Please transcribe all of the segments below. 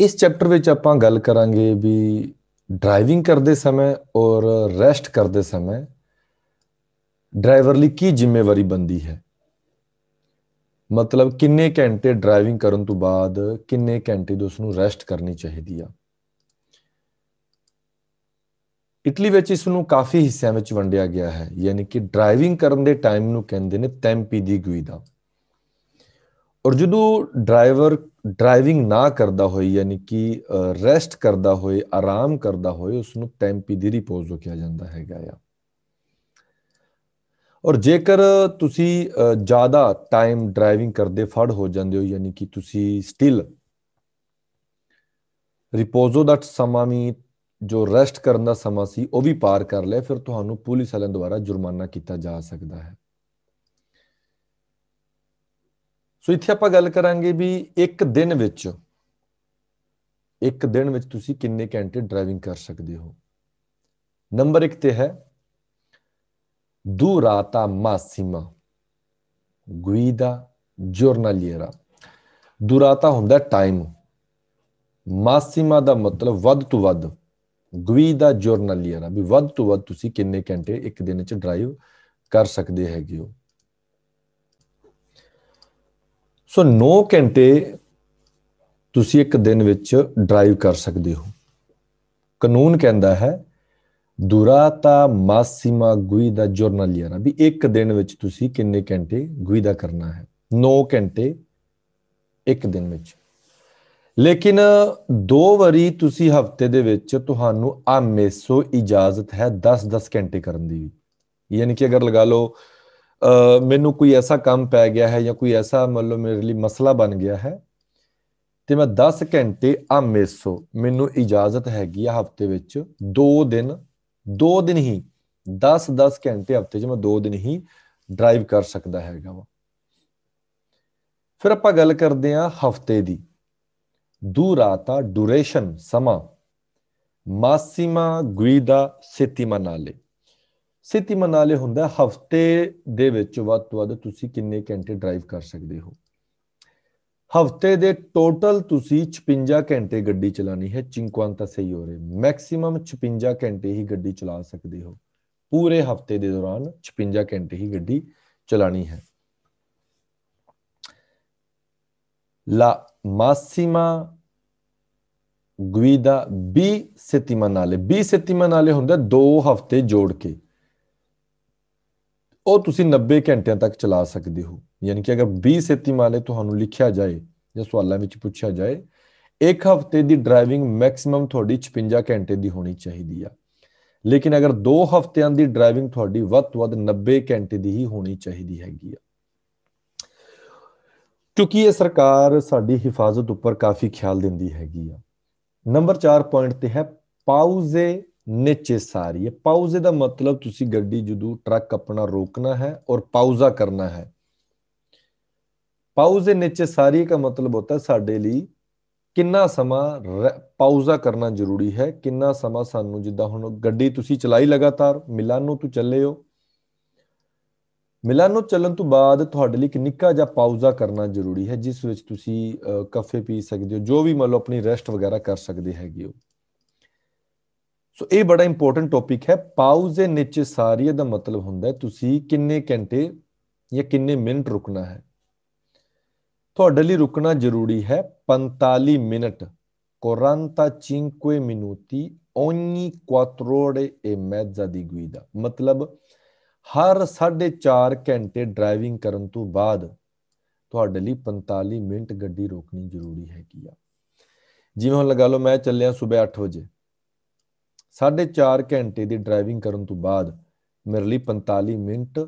ਇਸ ਚੈਪਟਰ ਵਿੱਚ ਆਪਾਂ ਗੱਲ ਕਰਾਂਗੇ ਵੀ ਡਰਾਈਵਿੰਗ ਕਰਦੇ ਸਮੇਂ ਔਰ ਰੈਸਟ ਕਰਦੇ ਸਮੇਂ ਡਰਾਈਵਰ ਲਈ ਕੀ ਜ਼ਿੰਮੇਵਾਰੀ ਬੰਦੀ ਹੈ ਮਤਲਬ ਕਿੰਨੇ ਘੰਟੇ ਡਰਾਈਵਿੰਗ ਕਰਨ ਤੋਂ ਬਾਅਦ ਕਿੰਨੇ ਘੰਟੇ ਦੋਸ ਉਸ ਨੂੰ ਰੈਸਟ ਕਰਨੀ ਚਾਹੀਦੀ ਆ ਇਟਲੀ ਵਿੱਚ ਇਸ ਨੂੰ ਕਾਫੀ ਹਿੱਸਿਆਂ ਵਿੱਚ ਵੰਡਿਆ ਗਿਆ ਹੈ ਯਾਨੀ ਕਿ ਡਰਾਈਵਿੰਗ ਕਰਨ ਦੇ ਟਾਈਮ ਨੂੰ ਕਹਿੰਦੇ ਨੇ ਟੈਂਪੀ ਦੀ ਗੁਈਦਾ ਔਰ ਜਦੋਂ ਡਰਾਈਵਰ ਡਰਾਈਵਿੰਗ ਨਾ ਕਰਦਾ ਹੋਏ ਯਾਨੀ ਕਿ ਰੈਸਟ ਕਰਦਾ ਹੋਏ ਆਰਾਮ ਕਰਦਾ ਹੋਏ ਉਸ ਨੂੰ ਟੈਂਪੀ ਦੀ ਰਿਪੋਜ਼ ਕਿਹਾ ਜਾਂਦਾ ਹੈਗਾ ਆ ਔਰ ਜੇਕਰ ਤੁਸੀਂ ਜ਼ਿਆਦਾ ਟਾਈਮ ਡਰਾਈਵਿੰਗ ਕਰਦੇ ਫੜ ਹੋ ਜਾਂਦੇ ਹੋ ਯਾਨੀ ਕਿ ਤੁਸੀਂ ਸਟਿਲ ਰਿਪੋਜ਼ੋ ਦਾ ਸਮਾਂ ਵੀ ਜੋ ਰੈਸਟ ਕਰਨ ਦਾ ਸਮਾਂ ਸੀ ਉਹ ਵੀ ਪਾਰ ਕਰ ਲਿਆ ਫਿਰ ਤੁਹਾਨੂੰ ਪੁਲਿਸ ਵਾਲਿਆਂ ਦੁਆਰਾ ਜੁਰਮਾਨਾ ਕੀਤਾ ਜਾ ਸਕਦਾ ਹੈ ਸੋ ਇੱਥੇ ਆਪਾਂ ਗੱਲ ਕਰਾਂਗੇ ਵੀ ਇੱਕ ਦਿਨ ਵਿੱਚ ਇੱਕ ਦਿਨ ਵਿੱਚ ਤੁਸੀਂ ਕਿੰਨੇ ਘੰਟੇ ਡਰਾਈਵਿੰਗ ਕਰ ਸਕਦੇ ਹੋ ਨੰਬਰ 1 ਤੇ ਹੈ ਦੂਰਾਤਾ massima ਗੁਈਦਾ giornaliera ਦੂਰਾਤਾ ਹੁੰਦਾ ਟਾਈਮ ਮਾਸੀਮਾ ਦਾ ਮਤਲਬ ਵੱਧ ਤੋਂ ਵੱਧ ਗੁਈਦਾ giornaliera ਵੀ ਵੱਧ ਤੋਂ ਵੱਧ ਤੁਸੀਂ ਕਿੰਨੇ ਘੰਟੇ ਇੱਕ ਦਿਨ ਵਿੱਚ ਡਰਾਈਵ ਕਰ ਸਕਦੇ ਹੈਗੇ ਹੋ ਸੋ 9 ਘੰਟੇ ਤੁਸੀਂ ਇੱਕ ਦਿਨ ਵਿੱਚ ਡਰਾਈਵ ਕਰ ਸਕਦੇ ਹੋ ਕਾਨੂੰਨ ਕਹਿੰਦਾ ਹੈ ਦੁਰਾਤਾ ਮਾਸੀਮਾ ਗੁਈਦਾ ਨਾ ਵੀ ਇੱਕ ਦਿਨ ਵਿੱਚ ਤੁਸੀਂ ਕਿੰਨੇ ਘੰਟੇ ਗੁਈਦਾ ਕਰਨਾ ਹੈ 9 ਘੰਟੇ ਇੱਕ ਦਿਨ ਵਿੱਚ ਲੇਕਿਨ ਦੋ ਵਾਰੀ ਤੁਸੀਂ ਹਫਤੇ ਦੇ ਵਿੱਚ ਤੁਹਾਨੂੰ ਆਮੇਸੋ ਇਜਾਜ਼ਤ ਹੈ 10-10 ਘੰਟੇ ਕਰਨ ਦੀ ਯਾਨੀ ਕਿ ਅਗਰ ਲਗਾ ਲਓ ਮੈਨੂੰ ਕੋਈ ਐਸਾ ਕੰਮ ਪੈ ਗਿਆ ਹੈ ਜਾਂ ਕੋਈ ਐਸਾ ਮਤਲਬ ਮੇਰੇ ਲਈ ਮਸਲਾ ਬਣ ਗਿਆ ਹੈ ਤੇ ਮੈਂ 10 ਘੰਟੇ ਆ ਮੇਸੋ ਮੈਨੂੰ ਇਜਾਜ਼ਤ ਹੈਗੀ ਆ ਹਫਤੇ ਵਿੱਚ 2 ਦਿਨ 2 ਦਿਨ ਹੀ 10-10 ਘੰਟੇ ਹਫਤੇ 'ਚ ਮੈਂ 2 ਦਿਨ ਹੀ ਡਰਾਈਵ ਕਰ ਸਕਦਾ ਹੈਗਾ ਵਾ ਫਿਰ ਆਪਾਂ ਗੱਲ ਕਰਦੇ ਆ ਹਫਤੇ ਦੀ ਰਾਤਾ ਡੂਰੇਸ਼ਨ ਸਮਾਂ ਮਾਸੀਮਾ ਗੁਇਦਾ ਸੇਤੀਮਾ ਨਾਲੇ ਸਿੱਧੀ ਮਨਾਲੇ ਹੁੰਦਾ ਹਫਤੇ ਦੇ ਵਿੱਚ ਵੱਧ ਤੋਂ ਵੱਧ ਤੁਸੀਂ ਕਿੰਨੇ ਘੰਟੇ ਡਰਾਈਵ ਕਰ ਸਕਦੇ ਹੋ ਹਫਤੇ ਦੇ ਟੋਟਲ ਤੁਸੀਂ 56 ਘੰਟੇ ਗੱਡੀ ਚਲਾਣੀ ਹੈ ਤਾਂ ਸਹੀ ਹੋ ਰਹੇ ਮੈਕਸਿਮਮ 56 ਘੰਟੇ ਹੀ ਗੱਡੀ ਚਲਾ ਸਕਦੇ ਹੋ ਪੂਰੇ ਹਫਤੇ ਦੇ ਦੌਰਾਨ 56 ਘੰਟੇ ਹੀ ਗੱਡੀ ਚਲਾਣੀ ਹੈ ਲਾ ਮਾਸੀਮਾ ਗੁਈਦਾ 20 ਸਤਿਮਨਾਲੇ 20 ਸਤਿਮਨਾਲੇ ਹੁੰਦਾ 2 ਹਫਤੇ ਜੋੜ ਕੇ ਉਹ ਤੁਸੀਂ 90 ਘੰਟਿਆਂ ਤੱਕ ਚਲਾ ਸਕਦੇ ਹੋ ਯਾਨੀ ਕਿ ਅਗਰ 20 ਮਾਲੇ ਤੁਹਾਨੂੰ ਲਿਖਿਆ ਜਾਏ ਜਾਂ ਸਵਾਲਾਂ ਵਿੱਚ ਪੁੱਛਿਆ ਜਾਏ ਇੱਕ ਹਫ਼ਤੇ ਦੀ ਡਰਾਈਵਿੰਗ ਮੈਕਸਿਮਮ ਤੁਹਾਡੀ 56 ਘੰਟੇ ਦੀ ਹੋਣੀ ਚਾਹੀਦੀ ਆ ਲੇਕਿਨ ਅਗਰ 2 ਹਫ਼ਤਿਆਂ ਦੀ ਡਰਾਈਵਿੰਗ ਤੁਹਾਡੀ ਵੱਧ ਤੋਂ ਵੱਧ 90 ਘੰਟੇ ਦੀ ਹੀ ਹੋਣੀ ਚਾਹੀਦੀ ਹੈਗੀ ਆ ਕਿਉਂਕਿ ਇਹ ਸਰਕਾਰ ਸਾਡੀ ਹਿਫਾਜ਼ਤ ਉੱਪਰ ਕਾਫੀ ਖਿਆਲ ਦਿੰਦੀ ਹੈਗੀ ਆ ਨੰਬਰ 4 ਪੁਆਇੰਟ ਤੇ ਹੈ ਪਾਉਜ਼ੇ ਨਿਚੇ ਸਾਰੀ ਹੈ ਪਾਉਜ਼ੇ ਦਾ ਮਤਲਬ ਤੁਸੀਂ ਗੱਡੀ ਜਦੋਂ ਟਰੱਕ ਆਪਣਾ ਰੋਕਣਾ ਹੈ ਔਰ ਪਾਉਜ਼ਾ ਕਰਨਾ ਹੈ ਪਾਉਜ਼ੇ ਨਿਚੇ ਸਾਰੀ ਦਾ ਮਤਲਬ ਹੁੰਦਾ ਸਾਡੇ ਲਈ ਕਿੰਨਾ ਸਮਾਂ ਪਾਉਜ਼ਾ ਕਰਨਾ ਜ਼ਰੂਰੀ ਹੈ ਕਿੰਨਾ ਸਮਾਂ ਸਾਨੂੰ ਜਿੱਦਾਂ ਹੁਣ ਗੱਡੀ ਤੁਸੀਂ ਚਲਾਈ ਲਗਾਤਾਰ ਮਿਲਾਨੋ ਤੋਂ ਚੱਲੇ ਹੋ ਮਿਲਾਨੋ ਚੱਲਣ ਤੋਂ ਬਾਅਦ ਤੁਹਾਡੇ ਲਈ ਇੱਕ ਨਿੱਕਾ ਜਿਹਾ ਪਾਉਜ਼ਾ ਕਰਨਾ ਜ਼ਰੂਰੀ ਹੈ ਜਿਸ ਵਿੱਚ ਤੁਸੀਂ ਕਾਫੀ ਪੀ ਸਕਦੇ ਹੋ ਜੋ ਵੀ ਮਤਲਬ ਆਪਣੀ ਰੈਸਟ ਵਗੈਰਾ ਕਰ ਸਕਦੇ ਹੈਗੇ ਹੋ ਸੋ ਇਹ ਬੜਾ ਇੰਪੋਰਟੈਂਟ ਟੌਪਿਕ ਹੈ ਪਾਉਜ਼ੇ ਨੀਚੇ ਸਾਰੀ ਦਾ ਮਤਲਬ ਹੁੰਦਾ ਤੁਸੀਂ ਕਿੰਨੇ ਘੰਟੇ ਜਾਂ ਕਿੰਨੇ ਮਿੰਟ ਰੁਕਣਾ ਹੈ ਤੁਹਾਡੇ ਲਈ ਰੁਕਣਾ ਜ਼ਰੂਰੀ ਹੈ 45 minute 45 minuti ogni 4 ore e mezza di guida ਮਤਲਬ ਹਰ 4.5 ਘੰਟੇ ਡਰਾਈਵਿੰਗ ਕਰਨ ਤੋਂ ਬਾਅਦ ਤੁਹਾਡੇ ਲਈ 45 ਮਿੰਟ ਗੱਡੀ ਰੋਕਣੀ ਜ਼ਰੂਰੀ ਹੈ ਕੀ ਆ ਜਿਵੇਂ ਹੁਣ ਲਗਾ ਲਓ ਮੈਂ ਚੱਲਿਆ ਸਵੇਰ 8 ਵਜੇ 4.5 ਘੰਟੇ ਦੀ ਡਰਾਈਵਿੰਗ ਕਰਨ ਤੋਂ ਬਾਅਦ ਮੇਰੇ ਲਈ 45 ਮਿੰਟ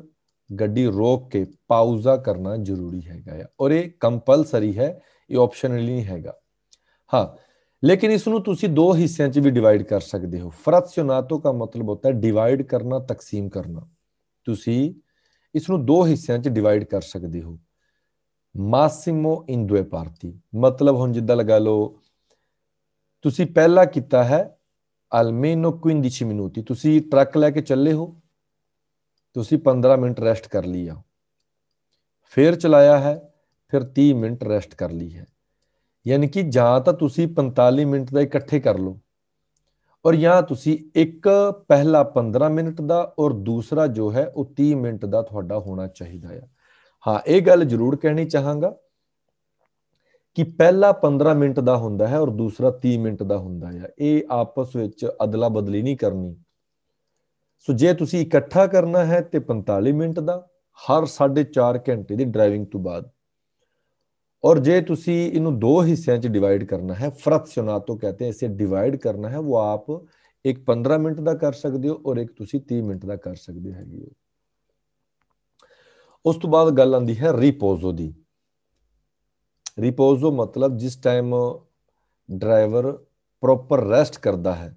ਗੱਡੀ ਰੋਕ ਕੇ ਪਾਉਜ਼ਾ ਕਰਨਾ ਜ਼ਰੂਰੀ ਹੈਗਾ ਔਰ ਇਹ ਕੰਪਲਸਰੀ ਹੈ ਇਹ ਆਪਸ਼ਨਲ ਨਹੀਂ ਹੈਗਾ ਹਾਂ ਲੇਕਿਨ ਇਸ ਨੂੰ ਤੁਸੀਂ ਦੋ ਹਿੱਸਿਆਂ 'ਚ ਵੀ ਡਿਵਾਈਡ ਕਰ ਸਕਦੇ ਹੋ ਫਰਾਕਸ਼ਨਾਤੋ ਦਾ ਮਤਲਬ ਹੁੰਦਾ ਹੈ ਡਿਵਾਈਡ ਕਰਨਾ ਤਕਸੀਮ ਕਰਨਾ ਤੁਸੀਂ ਇਸ ਨੂੰ ਦੋ ਹਿੱਸਿਆਂ 'ਚ ਡਿਵਾਈਡ ਕਰ ਸਕਦੇ ਹੋ ਮਾਸਿਮੋ ਇਨ ਦੋਏ ਪਾਰਟੀ ਮਤਲਬ ਹੁਣ ਜਿੱਦਾਂ ਲਗਾ ਲਓ ਤੁਸੀਂ ਪਹਿਲਾ ਕੀਤਾ ਹੈ almeno 15 minuti ਤੁਸੀਂ ਟਰੱਕ ਲੈ ਕੇ ਚੱਲੇ ਹੋ ਤੁਸੀਂ 15 ਮਿੰਟ ਰੈਸਟ ਕਰ ਲਿਆ ਫਿਰ ਚਲਾਇਆ ਹੈ ਫਿਰ 30 ਮਿੰਟ ਰੈਸਟ ਕਰ ਲਈ ਹੈ ਯਾਨੀ ਕਿ ਜਾਂ ਤਾਂ ਤੁਸੀਂ 45 ਮਿੰਟ ਦਾ ਇਕੱਠੇ ਕਰ ਲਓ ਔਰ ਜਾਂ ਤੁਸੀਂ ਇੱਕ ਪਹਿਲਾ 15 ਮਿੰਟ ਦਾ ਔਰ ਦੂਸਰਾ ਜੋ ਹੈ ਉਹ 30 ਮਿੰਟ ਦਾ ਤੁਹਾਡਾ ਹੋਣਾ ਚਾਹੀਦਾ ਹੈ ਹਾਂ ਇਹ ਗੱਲ ਜ਼ਰੂਰ ਕਹਿਣੀ ਚਾਹਾਂਗਾ ਕਿ ਪਹਿਲਾ 15 ਮਿੰਟ ਦਾ ਹੁੰਦਾ ਹੈ ਔਰ ਦੂਸਰਾ 30 ਮਿੰਟ ਦਾ ਹੁੰਦਾ ਹੈ ਇਹ ਆਪਸ ਵਿੱਚ ਅਦਲਾ ਬਦਲੀ ਨਹੀਂ ਕਰਨੀ ਸੋ ਜੇ ਤੁਸੀਂ ਇਕੱਠਾ ਕਰਨਾ ਹੈ ਤੇ 45 ਮਿੰਟ ਦਾ ਹਰ 4.5 ਘੰਟੇ ਦੀ ਡਰਾਈਵਿੰਗ ਤੋਂ ਬਾਅਦ ਔਰ ਜੇ ਤੁਸੀਂ ਇਹਨੂੰ ਦੋ ਹਿੱਸਿਆਂ 'ਚ ਡਿਵਾਈਡ ਕਰਨਾ ਹੈ ਫ੍ਰੈਕਸ਼ਨਾਤੋ ਕਹਤੇ ਹੈ ਇਸੇ ਡਿਵਾਈਡ ਕਰਨਾ ਹੈ ਉਹ ਆਪ ਇੱਕ 15 ਮਿੰਟ ਦਾ ਕਰ ਸਕਦੇ ਹੋ ਔਰ ਇੱਕ ਤੁਸੀਂ 30 ਮਿੰਟ ਦਾ ਕਰ ਸਕਦੇ ਹੈਗੇ ਹੋ ਉਸ ਤੋਂ ਬਾਅਦ ਗੱਲ ਆਉਂਦੀ ਹੈ ਰੀਪੋਜ਼ੋ ਦੀ ਰਿਪੋਜ਼ੋ ਮਤਲਬ ਜਿਸ ਟਾਈਮ ਡਰਾਈਵਰ ਪ੍ਰੋਪਰ ਰੈਸਟ ਕਰਦਾ ਹੈ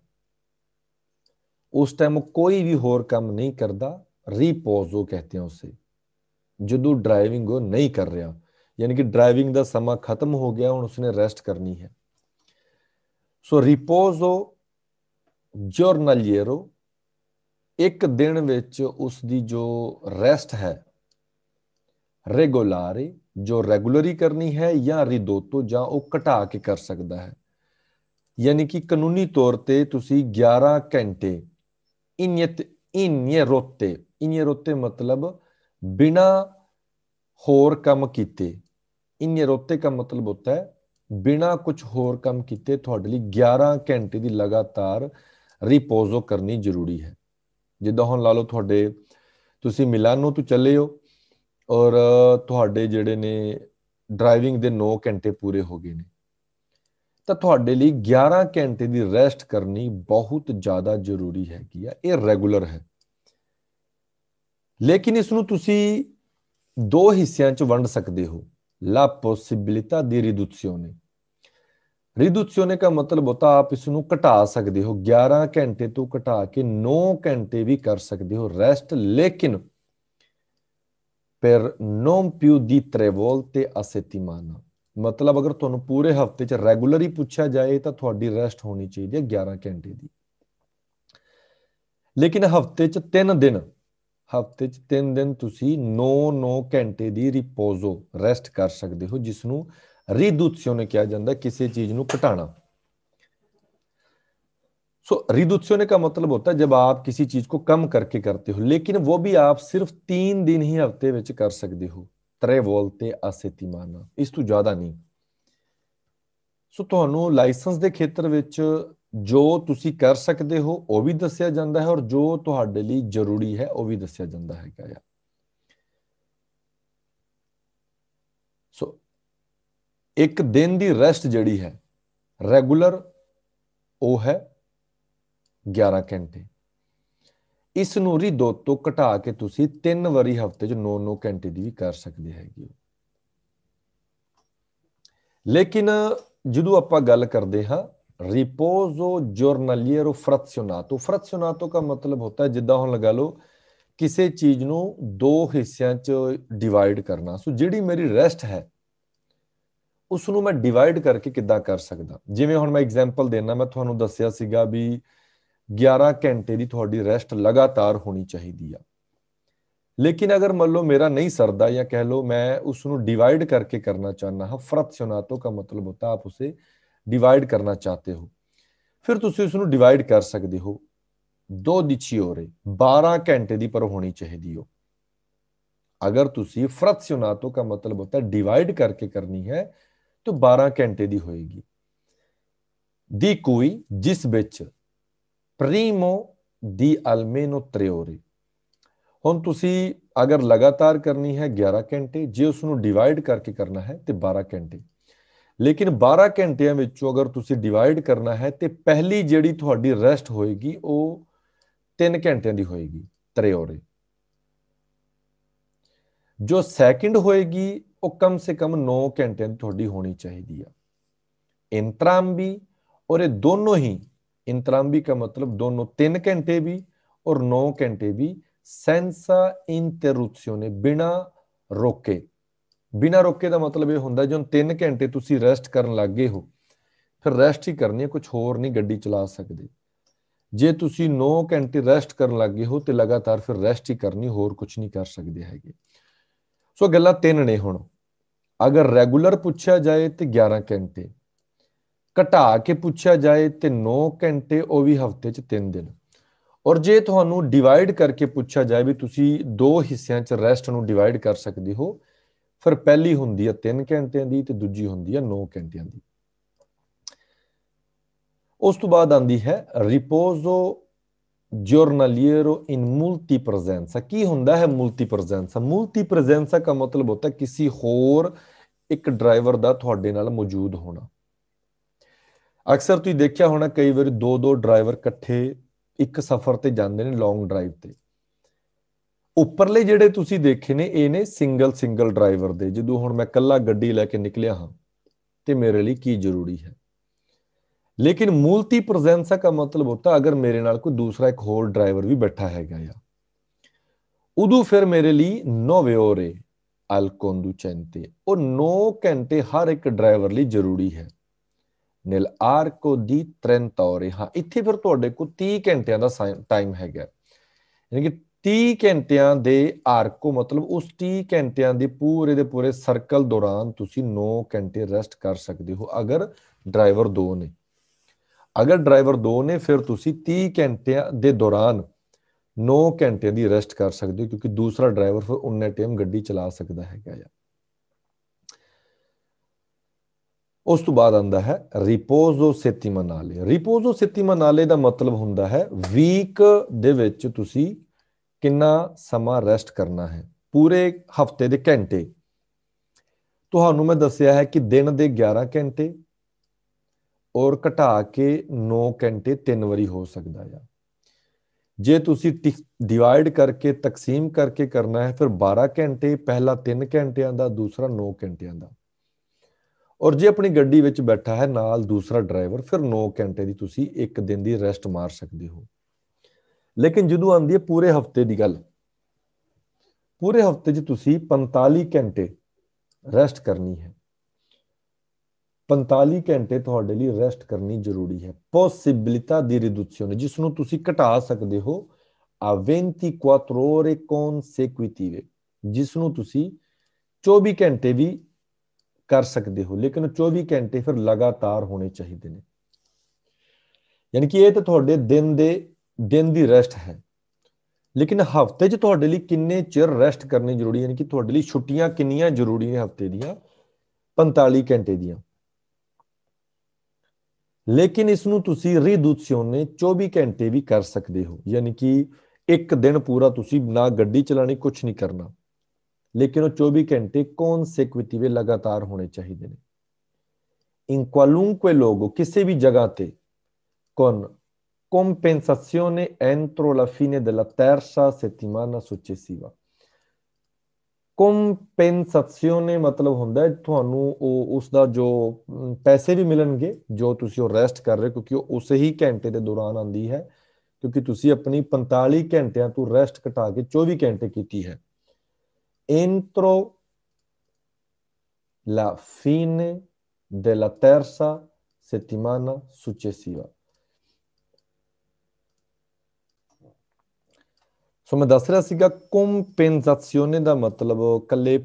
ਉਸ ਟਾਈਮ ਕੋਈ ਵੀ ਹੋਰ ਕੰਮ ਨਹੀਂ ਕਰਦਾ ਰਿਪੋਜ਼ੋ ਕਹਿੰਦੇ ਹਾਂ ਉਸੇ ਜਦੋਂ ਡਰਾਈਵਿੰਗ ਉਹ ਨਹੀਂ ਕਰ ਰਿਹਾ ਯਾਨੀ ਕਿ ਡਰਾਈਵਿੰਗ ਦਾ ਸਮਾਂ ਖਤਮ ਹੋ ਗਿਆ ਹੁਣ ਉਸਨੇ ਰੈਸਟ ਕਰਨੀ ਹੈ ਸੋ ਰਿਪੋਜ਼ੋ ਜਰਨਲੀਏਰੋ ਇੱਕ ਦਿਨ ਵਿੱਚ ਉਸ ਦੀ ਜੋ ਰੈਸਟ ਹੈ ਰੈਗੂਲਾਰੀ ਜੋ ਰੈਗੂਲਰੀ ਕਰਨੀ ਹੈ ਜਾਂ ਰਿਦੋਤੋ ਜਾਂ ਉਹ ਘਟਾ ਕੇ ਕਰ ਸਕਦਾ ਹੈ ਯਾਨੀ ਕਿ ਕਾਨੂੰਨੀ ਤੌਰ ਤੇ ਤੁਸੀਂ 11 ਘੰਟੇ ਇਨਿਤ ਇਨਿਰੋਤੇ ਰੋਤੇ ਮਤਲਬ ਬਿਨਾ ਹੋਰ ਕੰਮ ਕੀਤੇ ਰੋਤੇ ਦਾ ਮਤਲਬ ਹੁੰਦਾ ਹੈ ਬਿਨਾ ਕੁਝ ਹੋਰ ਕੰਮ ਕੀਤੇ ਤੁਹਾਡੇ ਲਈ 11 ਘੰਟੇ ਦੀ ਲਗਾਤਾਰ ਰਿਪੋਜ਼ੋ ਕਰਨੀ ਜ਼ਰੂਰੀ ਹੈ ਜਿੱਦਾਂ ਹੁਣ ਲਾ ਲਓ ਤੁਹਾਡੇ ਤੁਸੀਂ ਮਿਲਾਨੋ ਤੋਂ ਚੱਲੇ ਹੋ ਔਰ ਤੁਹਾਡੇ ਜਿਹੜੇ ਨੇ ਡਰਾਈਵਿੰਗ ਦੇ 9 ਘੰਟੇ ਪੂਰੇ ਹੋ ਗਏ ਨੇ ਤਾਂ ਤੁਹਾਡੇ ਲਈ 11 ਘੰਟੇ ਦੀ ਰੈਸਟ ਕਰਨੀ ਬਹੁਤ ਜ਼ਿਆਦਾ ਜ਼ਰੂਰੀ ਹੈਗੀ ਆ ਇਹ ਰੈਗੂਲਰ ਹੈ ਲੇਕਿਨ ਇਸ ਨੂੰ ਤੁਸੀਂ ਦੋ ਹਿੱਸਿਆਂ 'ਚ ਵੰਡ ਸਕਦੇ ਹੋ ਲਾ ਪੋਸਿਬਿਲਿਟਾ ਦੀ ਰਿਡੂਕਸ਼ਿਓਨੇ ਰਿਡੂਕਸ਼ਿਓਨੇ ਦਾ ਮਤਲਬ ਹੁੰਦਾ ਆਪ ਇਸ ਨੂੰ ਘਟਾ ਸਕਦੇ ਹੋ 11 ਘੰਟੇ ਤੋਂ ਘਟਾ ਕੇ 9 ਘੰਟੇ ਵੀ ਕਰ ਸਕਦੇ ਹੋ ਰੈਸਟ ਲੇਕਿਨ per non più di tre volte a settimana ਮਤਲਬ ਅਗਰ ਤੁਹਾਨੂੰ ਪੂਰੇ ਹਫਤੇ 'ਚ ਰੈਗੂਲਰ ਹੀ ਪੁੱਛਿਆ ਜਾਏ ਤਾਂ ਤੁਹਾਡੀ ਰੈਸਟ ਹੋਣੀ ਚਾਹੀਦੀ ਹੈ 11 ਘੰਟੇ ਦੀ ਲੇਕਿਨ ਹਫਤੇ 'ਚ 3 ਦਿਨ ਹਫਤੇ 'ਚ 3 ਦਿਨ ਤੁਸੀਂ 9-9 ਘੰਟੇ ਦੀ ਰਿਪੋਜ਼ੋ ਰੈਸਟ ਕਰ ਸਕਦੇ ਹੋ ਜਿਸ ਨੂੰ ਰੀਦੂਤਸਿਓ ਨੇ ਕਿਹਾ ਜਾਂਦਾ ਕਿਸੇ ਚੀਜ਼ ਨੂੰ ਘਟਾਣਾ सो रिदुत्योने का मतलब होता है जब आप किसी चीज को कम करके करते हो लेकिन वो भी आप सिर्फ तीन दिन ही हफ्ते ਵਿੱਚ ਕਰ ਸਕਦੇ ਹੋ ਤਰੇ ਵੋਲਤੇ ਅਸੇਤੀਮਾਨਾ ਇਸ ਤੋਂ ਜ਼ਿਆਦਾ ਨਹੀਂ ਸੋ ਤੁਹਾਨੂੰ ਲਾਇਸੈਂਸ ਦੇ ਖੇਤਰ ਵਿੱਚ ਜੋ ਤੁਸੀਂ ਕਰ ਸਕਦੇ ਹੋ ਉਹ ਵੀ ਦੱਸਿਆ ਜਾਂਦਾ ਹੈ ਔਰ ਜੋ ਤੁਹਾਡੇ ਲਈ ਜ਼ਰੂਰੀ ਹੈ ਉਹ ਵੀ ਦੱਸਿਆ ਜਾਂਦਾ ਹੈ ਕਿਆ ਸੋ ਇੱਕ ਦਿਨ ਦੀ ਰੈਸਟ ਜਿਹੜੀ ਹੈ ਰੈਗੂਲਰ ਉਹ ਹੈ 11 ਘੰਟੇ ਇਸ ਨੂੰ ਰੀ ਦੋ ਤੋਂ ਘਟਾ ਕੇ ਤੁਸੀਂ ਤਿੰਨ ਵਾਰੀ ਹਫਤੇ 'ਚ 9-9 ਘੰਟੇ ਦੀ ਵੀ ਕਰ ਸਕਦੇ ਹੈਗੇ ਲੇਕਿਨ ਜਦੋਂ ਆਪਾਂ ਗੱਲ ਕਰਦੇ ਹਾਂ ਰਿਪੋਜ਼ੋ ਜਰਨਲੀਅਰੋ ਫ੍ਰੈਕਸ਼ਨਾਟੋ ਫ੍ਰੈਕਸ਼ਨਾਟੋ ਦਾ ਮਤਲਬ ਹੁੰਦਾ ਹੈ ਜਿੱਦਾਂ ਹੁਣ ਲਗਾ ਲਓ ਕਿਸੇ ਚੀਜ਼ ਨੂੰ ਦੋ ਹਿੱਸਿਆਂ 'ਚ ਡਿਵਾਈਡ ਕਰਨਾ ਸੋ ਜਿਹੜੀ ਮੇਰੀ ਰੈਸਟ ਹੈ ਉਸ ਨੂੰ ਮੈਂ ਡਿਵਾਈਡ ਕਰਕੇ ਕਿੱਦਾਂ ਕਰ ਸਕਦਾ ਜਿਵੇਂ ਹੁਣ ਮੈਂ ਐਗਜ਼ਾਮਪਲ ਦੇਣਾ ਮੈਂ ਤੁਹਾਨੂੰ ਦੱਸਿਆ ਸੀਗਾ ਵੀ 11 ਘੰਟੇ ਦੀ ਤੁਹਾਡੀ ਰੈਸਟ ਲਗਾਤਾਰ ਹੋਣੀ ਚਾਹੀਦੀ ਆ ਲੇਕਿਨ ਅਗਰ ਮੰਨ ਲਓ ਮੇਰਾ ਨਹੀਂ ਸਰਦਾ ਜਾਂ ਕਹਿ ਲਓ ਮੈਂ ਉਸ ਨੂੰ ਡਿਵਾਈਡ ਕਰਕੇ ਕਰਨਾ ਚਾਹਨਾ ਹਫਰਤ ਸਨਾਤੋ ਦਾ ਮਤਲਬ ਹੁੰਦਾ ਆਪ ਉਸੇ ਡਿਵਾਈਡ ਕਰਨਾ ਚਾਹਤੇ ਹੋ ਫਿਰ ਤੁਸੀਂ ਉਸ ਨੂੰ ਡਿਵਾਈਡ ਕਰ ਸਕਦੇ ਹੋ ਦੋ ਦਿਛੀ ਹੋਰੇ 12 ਘੰਟੇ ਦੀ ਪਰ ਹੋਣੀ ਚਾਹੀਦੀ ਹੋ अगर तुम फ्रत सुनातो का मतलब होता है डिवाइड करके करनी है तो 12 घंटे की होएगी दी कोई जिस विच primo di almeno 3 ore ਹੁਣ ਤੁਸੀਂ ਅਗਰ ਲਗਾਤਾਰ ਕਰਨੀ ਹੈ 11 ਘੰਟੇ ਜੇ ਉਸ ਨੂੰ ਡਿਵਾਈਡ ਕਰਕੇ ਕਰਨਾ ਹੈ ਤੇ 12 ਘੰਟੇ ਲੇਕਿਨ 12 ਘੰਟਿਆਂ ਵਿੱਚੋਂ ਅਗਰ ਤੁਸੀਂ ਡਿਵਾਈਡ ਕਰਨਾ ਹੈ ਤੇ ਪਹਿਲੀ ਜਿਹੜੀ ਤੁਹਾਡੀ ਰੈਸਟ ਹੋਏਗੀ ਉਹ 3 ਘੰਟਿਆਂ ਦੀ ਹੋਏਗੀ 3 ਓਰੇ ਜੋ ਸੈਕਿੰਡ ਹੋਏਗੀ ਉਹ ਕਮ ਸੇ ਕਮ 9 ਘੰਟਿਆਂ ਦੀ ਤੁਹਾਡੀ ਹੋਣੀ ਚਾਹੀਦੀ ਆ ਇੰਤਰਾਮ ਵੀ ਔਰ ਇਹ ਦੋਨੋਂ ਹੀ ਇੰਤਰਾਮਬੀ ਦਾ ਮਤਲਬ ਦੋਨੋਂ 3 ਘੰਟੇ ਵੀ ਔਰ 9 ਘੰਟੇ ਵੀ ਸੈਂਸਾ ਇੰਟਰਰੂਪਸ਼ਨੇ ਬਿਨਾ ਰੋਕੇ ਬਿਨਾ ਰੋਕੇ ਦਾ ਮਤਲਬ ਇਹ ਹੁੰਦਾ ਜਦੋਂ 3 ਘੰਟੇ ਤੁਸੀਂ ਰੈਸਟ ਕਰਨ ਲੱਗੇ ਹੋ ਫਿਰ ਰੈਸਟ ਹੀ ਕਰਨੀ ਹੈ ਕੁਝ ਹੋਰ ਨਹੀਂ ਗੱਡੀ ਚਲਾ ਸਕਦੇ ਜੇ ਤੁਸੀਂ 9 ਘੰਟੇ ਰੈਸਟ ਕਰਨ ਲੱਗੇ ਹੋ ਤੇ ਲਗਾਤਾਰ ਫਿਰ ਰੈਸਟ ਹੀ ਕਰਨੀ ਹੋਰ ਕੁਝ ਨਹੀਂ ਕਰ ਸਕਦੇ ਹੈਗੇ ਸੋ ਗੱਲਾਂ ਤਿੰਨ ਨੇ ਹੁਣ ਅਗਰ ਰੈਗੂਲਰ ਪੁੱਛਿਆ ਜਾਏ ਤੇ 11 ਘੰਟੇ ਘਟਾ ਕੇ ਪੁੱਛਿਆ ਜਾਏ ਤੇ 9 ਘੰਟੇ ਉਹ ਵੀ ਹਫਤੇ 'ਚ 3 ਦਿਨ ਔਰ ਜੇ ਤੁਹਾਨੂੰ ਡਿਵਾਈਡ ਕਰਕੇ ਪੁੱਛਿਆ ਜਾਏ ਵੀ ਤੁਸੀਂ ਦੋ ਹਿੱਸਿਆਂ 'ਚ ਰੈਸਟ ਨੂੰ ਡਿਵਾਈਡ ਕਰ ਸਕਦੇ ਹੋ ਫਿਰ ਪਹਿਲੀ ਹੁੰਦੀ ਹੈ 3 ਘੰਟਿਆਂ ਦੀ ਤੇ ਦੂਜੀ ਹੁੰਦੀ ਹੈ 9 ਘੰਟਿਆਂ ਦੀ ਉਸ ਤੋਂ ਬਾਅਦ ਆਂਦੀ ਹੈ ਰਿਪੋਜ਼ੋ ਜਰਨਲੀਅਰੋ ਇਨ ਮਲਟੀ ਪ੍ਰੈਜ਼ੈਂਸਾ ਕੀ ਹੁੰਦਾ ਹੈ ਮਲਟੀ ਪ੍ਰੈਜ਼ੈਂਸਾ ਮਲਟੀ ਪ੍ਰੈਜ਼ੈਂਸਾ ਦਾ ਮਤਲਬ ਹੁੰਦਾ ਹੈ ਕਿਸੇ ਹੋਰ ਇੱਕ ਡਰਾਈਵਰ ਦਾ ਤੁਹਾਡੇ ਨਾਲ ਮੌਜੂਦ ਹੋਣਾ ਅਕਸਰ ਤੁਸੀਂ ਦੇਖਿਆ ਹੋਣਾ ਕਈ ਵਾਰ ਦੋ ਦੋ ਡਰਾਈਵਰ ਇਕੱਠੇ ਇੱਕ ਸਫ਼ਰ ਤੇ ਜਾਂਦੇ ਨੇ ਲੌਂਗ ਡਰਾਈਵ ਤੇ ਉੱਪਰਲੇ ਜਿਹੜੇ ਤੁਸੀਂ ਦੇਖੇ ਨੇ ਇਹ ਨੇ ਸਿੰਗਲ ਸਿੰਗਲ ਡਰਾਈਵਰ ਦੇ ਜਦੋਂ ਹੁਣ ਮੈਂ ਇਕੱਲਾ ਗੱਡੀ ਲੈ ਕੇ ਨਿਕਲਿਆ ਹਾਂ ਤੇ ਮੇਰੇ ਲਈ ਕੀ ਜ਼ਰੂਰੀ ਹੈ ਲੇਕਿਨ ਮਲਟੀ ਪ੍ਰੈਜ਼ੈਂਸਾ ਦਾ ਮਤਲਬ ਹੁੰਦਾ ਅਗਰ ਮੇਰੇ ਨਾਲ ਕੋਈ ਦੂਸਰਾ ਇੱਕ ਹੋਰ ਡਰਾਈਵਰ ਵੀ ਬੈਠਾ ਹੈਗਾ ਆ ਉਦੋਂ ਫਿਰ ਮੇਰੇ ਲਈ नो व्योरे ਅਲ कोंदू ਉਹ 9 ਘੰਟੇ ਹਰ ਇੱਕ ਡਰਾਈਵਰ ਲਈ ਜ਼ਰੂਰੀ ਹੈ nel ਆਰਕੋ ਦੀ 30 ore ਹਾਂ ਇੱਥੇ ਫਿਰ ਤੁਹਾਡੇ ਕੋਲ 30 ਘੰਟਿਆਂ ਦਾ ਟਾਈਮ ਹੈਗਾ ਯਾਨੀ ਕਿ 30 ਘੰਟਿਆਂ ਦੇ ਆਰਕੋ ਮਤਲਬ ਉਸ 30 ਘੰਟਿਆਂ ਦੇ ਪੂਰੇ ਦੇ ਪੂਰੇ ਸਰਕਲ ਦੌਰਾਨ ਤੁਸੀਂ 9 ਘੰਟੇ ਰੈਸਟ ਕਰ ਸਕਦੇ ਹੋ ਅਗਰ ਡਰਾਈਵਰ 2 ਨੇ ਅਗਰ ਡਰਾਈਵਰ 2 ਨੇ ਫਿਰ ਤੁਸੀਂ 30 ਘੰਟਿਆਂ ਦੇ ਦੌਰਾਨ 9 ਘੰਟੇ ਦੀ ਰੈਸਟ ਕਰ ਸਕਦੇ ਹੋ ਕਿਉਂਕਿ ਦੂਸਰਾ ਡਰਾਈਵਰ ਫਿਰ ਉਨੇ ਟਾਈਮ ਗੱਡੀ ਚਲਾ ਸਕਦਾ ਹੈਗਾ ਯਾ ਉਸ ਤੋਂ ਬਾਅਦ ਆਂਦਾ ਹੈ ਰਿਪੋਜ਼ੋ ਸੇਤੀ ਮਨਾਲੇ ਰਿਪੋਜ਼ੋ ਸੇਤੀ ਮਨਾਲੇ ਦਾ ਮਤਲਬ ਹੁੰਦਾ ਹੈ ਵੀਕ ਦੇ ਵਿੱਚ ਤੁਸੀਂ ਕਿੰਨਾ ਸਮਾਂ ਰੈਸਟ ਕਰਨਾ ਹੈ ਪੂਰੇ ਹਫਤੇ ਦੇ ਘੰਟੇ ਤੁਹਾਨੂੰ ਮੈਂ ਦੱਸਿਆ ਹੈ ਕਿ ਦਿਨ ਦੇ 11 ਘੰਟੇ ਔਰ ਘਟਾ ਕੇ 9 ਘੰਟੇ ਤਿੰਨ ਵਾਰੀ ਹੋ ਸਕਦਾ ਹੈ ਜੇ ਤੁਸੀਂ ਡਿਵਾਈਡ ਕਰਕੇ ਤਕਸੀਮ ਕਰਕੇ ਕਰਨਾ ਹੈ ਫਿਰ 12 ਘੰਟੇ ਪਹਿਲਾ 3 ਘੰਟਿਆਂ ਦਾ ਦੂਸਰਾ 9 ਘੰਟਿਆਂ ਦਾ ਔਰ ਜੇ ਆਪਣੀ ਗੱਡੀ ਵਿੱਚ ਬੈਠਾ ਹੈ ਨਾਲ ਦੂਸਰਾ ਡਰਾਈਵਰ ਫਿਰ 9 ਘੰਟੇ ਦੀ ਤੁਸੀਂ ਇੱਕ ਦਿਨ ਦੀ ਰੈਸਟ ਮਾਰ ਸਕਦੇ ਹੋ ਲੇਕਿਨ ਜਦੋਂ ਆਂਦੀ ਹੈ ਪੂਰੇ ਹਫਤੇ ਦੀ ਗੱਲ ਪੂਰੇ ਹਫਤੇ 'ਚ ਤੁਸੀਂ 45 ਘੰਟੇ ਰੈਸਟ ਕਰਨੀ ਹੈ 45 ਘੰਟੇ ਤੁਹਾਡੇ ਲਈ ਰੈਸਟ ਕਰਨੀ ਜ਼ਰੂਰੀ ਹੈ ਪੋਸਿਬਿਲਿਟà ਦੀ ਰਿਡੂਸੀਓਨ ਜਿਸ ਨੂੰ ਤੁਸੀਂ ਘਟਾ ਸਕਦੇ ਹੋ ਆ 24 ore consecutive ਜਿਸ ਨੂੰ ਤੁਸੀਂ 24 ਘੰਟੇ ਵੀ ਕਰ ਸਕਦੇ ਹੋ ਲੇਕਿਨ 24 ਘੰਟੇ ਫਿਰ ਲਗਾਤਾਰ ਹੋਣੇ ਚਾਹੀਦੇ ਨੇ ਯਾਨੀ ਕਿ ਇਹ ਤਾਂ ਤੁਹਾਡੇ ਦਿਨ ਦੇ ਦਿਨ ਦੀ ਰੈਸਟ ਹੈ ਲੇਕਿਨ ਹਫਤੇ 'ਚ ਤੁਹਾਡੇ ਲਈ ਕਿੰਨੇ ਚਿਰ ਰੈਸਟ ਕਰਨੀ ਜ਼ਰੂਰੀ ਯਾਨੀ ਕਿ ਤੁਹਾਡੇ ਲਈ ਛੁੱਟੀਆਂ ਕਿੰਨੀਆਂ ਜ਼ਰੂਰੀ ਨੇ ਹਫਤੇ ਦੀਆਂ 45 ਘੰਟੇ ਦੀਆਂ ਲੇਕਿਨ ਇਸ ਨੂੰ ਤੁਸੀਂ ਰੀਦੂਸੀਓਨ ਨੇ 24 ਘੰਟੇ ਵੀ ਕਰ ਸਕਦੇ ਹੋ ਯਾਨੀ ਕਿ ਇੱਕ ਦਿਨ ਪੂਰਾ ਤੁਸੀਂ ਨਾ ਗੱਡੀ ਚਲਾਣੀ ਕੁਝ ਨਹੀਂ ਕਰਨਾ लेकिन वो 24 घंटे कॉन्सेक्यूटिव लगातार होने चाहिए ने इन qualunque लोगो किसी भी जगह ते con compensazione entro la fine della terza settimana successiva compensation ਮਤਲਬ ਹੁੰਦਾ ਤੁਹਾਨੂੰ ਉਹ ਉਸ ਦਾ ਜੋ ਪੈਸੇ ਵੀ ਮਿਲਣਗੇ ਜੋ ਤੁਸੀਂ ਉਹ ਰੈਸਟ ਕਰ ਰਹੇ ਕਿਉਂਕਿ ਉਹ ਉਸੇ ਹੀ ਘੰਟੇ ਦੇ ਦੌਰਾਨ ਆਂਦੀ ਹੈ ਕਿਉਂਕਿ ਤੁਸੀਂ ਆਪਣੀ 45 ਘੰਟਿਆਂ ਤੋਂ ਰੈਸਟ ਘਟਾ ਕੇ 24 ਘੰਟੇ ਕੀਤੀ ਹੈ entro la fine della terza settimana successiva. ਸੋ ਮੈਂ ਦੱਸ ਰਿਹਾ ਸੀਗਾ ਕੰਪਨਸੇਸ਼ਨ ਦਾ ਮਤਲਬ ਕੱਲੇ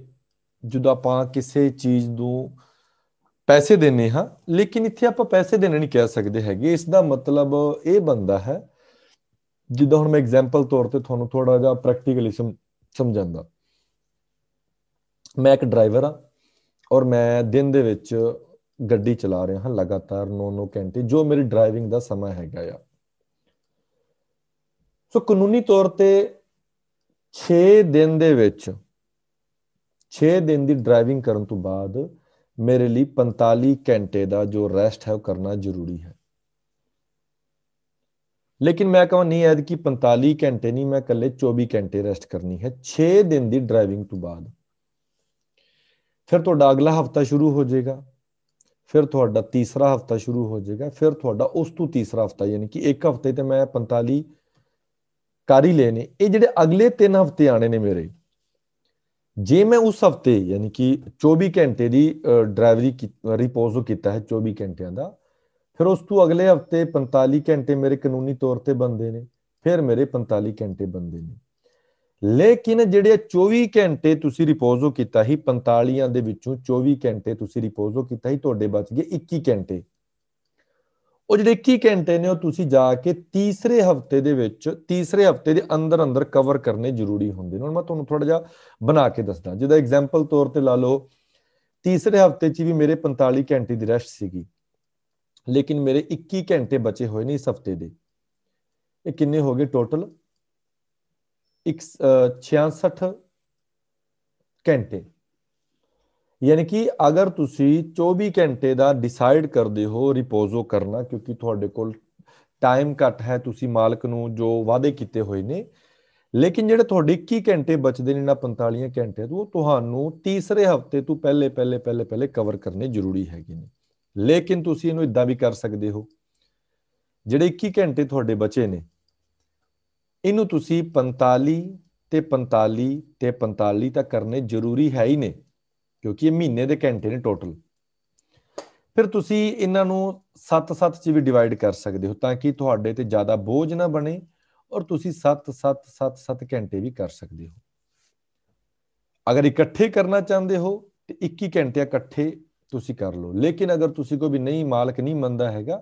ਜਦੋਂ ਆਪਾਂ ਕਿਸੇ ਚੀਜ਼ ਨੂੰ ਪੈਸੇ ਦੇਨੇ ਹਾਂ ਲੇਕਿਨ ਇੱਥੇ ਆਪਾਂ ਪੈਸੇ ਦੇਣੇ ਨਹੀਂ ਕਹਿ ਸਕਦੇ ਹੈਗੇ ਇਸ ਦਾ ਮਤਲਬ ਇਹ ਬੰਦਾ ਹੈ ਜਿੱਦਾਂ ਹੁਣ ਮੈਂ ਐਗਜ਼ਾਮਪਲ ਤੌਰ ਤੇ ਤੁਹਾਨੂੰ ਥੋੜਾ ਜਿਹਾ ਪ੍ਰੈਕਟੀਕਲੀ ਸਮਝਾਉਂਦਾ ਮੈਂ ਇੱਕ ਡਰਾਈਵਰ ਆ ਔਰ ਮੈਂ ਦਿਨ ਦੇ ਵਿੱਚ ਗੱਡੀ ਚਲਾ ਰਿਹਾ ਹਾਂ ਲਗਾਤਾਰ 9-9 ਘੰਟੇ ਜੋ ਮੇਰੀ ਡਰਾਈਵਿੰਗ ਦਾ ਸਮਾਂ ਹੈਗਾ ਆ ਸੋ ਕਾਨੂੰਨੀ ਤੌਰ ਤੇ 6 ਦਿਨ ਦੇ ਵਿੱਚ 6 ਦਿਨ ਦੀ ਡਰਾਈਵਿੰਗ ਕਰਨ ਤੋਂ ਬਾਅਦ ਮੇਰੇ ਲਈ 45 ਘੰਟੇ ਦਾ ਜੋ ਰੈਸਟ ਹੈ ਉਹ ਕਰਨਾ ਜ਼ਰੂਰੀ ਹੈ ਲੇਕਿਨ ਮੈਂ ਕਹਾਂ ਨਹੀਂ ਐਦ ਕਿ 45 ਘੰਟੇ ਨਹੀਂ ਮੈਂ ਇਕੱਲੇ 24 ਘੰਟੇ ਰੈਸਟ ਕਰਨੀ ਹੈ 6 ਦਿਨ ਦੀ ਡਰਾਈਵਿੰਗ ਤੋਂ ਬਾਅਦ ਫਿਰ ਤੁਹਾਡਾ ਅਗਲਾ ਹਫਤਾ ਸ਼ੁਰੂ ਹੋ ਜਾਏਗਾ ਫਿਰ ਤੁਹਾਡਾ ਤੀਸਰਾ ਹਫਤਾ ਸ਼ੁਰੂ ਹੋ ਜਾਏਗਾ ਫਿਰ ਤੁਹਾਡਾ ਉਸ ਤੋਂ ਤੀਸਰਾ ਹਫਤਾ ਯਾਨੀ ਕਿ ਇੱਕ ਹਫਤੇ ਤੇ ਮੈਂ 45 ਕਰ ਹੀ ਇਹ ਜਿਹੜੇ ਅਗਲੇ 3 ਹਫਤੇ ਆਣੇ ਨੇ ਮੇਰੇ ਜੇ ਮੈਂ ਉਸ ਹਫਤੇ ਯਾਨੀ ਕਿ 24 ਘੰਟੇ ਦੀ ਡਰਾਈਵਰੀ ਰਿਪੋਜ਼ੋ ਕੀਤਾ ਹੈ 24 ਘੰਟਿਆਂ ਦਾ ਫਿਰ ਉਸ ਤੋਂ ਅਗਲੇ ਹਫਤੇ 45 ਘੰਟੇ ਮੇਰੇ ਕਾਨੂੰਨੀ ਤੌਰ ਤੇ ਬੰਦੇ ਨੇ ਫਿਰ ਮੇਰੇ 45 ਘੰਟੇ ਬੰਦੇ ਨੇ ਲੇਕਿਨ ਜਿਹੜੇ 24 ਘੰਟੇ ਤੁਸੀਂ ਰਿਪੋਜ਼ੋ ਕੀਤਾ ਸੀ 45 ਦੇ ਵਿੱਚੋਂ 24 ਘੰਟੇ ਤੁਸੀਂ ਰਿਪੋਜ਼ੋ ਕੀਤਾ ਸੀ ਤੁਹਾਡੇ ਬਚ ਗਏ 21 ਘੰਟੇ ਉਹ ਜਿਹੜੇ 21 ਘੰਟੇ ਨੇ ਉਹ ਤੁਸੀਂ ਜਾ ਕੇ ਤੀਸਰੇ ਹਫਤੇ ਦੇ ਵਿੱਚ ਤੀਸਰੇ ਹਫਤੇ ਦੇ ਅੰਦਰ ਅੰਦਰ ਕਵਰ ਕਰਨੇ ਜ਼ਰੂਰੀ ਹੁੰਦੇ ਨੇ ਹੁਣ ਮੈਂ ਤੁਹਾਨੂੰ ਥੋੜਾ ਜਿਹਾ ਬਣਾ ਕੇ ਦੱਸਦਾ ਜਿਹਦਾ ਐਗਜ਼ਾਮਪਲ ਤੌਰ ਤੇ ਲਾ ਲਓ ਤੀਸਰੇ ਹਫਤੇ 'ਚ ਵੀ ਮੇਰੇ 45 ਘੰਟੇ ਦੀ ਰੈਸਟ ਸੀਗੀ ਲੇਕਿਨ ਮੇਰੇ 21 ਘੰਟੇ ਬਚੇ ਹੋਏ ਨੇ ਇਸ ਹਫਤੇ ਦੇ ਇਹ ਕਿੰਨੇ ਹੋ ਗਏ ਟੋਟਲ 66 ਘੰਟੇ ਯਾਨੀ ਕਿ ਅਗਰ ਤੁਸੀਂ 24 ਘੰਟੇ ਦਾ ਡਿਸਾਈਡ ਕਰਦੇ ਹੋ ਰਿਪੋਜ਼ੋ ਕਰਨਾ ਕਿਉਂਕਿ ਤੁਹਾਡੇ ਕੋਲ ਟਾਈਮ ਘੱਟ ਹੈ ਤੁਸੀਂ ਮਾਲਕ ਨੂੰ ਜੋ ਵਾਅਦੇ ਕੀਤੇ ਹੋਏ ਨੇ ਲੇਕਿਨ ਜਿਹੜੇ ਤੁਹਾਡੇ 21 ਘੰਟੇ ਬਚਦੇ ਨੇ ਨਾ 45 ਘੰਟੇ ਉਹ ਤੁਹਾਨੂੰ ਤੀਸਰੇ ਹਫਤੇ ਤੋਂ ਪਹਿਲੇ ਪਹਿਲੇ ਪਹਿਲੇ ਪਹਿਲੇ ਕਵਰ ਕਰਨੇ ਜ਼ਰੂਰੀ ਹੈਗੇ ਨੇ ਲੇਕਿਨ ਤੁਸੀਂ ਇਹਨੂੰ ਇਦਾਂ ਵੀ ਕਰ ਸਕਦੇ ਹੋ ਜਿਹੜੇ 21 ਘੰਟੇ ਤੁਹਾਡੇ ਬਚੇ ਨੇ ਇਹਨੂੰ ਤੁਸੀਂ 45 ਤੇ 45 ਤੇ 45 ਤਾਂ ਕਰਨੇ ਜ਼ਰੂਰੀ ਹੈ ਹੀ ਨੇ ਕਿਉਂਕਿ ਇਹ ਮਹੀਨੇ ਦੇ ਘੰਟੇ ਨੇ ਟੋਟਲ ਫਿਰ ਤੁਸੀਂ ਇਹਨਾਂ ਨੂੰ 7-7 ਚ ਵੀ ਡਿਵਾਈਡ ਕਰ ਸਕਦੇ ਹੋ ਤਾਂ ਕਿ ਤੁਹਾਡੇ ਤੇ ਜ਼ਿਆਦਾ ਬੋਝ ਨਾ ਬਣੇ ਔਰ ਤੁਸੀਂ 7-7-7-7 ਘੰਟੇ ਵੀ ਕਰ ਸਕਦੇ ਹੋ ਅਗਰ ਇਕੱਠੇ ਕਰਨਾ ਚਾਹੁੰਦੇ ਹੋ ਤੇ 21 ਘੰਟੇ ਇਕੱਠੇ ਤੁਸੀਂ ਕਰ ਲਓ ਲੇਕਿਨ ਅਗਰ ਤੁਸੀਂ ਕੋਈ ਵੀ ਨਹੀਂ ਮਾਲਕ ਨਹੀਂ ਮੰਨਦਾ ਹੈਗਾ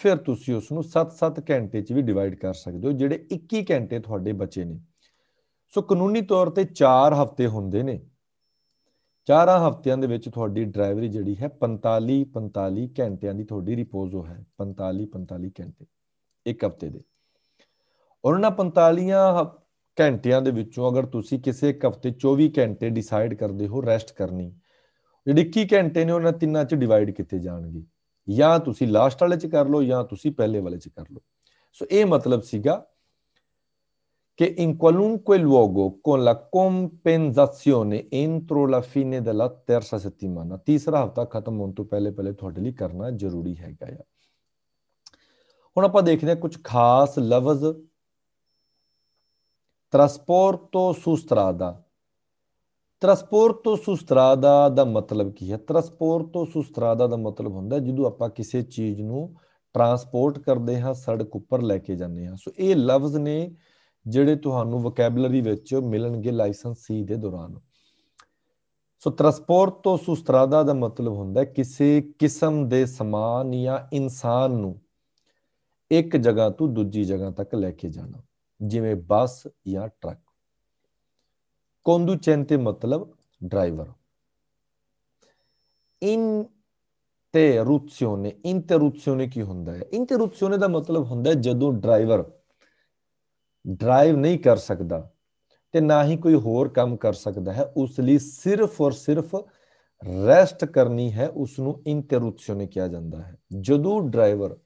ਫਿਰ ਤੁਸੀਂ ਉਸ ਨੂੰ 7-7 ਘੰਟੇ 'ਚ ਵੀ ਡਿਵਾਈਡ ਕਰ ਸਕਦੇ ਹੋ ਜਿਹੜੇ 21 ਘੰਟੇ ਤੁਹਾਡੇ ਬਚੇ ਨੇ ਸੋ ਕਾਨੂੰਨੀ ਤੌਰ ਤੇ 4 ਹਫ਼ਤੇ ਹੁੰਦੇ ਨੇ 4 ਹਫ਼ਤਿਆਂ ਦੇ ਵਿੱਚ ਤੁਹਾਡੀ ਡਰਾਈਵਰੀ ਜਿਹੜੀ ਹੈ 45 45 ਘੰਟਿਆਂ ਦੀ ਤੁਹਾਡੀ ਹੋ ਹੈ 45 45 ਘੰਟੇ ਇੱਕ ਹਫ਼ਤੇ ਦੇ ਉਹਨਾਂ 45 ਘੰਟਿਆਂ ਦੇ ਵਿੱਚੋਂ ਅਗਰ ਤੁਸੀਂ ਕਿਸੇ ਇੱਕ ਹਫ਼ਤੇ 24 ਘੰਟੇ ਡਿਸਾਈਡ ਕਰਦੇ ਹੋ ਰੈਸਟ ਕਰਨੀ ਜਿਹੜੇ 21 ਘੰਟੇ ਨੇ ਉਹਨਾਂ ਤਿੰਨਾਂ 'ਚ ਡਿਵਾਈਡ ਕੀਤੇ ਜਾਣਗੇ ਜਾਂ ਤੁਸੀਂ ਲਾਸਟ ਵਾਲੇ ਚ ਕਰ ਲਓ ਜਾਂ ਤੁਸੀਂ ਪਹਿਲੇ ਵਾਲੇ ਚ ਕਰ ਲਓ ਸੋ ਇਹ ਮਤਲਬ ਸੀਗਾ ਕਿ ਇਨ ਕੁਲੂਨ ਲੁਓਗੋ ਕੋਨ ਲਾ ਕੰਪੈਂਸਾਸੀਓਨੇ ਐਂਟਰੋ ਲਾ ਫਿਨੇ ਦਾ ਲਾ ਤੇਰਸਾ ਸੈਤੀਮਾਨਾ ਤੀਸਰਾ ਹਫਤਾ ਖਤਮ ਹੋਣ ਤੋਂ ਪਹਿਲੇ ਪਹਿਲੇ ਤੁਹਾਡੇ ਲਈ ਕਰਨਾ ਜ਼ਰੂਰੀ ਹੈਗਾ ਆ ਹੁਣ ਆਪਾਂ ਦੇਖਦੇ ਹਾਂ ਕੁਝ ਖਾਸ ਲਫ਼ਜ਼ ਟਰਾਂਸਪੋਰਟੋ ਸੂਸਤਰਾ ਤਰਸਪੋਰਤੋ ਸੁਸਤਰਾਦਾ ਦਾ ਮਤਲਬ ਕੀ ਹੈ ਤਰਸਪੋਰਤੋ ਸੁਸਤਰਾਦਾ ਦਾ ਮਤਲਬ ਹੁੰਦਾ ਜਦੋਂ ਆਪਾਂ ਕਿਸੇ ਚੀਜ਼ ਨੂੰ ਟਰਾਂਸਪੋਰਟ ਕਰਦੇ ਹਾਂ ਸੜਕ ਉੱਪਰ ਲੈ ਕੇ ਜਾਂਦੇ ਹਾਂ ਸੋ ਇਹ ਲਫ਼ਜ਼ ਨੇ ਜਿਹੜੇ ਤੁਹਾਨੂੰ ਵੋਕੈਬਲਰੀ ਵਿੱਚ ਮਿਲਣਗੇ ਲਾਇਸੈਂਸ ਸੀ ਦੇ ਦੌਰਾਨ ਸੋ ਤਰਸਪੋਰਤੋ ਸੁਸਤਰਾਦਾ ਦਾ ਮਤਲਬ ਹੁੰਦਾ ਕਿਸੇ ਕਿਸਮ ਦੇ ਸਮਾਨ ਜਾਂ ਇਨਸਾਨ ਨੂੰ ਇੱਕ ਜਗ੍ਹਾ ਤੋਂ ਦੂਜੀ ਜਗ੍ਹਾ ਤੱਕ ਲੈ ਕੇ ਜਾਣਾ ਜਿਵੇਂ ਬੱਸ ਜਾਂ ਟਰੱਕ conducente ਮਤਲਬ ਡਰਾਈਵਰ ਇਨ ਇੰਟਰਰੁਪਸ਼ਨੇ ਇੰਟਰਰੁਪਸ਼ਨੇ ਕੀ ਹੁੰਦਾ ਹੈ ਇੰਟਰਰੁਪਸ਼ਨੇ ਦਾ ਮਤਲਬ ਹੁੰਦਾ ਹੈ ਜਦੋਂ ਡਰਾਈਵਰ ਡਰਾਈਵ ਨਹੀਂ ਕਰ ਸਕਦਾ ਤੇ ਨਾ ਹੀ ਕੋਈ ਹੋਰ ਕੰਮ ਕਰ ਸਕਦਾ ਹੈ ਉਸ ਲਈ ਸਿਰਫ ਔਰ ਸਿਰਫ ਰੈਸਟ ਕਰਨੀ ਹੈ ਉਸ ਨੂੰ ਇੰਟਰਰੁਪਸ਼ਨੇ ਕਿਹਾ ਜਾਂਦਾ ਹੈ ਜਦੋਂ ਡਰਾਈਵਰ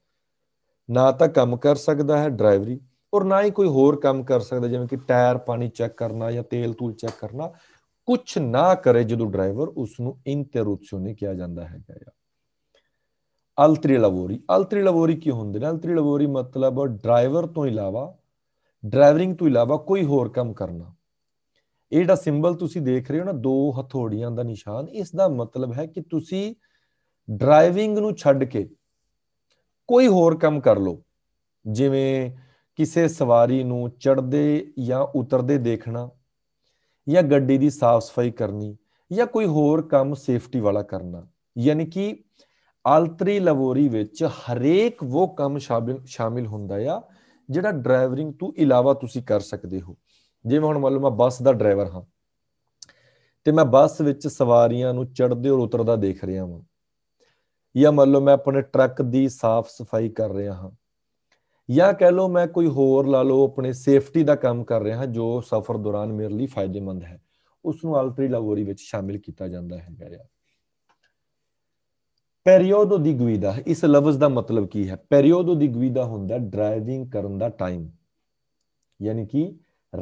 ਨਾ ਤਾਂ ਕੰਮ ਕਰ ਸਕਦਾ ਹੈ ਡਰਾਈਵਰੀ ਔਰ ਨਾ ਹੀ ਕੋਈ ਹੋਰ ਕੰਮ ਕਰ ਸਕਦਾ ਜਿਵੇਂ ਕਿ ਟਾਇਰ ਪਾਣੀ ਚੈੱਕ ਕਰਨਾ ਜਾਂ ਤੇਲ ਤੂਲ ਚੈੱਕ ਕਰਨਾ ਕੁਝ ਨਾ ਕਰੇ ਜਦੋਂ ਡਰਾਈਵਰ ਉਸ ਨੂੰ ਇੰਟਰੂਪਸ਼ਨੇ ਕਿਹਾ ਜਾਂਦਾ ਹੈਗਾ ਯਾ ਅਲਤਰੀ ਲਵੋਰੀ ਅਲਤਰੀ ਲਵੋਰੀ ਕੀ ਹੁੰਦੇ ਨੇ ਅਲਤਰੀ ਲਵੋਰੀ ਮਤਲਬ ਡਰਾਈਵਰ ਤੋਂ ਇਲਾਵਾ ਡਰਾਈਵਰਿੰਗ ਤੋਂ ਇਲਾਵਾ ਕੋਈ ਹੋਰ ਕੰਮ ਕਰਨਾ ਇਹ ਜਿਹੜਾ ਸਿੰਬਲ ਤੁਸੀਂ ਦੇਖ ਰਹੇ ਹੋ ਨਾ ਦੋ ਹਥੋੜੀਆਂ ਦਾ ਨਿਸ਼ਾਨ ਇਸ ਦਾ ਮਤਲਬ ਹੈ ਕਿ ਤੁਸੀਂ ਡਰਾਈਵਿੰਗ ਨੂੰ ਛੱਡ ਕੇ ਕੋਈ ਹੋਰ ਕੰਮ ਕਰ ਲਓ ਜਿਵੇਂ ਕਿਸੇ ਸਵਾਰੀ ਨੂੰ ਚੜਦੇ ਜਾਂ ਉਤਰਦੇ ਦੇਖਣਾ ਜਾਂ ਗੱਡੀ ਦੀ ਸਾਫ਼ ਸਫਾਈ ਕਰਨੀ ਜਾਂ ਕੋਈ ਹੋਰ ਕੰਮ ਸੇਫਟੀ ਵਾਲਾ ਕਰਨਾ ਯਾਨੀ ਕਿ ਆਲਤਰੀ ਲਵੋਰੀ ਵਿੱਚ ਹਰੇਕ ਉਹ ਕੰਮ ਸ਼ਾਮਿਲ ਹੁੰਦਾ ਆ ਜਿਹੜਾ ਡਰਾਈਵਰਿੰਗ ਤੋਂ ਇਲਾਵਾ ਤੁਸੀਂ ਕਰ ਸਕਦੇ ਹੋ ਜਿਵੇਂ ਹੁਣ ਮੰਨ ਲਓ ਮੈਂ ਬੱਸ ਦਾ ਡਰਾਈਵਰ ਹਾਂ ਤੇ ਮੈਂ ਬੱਸ ਵਿੱਚ ਸਵਾਰੀਆਂ ਨੂੰ ਚੜਦੇ ਔਰ ਉਤਰਦਾ ਦੇਖ ਰਿਹਾ ਹਾਂ ਜਾਂ ਮੰਨ ਲਓ ਮੈਂ ਆਪਣੇ ਟਰੱਕ ਦੀ ਸਾਫ਼ ਸਫਾਈ ਕਰ ਰਿਹਾ ਹਾਂ ਜਾਂ ਕਹਿ ਲਓ ਮੈਂ ਕੋਈ ਹੋਰ ਲਾ ਲਓ ਆਪਣੇ ਸੇਫਟੀ ਦਾ ਕੰਮ ਕਰ ਰਿਹਾ ਹਾਂ ਜੋ ਸਫ਼ਰ ਦੌਰਾਨ ਮੇਰੇ ਲਈ ਫਾਇਦੇਮੰਦ ਹੈ ਉਸ ਨੂੰ ਆਲਟਰੀ ਲਾਗੋਰੀ ਵਿੱਚ ਸ਼ਾਮਿਲ ਕੀਤਾ ਜਾਂਦਾ ਹੈਗਾ ਯਾਰ ਪੈਰੀਓਡੋ ਦੀ ਗਵੀਦਾ ਇਸ ਲਫ਼ਜ਼ ਦਾ ਮਤਲਬ ਕੀ ਹੈ ਪੈਰੀਓਡੋ ਦੀ ਗਵੀਦਾ ਹੁੰਦਾ ਡਰਾਈਵਿੰਗ ਕਰਨ ਦਾ ਟਾਈਮ ਯਾਨੀ ਕਿ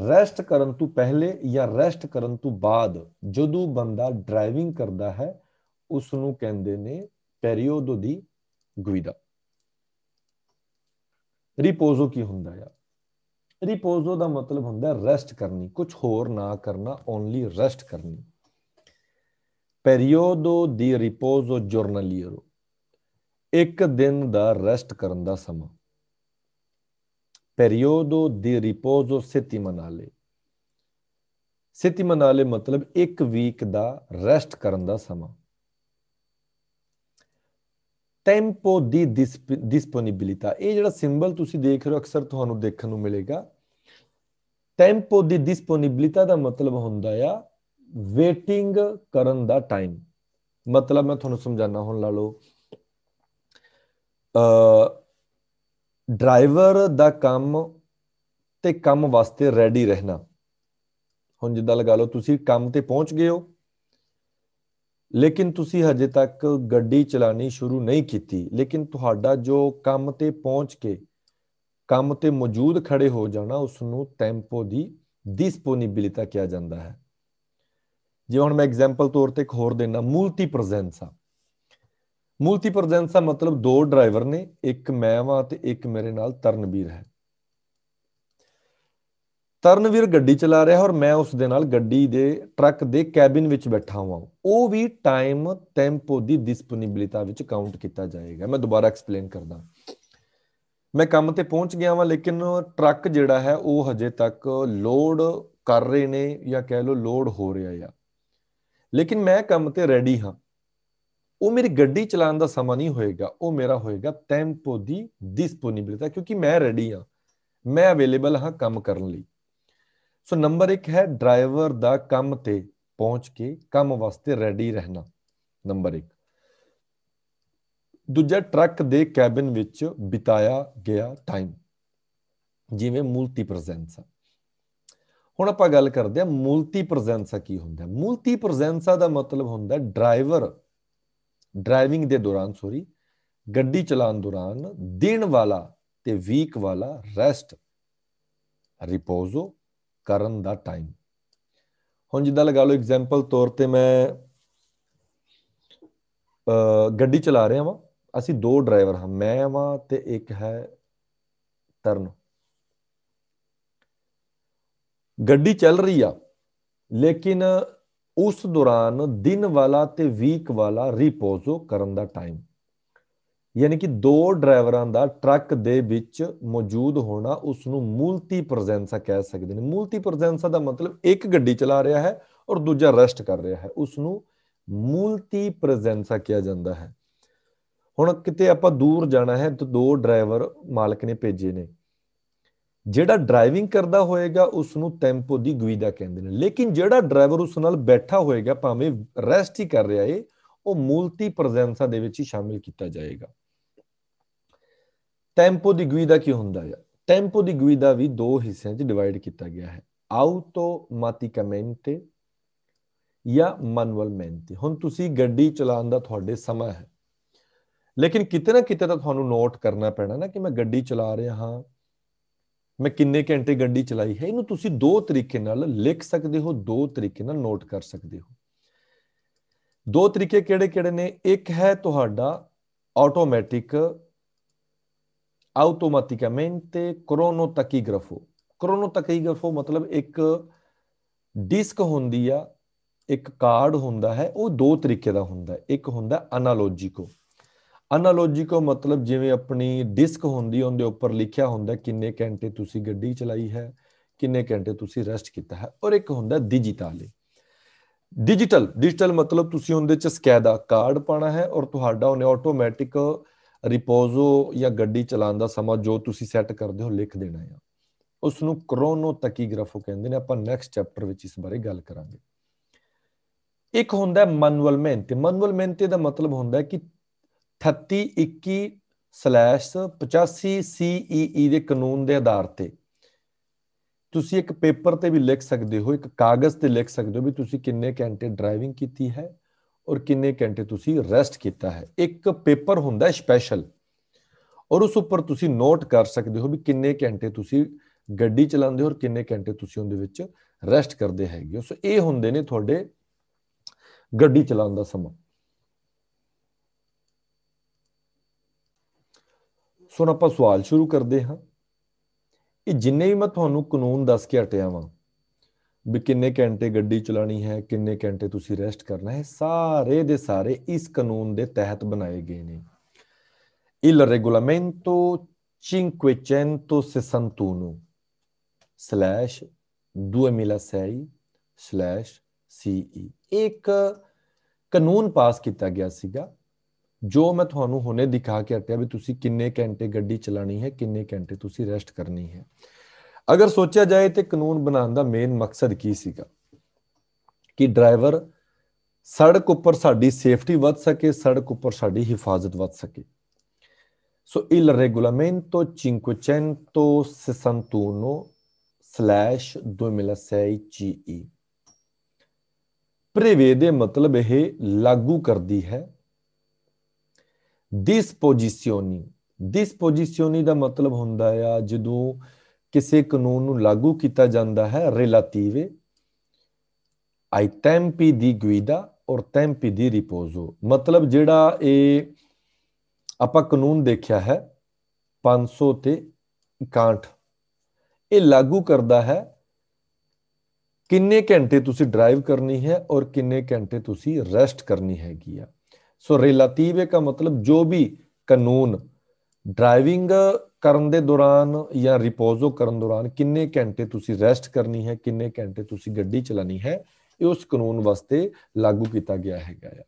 ਰੈਸਟ ਕਰਨ ਤੋਂ ਪਹਿਲੇ ਜਾਂ ਰੈਸਟ ਕਰਨ ਤੋਂ ਬਾਅਦ ਜਦੋਂ ਬੰਦਾ ਡਰਾਈਵਿੰਗ ਕਰਦਾ ਹੈ ਉਸ ਨੂੰ ਕਹਿੰਦੇ ਨੇ ਪੈਰੀਓਡੋ ਦੀ ਗਵੀਦਾ ਰਿਪੋਜ਼ੋ ਕੀ ਹੁੰਦਾ ਆ ਰਿਪੋਜ਼ੋ ਦਾ ਮਤਲਬ ਹੁੰਦਾ ਰੈਸਟ ਕਰਨੀ ਕੁਝ ਹੋਰ ਨਾ ਕਰਨਾ ਓਨਲੀ ਰੈਸਟ ਕਰਨੀ ਪੀਰੀਓਡੋ ਦੀ ਰਿਪੋਜ਼ੋ ਜਰਨਲੀਅਰੋ ਇੱਕ ਦਿਨ ਦਾ ਰੈਸਟ ਕਰਨ ਦਾ ਸਮਾਂ ਪੀਰੀਓਡੋ ਦੀ ਰਿਪੋਜ਼ੋ ਸਿਤੀ ਮਨਾਲੇ ਮਤਲਬ ਇੱਕ ਵੀਕ ਦਾ ਰੈਸਟ ਕਰਨ ਦਾ ਸਮਾਂ ਟੈਂਪੋ ਦੀ ਡਿਸਪੋਨਿਬਿਲਿਟਾ ਇਹ ਜਿਹੜਾ ਸਿੰਬਲ ਤੁਸੀਂ ਦੇਖ ਰਹੇ ਹੋ ਅਕਸਰ ਤੁਹਾਨੂੰ ਦੇਖਣ ਨੂੰ ਮਿਲੇਗਾ ਟੈਂਪੋ ਦੀ ਡਿਸਪੋਨਿਬਿਲਿਟਾ ਦਾ ਮਤਲਬ ਹੁੰਦਾ ਆ ਵੇਟਿੰਗ ਕਰਨ ਦਾ ਟਾਈਮ ਮਤਲਬ ਮੈਂ ਤੁਹਾਨੂੰ ਸਮਝਾਣਾ ਹੁਣ ਲਾ ਲਓ ਅ ਡਰਾਈਵਰ ਦਾ ਕੰਮ ਤੇ ਕੰਮ ਵਾਸਤੇ ਰੈਡੀ ਰਹਿਣਾ ਹੁਣ ਜਿੱਦਾਂ ਲਗਾ ਲਓ ਤੁਸੀਂ ਕੰਮ ਤੇ ਪਹੁੰਚ ਗਏ ਹੋ ਲੇਕਿਨ ਤੁਸੀਂ ਹਜੇ ਤੱਕ ਗੱਡੀ ਚਲਾਣੀ ਸ਼ੁਰੂ ਨਹੀਂ ਕੀਤੀ ਲੇਕਿਨ ਤੁਹਾਡਾ ਜੋ ਕੰਮ ਤੇ ਪਹੁੰਚ ਕੇ ਕੰਮ ਤੇ ਮੌਜੂਦ ਖੜੇ ਹੋ ਜਾਣਾ ਉਸ ਨੂੰ ਟੈਂਪੋ ਦੀ ਡਿਸਪੋਨਿਬਿਲਿਟੀ ਕਿਹਾ ਜਾਂਦਾ ਹੈ ਜੇ ਹੁਣ ਮੈਂ ਐਗਜ਼ਾਮਪਲ ਤੌਰ ਤੇ ਇੱਕ ਹੋਰ ਦੇਣਾ ਮਲਟੀ ਪ੍ਰੈਜ਼ੈਂਸਾ ਮਲਟੀ ਪ੍ਰੈਜ਼ੈਂਸਾ ਮਤਲਬ ਦੋ ਡਰਾਈਵਰ ਨੇ ਇੱਕ ਮੈਂ ਵਾਂ ਤੇ ਇੱਕ ਮੇਰੇ ਨਾਲ ਤਰਨਵੀਰ ਹੈ ਤਰਨਵੀਰ ਗੱਡੀ ਚਲਾ ਰਿਹਾ ਔਰ ਮੈਂ ਉਸ ਦੇ ਨਾਲ ਗੱਡੀ ਦੇ ਟਰੱਕ ਦੇ ਕੈਬਿਨ ਵਿੱਚ ਬੈਠਾ ਹਾਂ ਉਹ ਵੀ ਟਾਈਮ ਟੈਂਪੋ ਦੀ ਡਿਸਪੋਨਿਬਿਲਿਟੀ ਵਿੱਚ ਕਾਊਂਟ ਕੀਤਾ ਜਾਏਗਾ ਮੈਂ ਦੁਬਾਰਾ ਐਕਸਪਲੇਨ ਕਰਦਾ ਮੈਂ ਕੰਮ ਤੇ ਪਹੁੰਚ ਗਿਆ ਹਾਂ ਲੇਕਿਨ ਟਰੱਕ ਜਿਹੜਾ ਹੈ ਉਹ ਹਜੇ ਤੱਕ ਲੋਡ ਕਰ ਰਹੇ ਨੇ ਜਾਂ ਕਹਿ ਲੋ ਲੋਡ ਹੋ ਰਿਹਾ ਆ ਲੇਕਿਨ ਮੈਂ ਕੰਮ ਤੇ ਰੈਡੀ ਹਾਂ ਉਹ ਮੇਰੀ ਗੱਡੀ ਚਲਾਉਣ ਦਾ ਸਮਾਂ ਨਹੀਂ ਹੋਏਗਾ ਉਹ ਮੇਰਾ ਹੋਏਗਾ ਟੈਂਪੋ ਦੀ ਡਿਸਪੋਨਿਬਿਲਿਟੀ ਕਿਉਂਕਿ ਮੈਂ ਰੈਡੀ ਹਾਂ ਮੈਂ ਅਵੇਲੇਬਲ ਹਾਂ ਕੰਮ ਕਰਨ ਲਈ ਸੋ ਨੰਬਰ 1 ਹੈ ਡਰਾਈਵਰ ਦਾ ਕੰਮ ਤੇ ਪਹੁੰਚ ਕੇ ਕੰਮ ਵਾਸਤੇ ਰੈਡੀ ਰਹਿਣਾ ਨੰਬਰ 1 ਦੂਜਾ ਟਰੱਕ ਦੇ ਕੈਬਨ ਵਿੱਚ ਬਿਤਾਇਆ ਗਿਆ ਟਾਈਮ ਜਿਵੇਂ ਮਲਟੀ ਪ੍ਰੈਜ਼ੈਂਸ ਹੁਣ ਆਪਾਂ ਗੱਲ ਕਰਦੇ ਆ ਮਲਟੀ ਪ੍ਰੈਜ਼ੈਂਸਾ ਕੀ ਹੁੰਦਾ ਮਲਟੀ ਪ੍ਰੈਜ਼ੈਂਸਾ ਦਾ ਮਤਲਬ ਹੁੰਦਾ ਡਰਾਈਵਰ ਡਰਾਈਵਿੰਗ ਦੇ ਦੌਰਾਨ ਸੌਰੀ ਗੱਡੀ ਚਲਾਉਣ ਦੌਰਾਨ ਦਿਨ ਵਾਲਾ ਤੇ ਵੀਕ ਵਾਲਾ ਰੈਸਟ ਰਿਪੋਜ਼ੋ ਕਰਨ ਦਾ ਟਾਈਮ ਹੁਣ ਜਿੱਦਾਂ ਲਗਾ ਲਓ ਐਗਜ਼ਾਮਪਲ ਤੌਰ ਤੇ ਮੈਂ ਗੱਡੀ ਚਲਾ ਰਿਹਾ ਵਾਂ ਅਸੀਂ ਦੋ ਡਰਾਈਵਰ ਹਾਂ ਮੈਂ ਵਾਂ ਤੇ ਇੱਕ ਹੈ ਤਰਨ ਗੱਡੀ ਚੱਲ ਰਹੀ ਆ ਲੇਕਿਨ ਉਸ ਦੌਰਾਨ ਦਿਨ ਵਾਲਾ ਤੇ ਵੀਕ ਵਾਲਾ ਰਿਪੋਜ਼ੋ ਕਰਨ ਦਾ ਟਾਈਮ ਯਾਨੀ ਕਿ ਦੋ ਡਰਾਈਵਰਾਂ ਦਾ ਟਰੱਕ ਦੇ ਵਿੱਚ ਮੌਜੂਦ ਹੋਣਾ ਉਸ ਨੂੰ ਮਲਟੀ ਪ੍ਰੈਜ਼ੈਂਸਾ ਕਹਿ ਸਕਦੇ ਨੇ ਮਲਟੀ ਪ੍ਰੈਜ਼ੈਂਸਾ ਦਾ ਮਤਲਬ ਇੱਕ ਗੱਡੀ ਚਲਾ ਰਿਹਾ ਹੈ ਔਰ ਦੂਜਾ ਰੈਸਟ ਕਰ ਰਿਹਾ ਹੈ ਉਸ ਨੂੰ ਮਲਟੀ ਪ੍ਰੈਜ਼ੈਂਸਾ ਕਿਹਾ ਜਾਂਦਾ ਹੈ ਹੁਣ ਕਿਤੇ ਆਪਾਂ ਦੂਰ ਜਾਣਾ ਹੈ ਤਾਂ ਦੋ ਡਰਾਈਵਰ ਮਾਲਕ ਨੇ ਭੇਜੇ ਨੇ ਜਿਹੜਾ ਡਰਾਈਵਿੰਗ ਕਰਦਾ ਹੋਏਗਾ ਉਸ ਨੂੰ ਟੈਂਪੋ ਦੀ ਗੁਈਦਾ ਕਹਿੰਦੇ ਨੇ ਲੇਕਿਨ ਜਿਹੜਾ ਡਰਾਈਵਰ ਉਸ ਨਾਲ ਬੈਠਾ ਹੋਏਗਾ ਭਾਵੇਂ ਰੈਸਟ ਹੀ ਕਰ ਰਿਹਾ ਏ ਉਹ ਮਲਟੀ ਪ੍ਰੈਜ਼ੈਂਸਾ ਦੇ ਵਿੱਚ ਹੀ ਸ਼ਾਮਿਲ ਕੀਤਾ ਜਾਏਗਾ ਟੈਂਪੋ ਦੀ ਗੁਈਦਾ ਕੀ ਹੁੰਦਾ ਹੈ ਟੈਂਪੋ ਦੀ ਗੁਈਦਾ ਵੀ ਦੋ ਹਿੱਸਿਆਂ 'ਚ ਡਿਵਾਈਡ ਕੀਤਾ ਗਿਆ ਹੈ ਆਟੋਮੈਟਿਕਮੈਂਟੇ ਜਾਂ ਮੈਨੂਅਲਮੈਂਟੇ ਹੁਣ ਤੁਸੀਂ ਗੱਡੀ ਚਲਾਉਣ ਦਾ ਤੁਹਾਡੇ ਸਮਾਂ ਹੈ ਲੇਕਿਨ ਕਿਤੇ ਨਾ ਕਿਤੇ ਤਾਂ ਤੁਹਾਨੂੰ ਨੋਟ ਕਰਨਾ ਪੈਣਾ ਨਾ ਕਿ ਮੈਂ ਗੱਡੀ ਚਲਾ ਰਿਹਾ ਹਾਂ ਮੈਂ ਕਿੰਨੇ ਘੰਟੇ ਗੱਡੀ ਚਲਾਈ ਹੈ ਇਹਨੂੰ ਤੁਸੀਂ ਦੋ ਤਰੀਕੇ ਨਾਲ ਲਿਖ ਸਕਦੇ ਹੋ ਦੋ ਤਰੀਕੇ ਨਾਲ ਨੋਟ ਕਰ ਸਕਦੇ ਹੋ ਦੋ ਤਰੀਕੇ ਕਿਹੜੇ-ਕਿਹੜੇ ਨੇ ਇੱਕ ਹੈ ਤੁਹਾਡਾ ਆਟੋਮੈਟਿਕ automaticamente chronotachigraph chronotachigraph ਮਤਲਬ ਇੱਕ ਡਿਸਕ ਹੁੰਦੀ ਆ ਇੱਕ ਕਾਰਡ ਹੁੰਦਾ ਹੈ ਉਹ ਦੋ ਤਰੀਕੇ ਦਾ ਹੁੰਦਾ ਇੱਕ ਹੁੰਦਾ ਅਨਾਲੋਜੀਕੋ ਅਨਾਲੋਜੀਕੋ ਮਤਲਬ ਜਿਵੇਂ ਆਪਣੀ ਡਿਸਕ ਹੁੰਦੀ ਉਹਦੇ ਉੱਪਰ ਲਿਖਿਆ ਹੁੰਦਾ ਕਿੰਨੇ ਘੰਟੇ ਤੁਸੀਂ ਗੱਡੀ ਚਲਾਈ ਹੈ ਕਿੰਨੇ ਘੰਟੇ ਤੁਸੀਂ ਰੈਸਟ ਕੀਤਾ ਹੈ ਔਰ ਇੱਕ ਹੁੰਦਾ ਡਿਜੀਟਲ ਡਿਜੀਟਲ ਡਿਜੀਟਲ ਮਤਲਬ ਤੁਸੀਂ ਉਹਦੇ ਚ ਸਕੈਦਾ ਕਾਰਡ ਪਾਣਾ ਹੈ ਔਰ ਤੁਹਾਡਾ ਉਹਨੇ ਆਟੋਮੈਟਿਕ ਰਿਪੋਜ਼ੋ ਜਾਂ ਗੱਡੀ ਚਲਾਉਣ ਦਾ ਸਮਾਂ ਜੋ ਤੁਸੀਂ ਸੈੱਟ ਕਰਦੇ ਹੋ ਲਿਖ ਦੇਣਾ ਹੈ ਉਸ ਨੂੰ ਕ੍ਰੋਨੋਟਾਕੀਗ੍ਰਾਫੋ ਕਹਿੰਦੇ ਨੇ ਆਪਾਂ ਨੈਕਸਟ ਚੈਪਟਰ ਵਿੱਚ ਇਸ ਬਾਰੇ ਗੱਲ ਕਰਾਂਗੇ ਇੱਕ ਹੁੰਦਾ ਮੈਨੂਅਲ ਮੈਂਟੇ ਮੈਨੂਅਲ ਮੈਂਟੇ ਦਾ ਮਤਲਬ ਹੁੰਦਾ ਹੈ ਕਿ 3821/85 ਸੀਈਈ e e ਦੇ ਕਾਨੂੰਨ ਦੇ ਆਧਾਰ ਤੇ ਤੁਸੀਂ ਇੱਕ ਪੇਪਰ ਤੇ ਵੀ ਲਿਖ ਸਕਦੇ ਹੋ ਇੱਕ ਕਾਗਜ਼ ਤੇ ਲਿਖ ਸਕਦੇ ਹੋ ਵੀ ਤੁਸੀਂ ਕਿੰਨੇ ਘੰਟੇ ਡਰਾਈਵਿੰਗ ਕੀਤੀ ਹੈ ਔਰ ਕਿੰਨੇ ਘੰਟੇ ਤੁਸੀਂ ਰੈਸਟ ਕੀਤਾ ਹੈ ਇੱਕ ਪੇਪਰ ਹੁੰਦਾ ਹੈ ਸਪੈਸ਼ਲ ਔਰ ਉਸ ਉੱਪਰ ਤੁਸੀਂ ਨੋਟ ਕਰ ਸਕਦੇ ਹੋ ਵੀ ਕਿੰਨੇ ਘੰਟੇ ਤੁਸੀਂ ਗੱਡੀ ਚਲਾਉਂਦੇ ਹੋ ਔਰ ਕਿੰਨੇ ਘੰਟੇ ਤੁਸੀਂ ਉਹਦੇ ਵਿੱਚ ਰੈਸਟ ਕਰਦੇ ਹੈਗੇ ਸੋ ਇਹ ਹੁੰਦੇ ਨੇ ਤੁਹਾਡੇ ਗੱਡੀ ਚਲਾਉਣ ਦਾ ਸਮਾਂ ਸੋ ਆਪਾਂ ਸਵਾਲ ਸ਼ੁਰੂ ਕਰਦੇ ਹਾਂ ਇਹ ਜਿੰਨੇ ਵੀ ਮੈਂ ਤੁਹਾਨੂੰ ਕਾਨੂੰਨ ਦੱਸ ਕੇ ਹਟਿਆ ਵਾਂ ਵੀ ਕਿੰਨੇ ਘੰਟੇ ਗੱਡੀ ਚਲਾਣੀ ਹੈ ਕਿੰਨੇ ਘੰਟੇ ਤੁਸੀਂ ਰੈਸਟ ਕਰਨਾ ਹੈ ਸਾਰੇ ਦੇ ਸਾਰੇ ਇਸ ਕਾਨੂੰਨ ਦੇ ਤਹਿਤ ਬਣਾਏ ਗਏ ਨੇ ਇਲ ਰੈਗੂਲਮੈਂਟੋ 561/2006/CE ਇੱਕ ਕਾਨੂੰਨ ਪਾਸ ਕੀਤਾ ਗਿਆ ਸੀਗਾ ਜੋ ਮੈਂ ਤੁਹਾਨੂੰ ਹੁਣੇ ਦਿਖਾ ਕੇ ਹਟਿਆ ਵੀ ਤੁਸੀਂ ਕਿੰਨੇ ਘੰਟੇ ਗੱਡੀ ਚਲਾਣੀ ਹੈ ਕਿੰਨੇ ਘੰਟੇ ਤੁਸੀਂ ਰੈਸਟ ਕਰਨੀ ਹੈ ਅਗਰ ਸੋਚਿਆ ਜਾਏ ਤੇ ਕਾਨੂੰਨ ਬਣਾਉਣ ਦਾ ਮੇਨ ਮਕਸਦ ਕੀ ਸੀਗਾ ਕਿ ਡਰਾਈਵਰ ਸੜਕ ਉੱਪਰ ਸਾਡੀ ਸੇਫਟੀ ਵੱਧ ਸਕੇ ਸੜਕ ਉੱਪਰ ਸਾਡੀ ਹਿਫਾਜ਼ਤ ਵੱਧ ਸਕੇ ਸੋ ਇਲ regolamento 561/2006 CE ਪ੍ਰੇਵੇਦੇ ਮਤਲਬ ਇਹ ਲਾਗੂ ਕਰਦੀ ਹੈ ਡਿਸਪੋਜੀਸ਼ਨੀ ਡਿਸਪੋਜੀਸ਼ਨੀ ਦਾ ਮਤਲਬ ਹੁੰਦਾ ਆ ਜਦੋਂ ਕਿਸੇ ਕਾਨੂੰਨ ਨੂੰ ਲਾਗੂ ਕੀਤਾ ਜਾਂਦਾ ਹੈ ਰਿਲੇਟਿਵੇ ਆਈ ਟੈਂਪੀ ਦੀ ਗੁਇਦਾ ਔਰ ਟੈਂਪੀ ਦੀ ਰਿਪੋਜ਼ੋ ਮਤਲਬ ਜਿਹੜਾ ਇਹ ਆਪਾਂ ਕਾਨੂੰਨ ਦੇਖਿਆ ਹੈ 500 ਤੇ 61 ਇਹ ਲਾਗੂ ਕਰਦਾ ਹੈ ਕਿੰਨੇ ਘੰਟੇ ਤੁਸੀਂ ਡਰਾਈਵ ਕਰਨੀ ਹੈ ਔਰ ਕਿੰਨੇ ਘੰਟੇ ਤੁਸੀਂ ਰੈਸਟ ਕਰਨੀ ਹੈਗੀ ਆ ਸੋ ਰਿਲੇਟਿਵੇ ਦਾ ਮਤਲਬ ਜੋ ਵੀ ਕਾਨੂੰਨ ਡਰਾਈਵਿੰਗ ਕਰਨ ਦੇ ਦੌਰਾਨ ਜਾਂ ਰਿਪੋਜ਼ੋ ਕਰਨ ਦੌਰਾਨ ਕਿੰਨੇ ਘੰਟੇ ਤੁਸੀਂ ਰੈਸਟ ਕਰਨੀ ਹੈ ਕਿੰਨੇ ਘੰਟੇ ਤੁਸੀਂ ਗੱਡੀ ਚਲਾਣੀ ਹੈ ਇਹ ਉਸ ਕਾਨੂੰਨ ਵਾਸਤੇ ਲਾਗੂ ਕੀਤਾ ਗਿਆ ਹੈਗਾ ਆ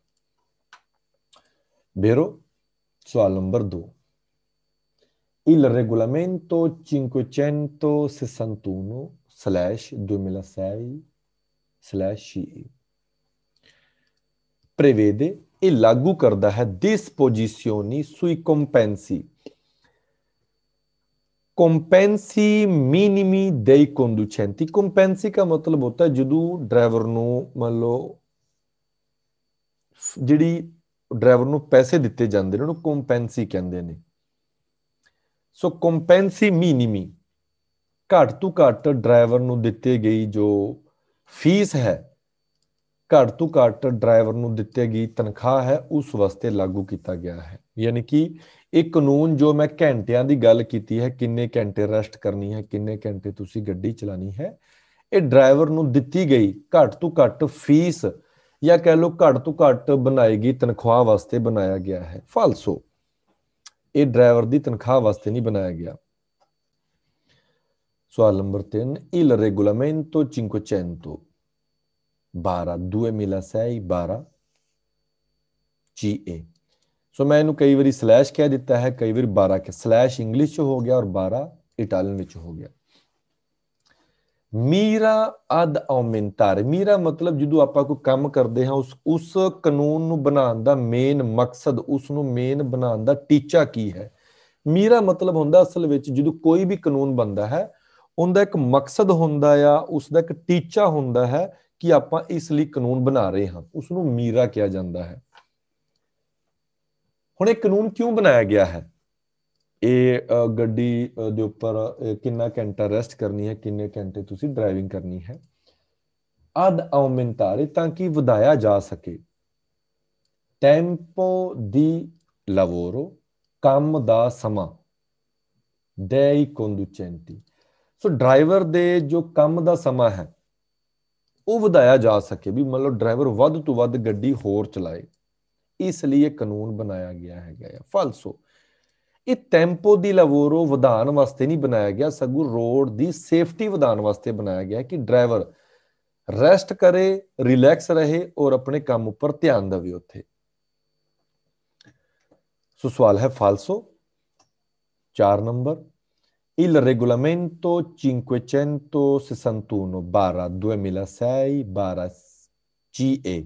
ਬੇਰੋ ਸਵਾਲ number 2 il regolamento 561/2006/CE prevede ਲਾਗੂ ਕਰਦਾ ਹੈ disposizioni sui compensi ਕੰਪੈਂਸੀ मिनिमी ਦੇ ਕੰਡੂਚੈਂਟੀ ਕੰਪੈਂਸੀ ਦਾ ਮਤਲਬ ਹੁੰਦਾ ਜਦੋਂ ਡਰਾਈਵਰ ਨੂੰ ਮੰਨ ਲਓ ਜਿਹੜੀ ਡਰਾਈਵਰ ਨੂੰ ਪੈਸੇ ਦਿੱਤੇ ਜਾਂਦੇ ਨੇ ਉਹਨੂੰ ਕੰਪੈਂਸੀ ਕਹਿੰਦੇ ਨੇ ਸੋ ਕੰਪੈਂਸੀ ਮਿਨੀਮੀ ਘੱਟ ਤੋਂ ਘੱਟ ਡਰਾਈਵਰ ਨੂੰ ਦਿੱਤੇ ਗਈ ਜੋ ਫੀਸ ਹੈ ਘੱਟ ਤੋਂ ਘੱਟ ਡਰਾਈਵਰ ਨੂੰ ਦਿੱਤੇ ਗਈ ਤਨਖਾਹ ਹੈ ਉਸ ਵਾਸਤੇ ਲਾਗੂ ਕੀਤਾ ਗਿਆ ਹੈ ਯਾਨੀ ਕਿ ਇਹ ਕਾਨੂੰਨ ਜੋ ਮੈਂ ਘੰਟਿਆਂ ਦੀ ਗੱਲ ਕੀਤੀ ਹੈ ਕਿੰਨੇ ਘੰਟੇ ਰੈਸਟ ਕਰਨੀ ਹੈ ਕਿੰਨੇ ਘੰਟੇ ਤੁਸੀਂ ਗੱਡੀ ਚਲਾਣੀ ਹੈ ਇਹ ਡਰਾਈਵਰ ਨੂੰ ਦਿੱਤੀ ਗਈ ਘੱਟ ਤੋਂ ਘੱਟ ਫੀਸ ਜਾਂ ਕਹਿ ਲਓ ਘੱਟ ਤੋਂ ਘੱਟ ਬਣਾਈ ਗਈ ਤਨਖਾਹ ਵਾਸਤੇ ਬਣਾਇਆ ਗਿਆ ਹੈ ਫਾਲਸੋ ਇਹ ਡਰਾਈਵਰ ਦੀ ਤਨਖਾਹ ਵਾਸਤੇ ਨਹੀਂ ਬਣਾਇਆ ਗਿਆ ਸਵਾਲ ਨੰਬਰ 3 ਇਲ ਰੈਗੂਲਮੈਂਟੋ 500 12 2006 12 GA ਸੋ ਮੈਂ ਇਹਨੂੰ ਕਈ ਵਾਰੀ ਸਲੈਸ਼ ਕਹਿ ਦਿੱਤਾ ਹੈ ਕਈ ਵਾਰ 12 ਕਿ ਸਲੈਸ਼ ਇੰਗਲਿਸ਼ ਚ ਹੋ ਗਿਆ ਔਰ 12 ਇਟਾਲੀਅਨ ਵਿੱਚ ਹੋ ਗਿਆ ਮੀਰਾ ਅਦ ਔਮੈਂਟਾਰ ਮੀਰਾ ਮਤਲਬ ਜਦੋਂ ਆਪਾਂ ਕੋਈ ਕੰਮ ਕਰਦੇ ਹਾਂ ਉਸ ਉਸ ਕਾਨੂੰਨ ਨੂੰ ਬਣਾਉਣ ਦਾ ਮੇਨ ਮਕਸਦ ਉਸ ਨੂੰ ਮੇਨ ਬਣਾਉਣ ਦਾ ਟੀਚਾ ਕੀ ਹੈ ਮੀਰਾ ਮਤਲਬ ਹੁੰਦਾ ਅਸਲ ਵਿੱਚ ਜਦੋਂ ਕੋਈ ਵੀ ਕਾਨੂੰਨ ਬਣਦਾ ਹੈ ਉਹਦਾ ਇੱਕ ਮਕਸਦ ਹੁੰਦਾ ਆ ਉਸ ਦਾ ਇੱਕ ਟੀਚਾ ਹੁੰਦਾ ਹੈ ਕਿ ਆਪਾਂ ਇਸ ਲਈ ਕਾਨੂੰਨ ਬਣਾ ਰਹੇ ਹਾਂ ਉਸ ਨੂੰ ਮੀਰਾ ਕਿਹਾ ਜਾਂਦਾ ਹੈ ਹੁਣ ਇਹ ਕਾਨੂੰਨ ਕਿਉਂ ਬਣਾਇਆ ਗਿਆ ਹੈ ਇਹ ਗੱਡੀ ਦੇ ਉੱਪਰ ਕਿੰਨਾ ਘੰਟਾ ਰੈਸਟ ਕਰਨੀ ਹੈ ਕਿੰਨੇ ਘੰਟੇ ਤੁਸੀਂ ਡਰਾਈਵਿੰਗ ਕਰਨੀ ਹੈ ਅਦ ਆਉਮੈਂਟਾਰੇ ਤਾਂ ਕਿ ਵਧਾਇਆ ਜਾ ਸਕੇ ਟੈਂਪੋ ਦੀ ਲਵੋਰੋ ਕੰਮ ਦਾ ਸਮਾਂ ਦੇਈ ਕੰਡੂਚੈਂਟੀ ਸੋ ਡਰਾਈਵਰ ਦੇ ਜੋ ਕੰਮ ਦਾ ਸਮਾਂ ਹੈ ਉਹ ਵਧਾਇਆ ਜਾ ਸਕੇ ਵੀ ਮਤਲਬ ਡਰਾਈਵਰ ਵੱਧ ਤੋਂ ਵੱਧ ਗੱਡੀ ਹੋਰ ਚਲਾਏ ਇਸ ਲਈ ਇਹ ਕਾਨੂੰਨ ਬਣਾਇਆ ਗਿਆ ਹੈਗਾ ਆ ਫਲਸੋ ਇਹ ਟੈਂਪੋ ਦੀ ਲਵੋਰੋ ਵਧਾਨ ਵਾਸਤੇ ਨਹੀਂ ਬਣਾਇਆ ਗਿਆ ਸਗੂ ਰੋਡ ਦੀ ਸੇਫਟੀ ਵਧਾਨ ਵਾਸਤੇ ਬਣਾਇਆ ਗਿਆ ਕਿ ਡਰਾਈਵਰ ਰੈਸਟ ਕਰੇ ਰਿਲੈਕਸ ਰਹੇ ਔਰ ਆਪਣੇ ਕੰਮ ਉੱਪਰ ਧਿਆਨ ਦੇਵੇ ਉੱਥੇ ਸੋ ਸਵਾਲ ਹੈ ਫਾਲਸੋ 4 ਨੰਬਰ Il regolamento 561 2006 CE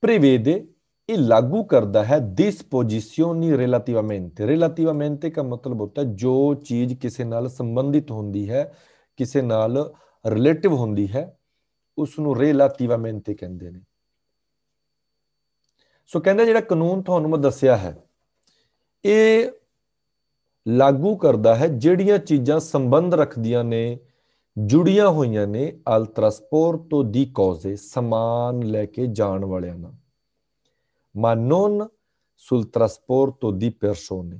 prevede e लागू करता है dispositioni relativamente relativamente का मतलब होता है जो चीज किसी ਨਾਲ ਸੰਬੰਧਿਤ ਹੁੰਦੀ ਹੈ ਕਿਸੇ ਨਾਲ ਰਿਲੇਟਿਵ ਹੁੰਦੀ ਹੈ ਉਸ ਨੂੰ relativamente ਕਹਿੰਦੇ ਨੇ ਸੋ ਕਹਿੰਦਾ ਜਿਹੜਾ ਕਾਨੂੰਨ ਤੁਹਾਨੂੰ ਮੈਂ ਦੱਸਿਆ ਹੈ ਇਹ ਲਾਗੂ ਕਰਦਾ ਹੈ ਜਿਹੜੀਆਂ ਚੀਜ਼ਾਂ ਸੰਬੰਧ ਰੱਖਦੀਆਂ ਨੇ ਜੁੜੀਆਂ ਹੋਈਆਂ ਨੇ ਅਲਟਰਾਸਪੋਰ ਤੋਂ ਦੀ ਕੌਜ਼ੇ ਸਮਾਨ ਲੈ ਕੇ ਜਾਣ ਵਾਲਿਆਂ ਨਾਲ ਮਾਨੋਨ ਸੁਲਟਰਾਸਪੋਰ ਤੋਂ ਦੀ ਪਰਸੋਨੇ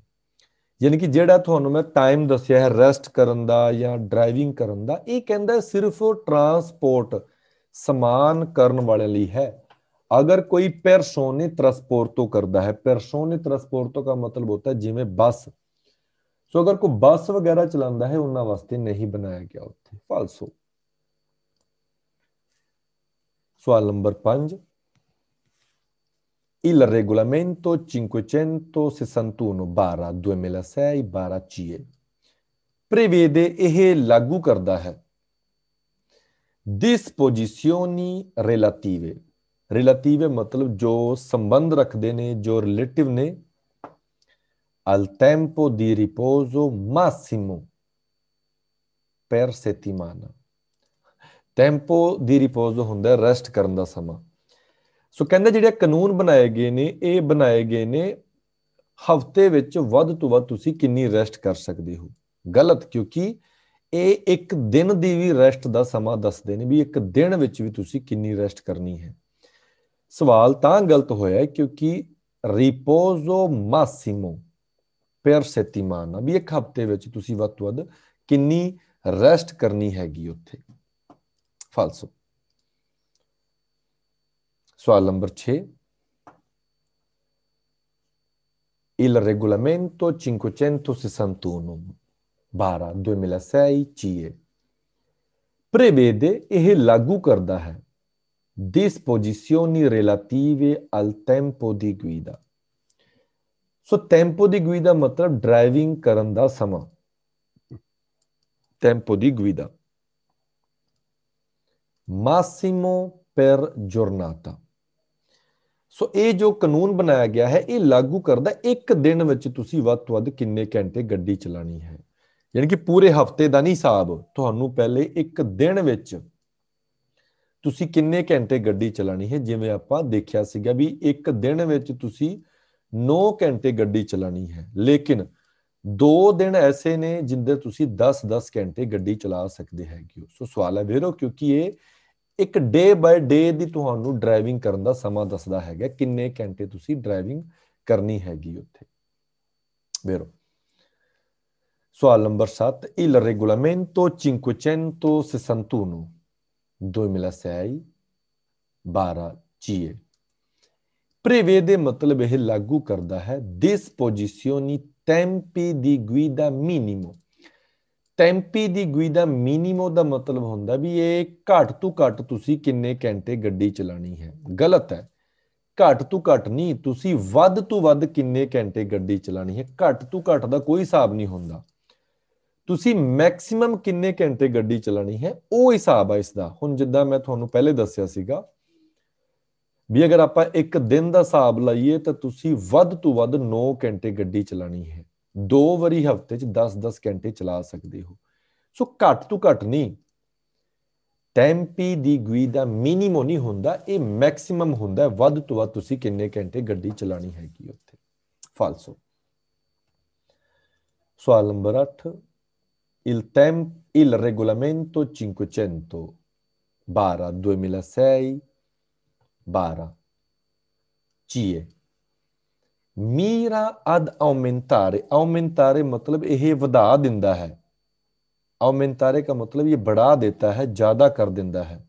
ਯਾਨੀ ਕਿ ਜਿਹੜਾ ਤੁਹਾਨੂੰ ਮੈਂ ਟਾਈਮ ਦੱਸਿਆ ਹੈ ਰੈਸਟ ਕਰਨ ਦਾ ਜਾਂ ਡਰਾਈਵਿੰਗ ਕਰਨ ਦਾ ਇਹ ਕਹਿੰਦਾ ਸਿਰਫ ਉਹ ਟਰਾਂਸਪੋਰਟ ਸਮਾਨ ਕਰਨ ਵਾਲੇ ਲਈ ਹੈ ਅਗਰ ਕੋਈ ਪਰਸੋਨੇ ਟਰਾਂਸਪੋਰਟ ਤੋਂ ਕਰਦਾ ਹੈ ਪਰਸੋਨੇ ਟਰਾਂਸਪੋਰਟ ਤੋਂ ਦਾ ਮਤਲਬ ਹੁੰਦਾ ਜਿਵੇਂ ਬੱਸ ਸੋ ਅਗਰ ਕੋ ਬੱਸ ਵਗੈਰਾ ਚਲਾਉਂਦਾ ਹੈ ਉਹਨਾਂ ਵਾਸਤੇ ਨਹੀਂ ਬਣਾਇਆ ਗਿਆ ਉੱਥੇ ਫਾਲਸੋ ਸਵਾਲ number 5 Il regolamento 561/2006/CE prevede ਇਹ ਲਾਗੂ ਕਰਦਾ ਹੈ disposizioni relative relative ਮਤਲਬ ਜੋ ਸੰਬੰਧ ਰੱਖਦੇ ਨੇ ਜੋ relative ਨੇ al tempo di riposo massimo per settimana. ਟੈਂਪੋ ਦੀ ਰਿਪੋਜ਼ ਹੁੰਦਾ ਰੈਸਟ ਕਰਨ ਦਾ ਸਮਾਂ ਸੋ ਕਹਿੰਦੇ ਜਿਹੜੇ ਕਾਨੂੰਨ ਬਣਾਏ ਗਏ ਨੇ ਇਹ ਬਣਾਏ ਗਏ ਨੇ ਹਫਤੇ ਵਿੱਚ ਵੱਧ ਤੋਂ ਵੱਧ ਤੁਸੀਂ ਕਿੰਨੀ ਰੈਸਟ ਕਰ ਸਕਦੇ ਹੋ ਗਲਤ ਕਿਉਂਕਿ ਇਹ ਇੱਕ ਦਿਨ ਦੀ ਵੀ ਰੈਸਟ ਦਾ ਸਮਾਂ ਦੱਸਦੇ ਨੇ ਵੀ ਇੱਕ ਦਿਨ ਵਿੱਚ ਵੀ ਤੁਸੀਂ ਕਿੰਨੀ ਰੈਸਟ ਕਰਨੀ ਹੈ ਸਵਾਲ ਤਾਂ ਗਲਤ ਹੋਇਆ ਕਿਉਂਕਿ ਰਿਪੋਜ਼ੋ ਮਾਸਿਮੋ ਪਰ ਸੇਤੀਮਾਨ ਨਾਲ ਵੀ ਇੱਕ ਹਫਤੇ ਵਿੱਚ ਤੁਸੀਂ ਵੱਧ ਤੋਂ ਵੱਧ ਕਿੰਨੀ ਰੈਸਟ ਕਰਨੀ ਹੈਗੀ ਉੱਥੇ ਫਾਲਸੋ ਸਵਾਲ ਨੰਬਰ 6 il regolamento 561 2006 CE prevede e lagu karda hai disposizioni relative al tempo di guida so ਟੈਂਪੋ ਦੀ ਗੁਈਦਾ ਮਤਲਬ ਡਰਾਈਵਿੰਗ ਕਰਨ ਦਾ ਸਮਾਂ ਟੈਂਪੋ ਦੀ ਗੁਈਦਾ ਮਾਸਿਮੋ ਪਰ ਜੁਰਨਾਤਾ ਸੋ ਇਹ ਜੋ ਕਾਨੂੰਨ ਬਣਾਇਆ ਗਿਆ ਹੈ ਇਹ ਲਾਗੂ ਕਰਦਾ ਇੱਕ ਦਿਨ ਵਿੱਚ ਤੁਸੀਂ ਵੱਧ ਤੋਂ ਵੱਧ ਕਿੰਨੇ ਘੰਟੇ ਗੱਡੀ ਚਲਾਣੀ ਹੈ ਯਾਨੀ ਕਿ ਪੂਰੇ ਹਫਤੇ ਦਾ ਨਹੀਂ ਹਿਸਾਬ ਤੁਹਾਨੂੰ ਪਹਿਲੇ ਇੱਕ ਦਿਨ ਵਿੱਚ ਤੁਸੀਂ ਕਿੰਨੇ ਘੰਟੇ ਗੱਡੀ ਚਲਾਣੀ ਹੈ ਜਿਵੇਂ ਆਪਾਂ ਦੇਖਿਆ ਸੀਗਾ ਵੀ ਇੱਕ ਦਿਨ ਵਿੱਚ ਤੁਸੀਂ 9 ਘੰਟੇ ਗੱਡੀ ਚਲਾਣੀ ਹੈ ਲੇਕਿਨ 2 ਦਿਨ ਐਸੇ ਨੇ ਜਿੰਦੇ ਤੁਸੀਂ 10-10 ਘੰਟੇ ਗੱਡੀ ਚਲਾ ਸਕਦੇ ਹੈਗੇ ਹੋ ਸੋ ਸਵਾਲ ਹੈ ਵੀਰੋ ਕਿਉਂਕਿ ਇਹ ਇੱਕ ਡੇ ਬਾਈ ਡੇ ਦੀ ਤੁਹਾਨੂੰ ਡਰਾਈਵਿੰਗ ਕਰਨ ਦਾ ਸਮਾਂ ਦੱਸਦਾ ਹੈਗਾ ਕਿੰਨੇ ਘੰਟੇ ਤੁਸੀਂ ਡਰਾਈਵਿੰਗ ਕਰਨੀ ਹੈਗੀ ਉੱਥੇ ਵੀਰੋ ਸਵਾਲ ਨੰਬਰ 7 ਇਲ ਰੈਗੂਲਮੈਂਟੋ 561 2006 12 GE ਪ੍ਰਵੇ ਦੇ ਮਤਲਬ ਇਹ ਲਾਗੂ ਕਰਦਾ ਹੈ ਦਿਸ ਪੋਜੀਸ਼ਨੀ ਟੈਂਪੀ ਦੀ ਗੁਈਦਾ ਮਿਨੀਮੋ ਟੈਂਪੀ ਦੀ ਗੁਈਦਾ ਮਿਨੀਮੋ ਦਾ ਮਤਲਬ ਹੁੰਦਾ ਵੀ ਇਹ ਘੱਟ ਤੋਂ ਘੱਟ ਤੁਸੀਂ ਕਿੰਨੇ ਘੰਟੇ ਗੱਡੀ ਚਲਾਣੀ ਹੈ ਗਲਤ ਹੈ ਘੱਟ ਤੋਂ ਘੱਟ ਨਹੀਂ ਤੁਸੀਂ ਵੱਧ ਤੋਂ ਵੱਧ ਕਿੰਨੇ ਘੰਟੇ ਗੱਡੀ ਚਲਾਣੀ ਹੈ ਘੱਟ ਤੋਂ ਘੱਟ ਦਾ ਕੋਈ ਹਿਸਾਬ ਨਹੀਂ ਹੁੰਦਾ ਤੁਸੀਂ ਮੈਕਸਿਮਮ ਕਿੰਨੇ ਘੰਟੇ ਗੱਡੀ ਚਲਾਣੀ ਹੈ ਉਹ ਹਿਸਾਬ ਆ ਇਸ ਦਾ ਹੁਣ ਜਿੱਦਾਂ ਮੈਂ ਤੁਹਾਨੂੰ ਪਹਿਲੇ ਦੱਸਿਆ ਸੀਗਾ ਵੀ ਅਗਰ ਆਪਾਂ ਇੱਕ ਦਿਨ ਦਾ ਹਿਸਾਬ ਲਾਈਏ ਤਾਂ ਤੁਸੀਂ ਵੱਧ ਤੋਂ ਵੱਧ 9 ਘੰਟੇ ਗੱਡੀ ਚਲਾਣੀ ਹੈ ਦੋ ਵਾਰੀ ਹਫਤੇ 'ਚ 10-10 ਘੰਟੇ ਚਲਾ ਸਕਦੇ ਹੋ ਸੋ ਘੱਟ ਤੋਂ ਘੱਟ ਨਹੀਂ ਟੈਂਪੀ ਦੀ ਗੁਈ ਦਾ ਮਿਨੀਮਮ ਨਹੀਂ ਹੁੰਦਾ ਇਹ ਮੈਕਸਿਮਮ ਹੁੰਦਾ ਹੈ ਵੱਧ ਤੋਂ ਵੱਧ ਤੁਸੀਂ ਕਿੰਨੇ ਘੰਟੇ ਗੱਡੀ ਚਲਾਣੀ ਹੈਗੀ ਉੱਥੇ ਫਾਲਸੋ ਸਵਾਲ ਨੰਬਰ 8 ਟੈਂਪ ਇਲ il 500 ਬਾਰਾ 2006 bara. Cie. ਮੀਰਾ ਅਦ ਆਉਮੈਂਟਾਰੇ ਆਉਮੈਂਟਾਰੇ ਮਤਲਬ ਇਹ ਵਧਾ ਦਿੰਦਾ ਹੈ ਆउमेंटारे ਦਾ ਮਤਲਬ ਇਹ बढ़ा ਦਿੰਦਾ ਹੈ, ਜ਼ਿਆਦਾ ਕਰ ਦਿੰਦਾ ਹੈ।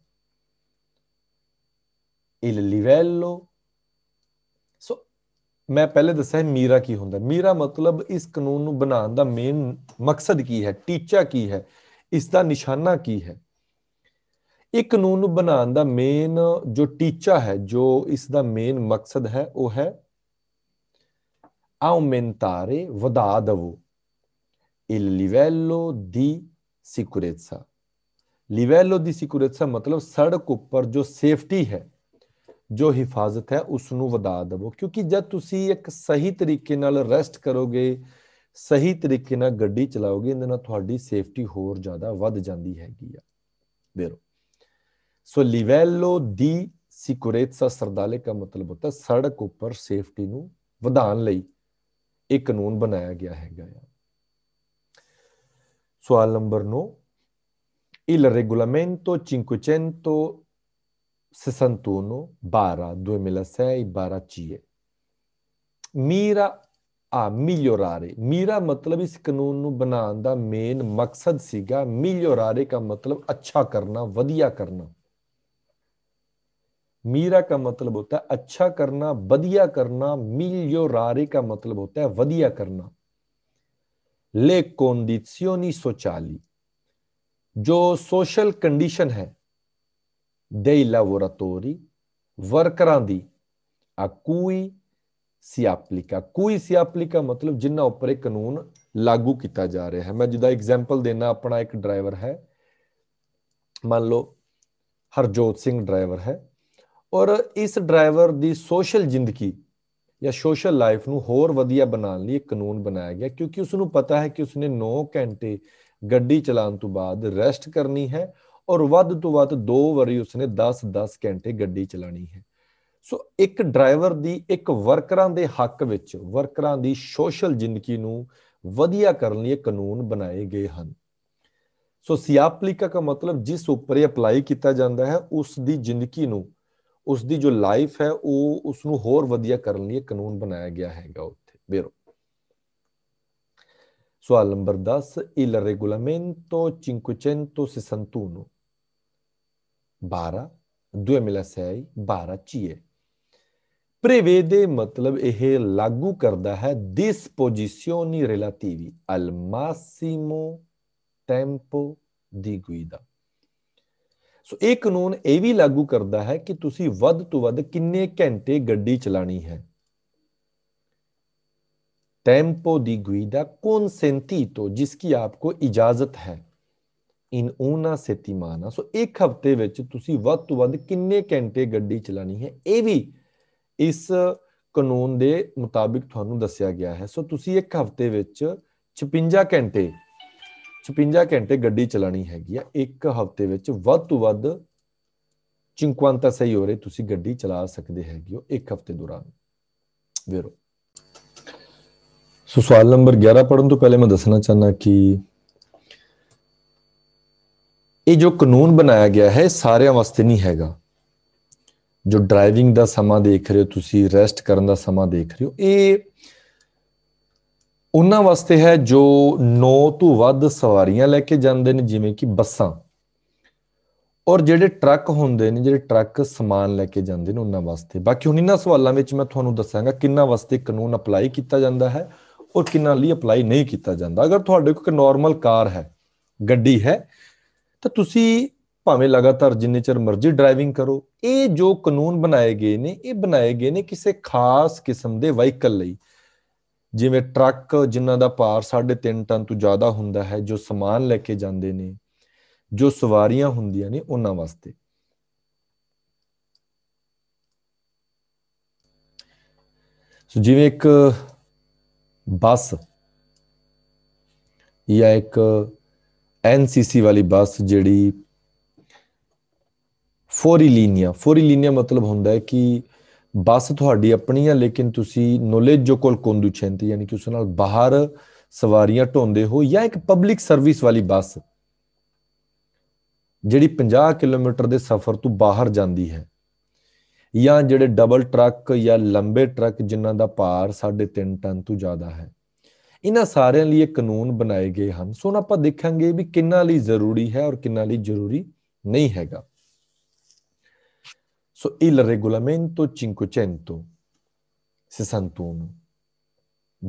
इल लिवेलो ਸੋ ਮੈਂ ਪਹਿਲੇ ਦੱਸਿਆ ਮੀਰਾ ਕੀ ਹੁੰਦਾ ਮੀਰਾ ਮਤਲਬ ਇਸ ਕਾਨੂੰਨ ਨੂੰ ਬਣਾਉਣ ਦਾ ਮੇਨ ਮਕਸਦ ਕੀ ਹੈ ਟੀਚਾ ਕੀ ਹੈ ਇਸ ਦਾ ਨਿਸ਼ਾਨਾ ਕੀ ਹੈ ਇਹ ਕਾਨੂੰਨ ਨੂੰ ਬਣਾਉਣ ਦਾ ਮੇਨ ਜੋ ਟੀਚਾ ਹੈ ਜੋ ਇਸ ਦਾ ਮੇਨ ਮਕਸਦ ਹੈ ਉਹ ਹੈ ਆਉਮੈਂਟਾਰੇ ਵਧਾ ਦਵੋ ਇਲ ਲਿਵੈਲੋ ਦੀ sicurezza ਲਿਵੈਲੋ ਦੀ ਸਿਕਿਉਰਿਟੀ ਮਤਲਬ ਸੜਕ ਉੱਪਰ ਜੋ ਸੇਫਟੀ ਹੈ ਜੋ ਹਿਫਾਜ਼ਤ ਹੈ ਉਸ ਨੂੰ ਵਧਾ ਦਵੋ ਕਿਉਂਕਿ ਜਦ ਤੁਸੀਂ ਇੱਕ ਸਹੀ ਤਰੀਕੇ ਨਾਲ ਰੈਸਟ ਕਰੋਗੇ ਸਹੀ ਤਰੀਕੇ ਨਾਲ ਗੱਡੀ ਚਲਾਓਗੇ ਇਹਦੇ ਨਾਲ ਤੁਹਾਡੀ ਸੇਫਟੀ ਹੋਰ ਜ਼ਿਆਦਾ ਵੱਧ ਜਾਂਦੀ ਹੈਗੀ ਆ ਵੇਰੋ ਸੋ ਲਿਵੈਲੋ ਦੀ ਸਿਕੁਰੇਜ਼ਾ ਸਰਦਾਲੇ ਦਾ ਮਤਲਬ ਹੁੰਦਾ ਸੜਕ ਉੱਪਰ ਸੇਫਟੀ ਨੂੰ ਵਧਾਣ ਲਈ ਇੱਕ ਕਾਨੂੰਨ ਬਣਾਇਆ ਗਿਆ ਹੈਗਾ ਆ ਸਵਾਲ ਨੰਬਰ 9 ਇਲ ਰੈਗੂਲਮੈਂਟੋ 561/2006/CE ਮੀਰਾ ਆ ਮਿਲਿਓਰਾਰੇ ਮੀਰਾ ਮਤਲਬ ਇਸ ਕਾਨੂੰਨ ਨੂੰ ਬਣਾਉਣ ਦਾ ਮੇਨ ਮਕਸਦ ਸੀਗਾ ਮਿਲਿਓਰਾਰੇ ਦਾ ਮਤਲਬ ਅੱਛਾ ਕਰਨਾ ਵਧੀਆ ਕਰਨਾ ਮੀਰਾ ਦਾ ਮਤਲਬ ਹੁੰਦਾ ਅੱਛਾ ਕਰਨਾ ਵਧੀਆ ਕਰਨਾ करना मिलियोरारे का मतलब होता है वधिया करना ले कोंदित्योनी सोचाली ਸੋਸ਼ਲ ਕੰਡੀਸ਼ਨ ਹੈ ਦੇ ਲੈਬੋਰਟਰੀ ਵਰਕਰਾਂ ਦੀ ਆ ਕੋਈ ਸੀ ਸਿਆਪਲਿਕਾ ਕੋਈ ਸੀ ਸਿਆਪਲਿਕਾ ਮਤਲਬ ਜਿੰਨਾ ਉੱਪਰ ਇਹ ਕਾਨੂੰਨ ਲਾਗੂ ਕੀਤਾ ਜਾ ਰਿਹਾ ਹੈ ਮੈਂ ਜਿਹਦਾ ਐਗਜ਼ਾਮਪਲ ਦੇਣਾ ਆਪਣਾ ਇੱਕ ਡਰਾਈਵਰ ਹੈ ਮੰਨ ਲਓ ਹਰਜੋਤ ਸਿੰਘ ਡਰਾਈਵਰ ਹੈ ਔਰ ਇਸ ਡਰਾਈਵਰ ਦੀ ਸੋਸ਼ਲ ਜ਼ਿੰਦਗੀ ਜਾਂ ਸੋਸ਼ਲ ਲਾਈਫ ਨੂੰ ਹੋਰ ਵਧੀਆ ਬਣਾਉਣ ਲਈ ਇੱਕ ਕਾਨੂੰਨ ਬਣਾਇਆ ਗਿਆ ਕਿਉਂਕਿ ਉਸ ਨੂੰ ਪਤਾ ਹੈ ਕਿ ਉਸਨੇ 9 ਘੰਟੇ ਗੱਡੀ ਚਲਾਉਣ ਤੋਂ ਬਾਅਦ ਰੈਸਟ ਕਰਨੀ ਹੈ ਔਰ ਵੱਧ ਤੋਂ ਵੱਧ ਦੋ ਵਾਰੀ ਉਸਨੇ 10-10 ਘੰਟੇ ਗੱਡੀ ਚਲਾਣੀ ਹੈ ਸੋ ਇੱਕ ਡਰਾਈਵਰ ਦੀ ਇੱਕ ਵਰਕਰਾਂ ਦੇ ਹੱਕ ਵਿੱਚ ਵਰਕਰਾਂ ਦੀ ਸੋਸ਼ਲ ਜ਼ਿੰਦਗੀ ਨੂੰ ਵਧੀਆ ਕਰਨ ਲਈ ਕਾਨੂੰਨ ਬਣਾਏ ਗਏ ਹਨ ਸੋ ਸਿਆਪਲੀਕਾ ਦਾ ਮਤਲਬ ਜਿਸ ਉੱਪਰ ਇਹ ਅਪਲਾਈ ਕੀਤਾ ਜਾਂਦਾ ਹੈ ਉਸ ਦੀ ਜ਼ਿੰਦਗੀ ਨੂੰ ਉਸ ਦੀ ਜੋ ਲਾਈਫ ਹੈ ਉਹ ਉਸ ਨੂੰ ਹੋਰ ਵਧੀਆ ਕਰਨ ਲਈ ਕਾਨੂੰਨ ਬਣਾਇਆ ਗਿਆ ਹੈਗਾ ਉੱਥੇ ਬੇਰੋ ਸਵਾਲ ਨੰਬਰ 10 il regolamento 561 12 2006 12 CIE prevede ਮਤਲਬ ਇਹ ਲਾਗੂ ਕਰਦਾ ਹੈ disposizioni relativi al massimo tempo di guida ਸੋ ਇਹ ਕਾਨੂੰਨ ਇਹ ਵੀ ਲਾਗੂ ਕਰਦਾ ਹੈ ਕਿ ਤੁਸੀਂ ਵੱਧ ਤੋਂ ਵੱਧ ਕਿੰਨੇ ਘੰਟੇ ਗੱਡੀ ਚਲਾਣੀ ਹੈ ਟੈਂਪੋ ਦੀ ਗੁਇਦਾ ਕੌਨਸੈਂਟੀਟੋ ਜਿਸ ਕੀ ਆਪਕੋ ਇਜਾਜ਼ਤ ਹੈ ਇਨ ਉਨਾ ਸੇਤੀਮਾਨਾ ਸੋ ਇੱਕ ਹਫਤੇ ਵਿੱਚ ਤੁਸੀਂ ਵੱਧ ਤੋਂ ਵੱਧ ਕਿੰਨੇ ਘੰਟੇ ਗੱਡੀ ਚਲਾਣੀ ਹੈ ਇਹ ਵੀ ਇਸ ਕਾਨੂੰਨ ਦੇ ਮੁਤਾਬਿਕ ਤੁਹਾਨੂੰ ਦੱਸਿਆ ਗਿਆ ਹੈ ਸੋ ਤੁਸੀਂ ਇੱਕ ਹਫਤੇ ਵਿੱਚ 56 ਘੰਟੇ 56 ਘੰਟੇ ਗੱਡੀ ਚਲਾਣੀ ਹੈਗੀ ਆ ਇੱਕ ਹਫ਼ਤੇ ਵਿੱਚ ਵੱਧ ਤੋਂ ਵੱਧ 50 ਸਹੀ ਹੋ ਰਹੇ ਤੁਸੀਂ ਗੱਡੀ ਚਲਾ ਸਕਦੇ ਹੈਗੇ ਹੋ ਇੱਕ ਹਫ਼ਤੇ ਦੌਰਾਨ ਵੇਰੋ ਸੋ ਸਵਾਲ ਨੰਬਰ 11 ਪੜਨ ਤੋਂ ਪਹਿਲੇ ਮੈਂ ਦੱਸਣਾ ਚਾਹਨਾ ਕਿ ਇਹ ਜੋ ਕਾਨੂੰਨ ਬਣਾਇਆ ਗਿਆ ਹੈ ਸਾਰਿਆਂ ਵਾਸਤੇ ਨਹੀਂ ਹੈਗਾ ਜੋ ਡਰਾਈਵਿੰਗ ਦਾ ਸਮਾਂ ਦੇਖ ਰਹੇ ਹੋ ਤੁਸੀਂ ਰੈਸਟ ਕਰਨ ਦਾ ਸਮਾਂ ਦੇਖ ਰਹੇ ਹੋ ਇਹ ਉਹਨਾਂ ਵਾਸਤੇ ਹੈ ਜੋ 9 ਤੋਂ ਵੱਧ ਸਵਾਰੀਆਂ ਲੈ ਕੇ ਜਾਂਦੇ ਨੇ ਜਿਵੇਂ ਕਿ ਬੱਸਾਂ ਔਰ ਜਿਹੜੇ ਟਰੱਕ ਹੁੰਦੇ ਨੇ ਜਿਹੜੇ ਟਰੱਕ ਸਮਾਨ ਲੈ ਕੇ ਜਾਂਦੇ ਨੇ ਉਹਨਾਂ ਵਾਸਤੇ ਬਾਕੀ ਹੁਣ ਇਹਨਾਂ ਸਵਾਲਾਂ ਵਿੱਚ ਮੈਂ ਤੁਹਾਨੂੰ ਦੱਸਾਂਗਾ ਕਿੰਨਾ ਵਾਸਤੇ ਕਾਨੂੰਨ ਅਪਲਾਈ ਕੀਤਾ ਜਾਂਦਾ ਹੈ ਔਰ ਕਿੰਨਾ ਲਈ ਅਪਲਾਈ ਨਹੀਂ ਕੀਤਾ ਜਾਂਦਾ ਅਗਰ ਤੁਹਾਡੇ ਕੋਲ ਇੱਕ ਨਾਰਮਲ ਕਾਰ ਹੈ ਗੱਡੀ ਹੈ ਤਾਂ ਤੁਸੀਂ ਭਾਵੇਂ ਲਗਾਤਾਰ ਜਿੰਨੇ ਚਿਰ ਮਰਜ਼ੀ ਡਰਾਈਵਿੰਗ ਕਰੋ ਇਹ ਜੋ ਕਾਨੂੰਨ ਬਣਾਏ ਗਏ ਨੇ ਇਹ ਬਣਾਏ ਗਏ ਨੇ ਕਿਸੇ ਖਾਸ ਕਿਸਮ ਦੇ ਵਾਹਕਲ ਲਈ ਜਿਵੇਂ ਟਰੱਕ ਜਿਨ੍ਹਾਂ ਦਾ ਭਾਰ 3.5 ਟਨ ਤੋਂ ਜ਼ਿਆਦਾ ਹੁੰਦਾ ਹੈ ਜੋ ਸਮਾਨ ਲੈ ਕੇ ਜਾਂਦੇ ਨੇ ਜੋ ਸਵਾਰੀਆਂ ਹੁੰਦੀਆਂ ਨੇ ਉਹਨਾਂ ਵਾਸਤੇ ਸੋ ਜਿਵੇਂ ਇੱਕ ਬੱਸ ਜਾਂ ਇੱਕ ਐਨਸੀਸੀ ਵਾਲੀ ਬੱਸ ਜਿਹੜੀ ਫੋਰੀ ਲੀਨੀਆ ਫੋਰੀ ਲੀਨੀਆ ਮਤਲਬ ਹੁੰਦਾ ਹੈ ਕਿ ਬਸ ਤੁਹਾਡੀ ਆਪਣੀ ਆ ਲੇਕਿਨ ਤੁਸੀਂ ਨੋਲੇਜ ਜੋ ਕੋਲ ਕੰਦੂਚੈਂਤੀ ਯਾਨੀ ਕਿ ਉਸ ਨਾਲ ਬਾਹਰ ਸਵਾਰੀਆਂ ਢੋਂਦੇ ਹੋ ਜਾਂ ਇੱਕ ਪਬਲਿਕ ਸਰਵਿਸ ਵਾਲੀ ਬੱਸ ਜਿਹੜੀ 50 ਕਿਲੋਮੀਟਰ ਦੇ ਸਫ਼ਰ ਤੋਂ ਬਾਹਰ ਜਾਂਦੀ ਹੈ ਜਾਂ ਜਿਹੜੇ ਡਬਲ ਟਰੱਕ ਜਾਂ ਲੰਬੇ ਟਰੱਕ ਜਿਨ੍ਹਾਂ ਦਾ ਭਾਰ 3.5 ਟਨ ਤੋਂ ਜ਼ਿਆਦਾ ਹੈ ਇਹਨਾਂ ਸਾਰਿਆਂ ਲਈ ਇਹ ਕਾਨੂੰਨ ਬਣਾਏ ਗਏ ਹਨ ਸੋ ਨਾ ਆਪਾਂ ਦੇਖਾਂਗੇ ਵੀ ਕਿੰਨਾ ਲਈ ਜ਼ਰੂਰੀ ਹੈ ਔਰ ਕਿੰਨਾ ਲਈ ਜ਼ਰੂਰੀ ਨਹੀਂ ਹੈਗਾ So, il regolamento 561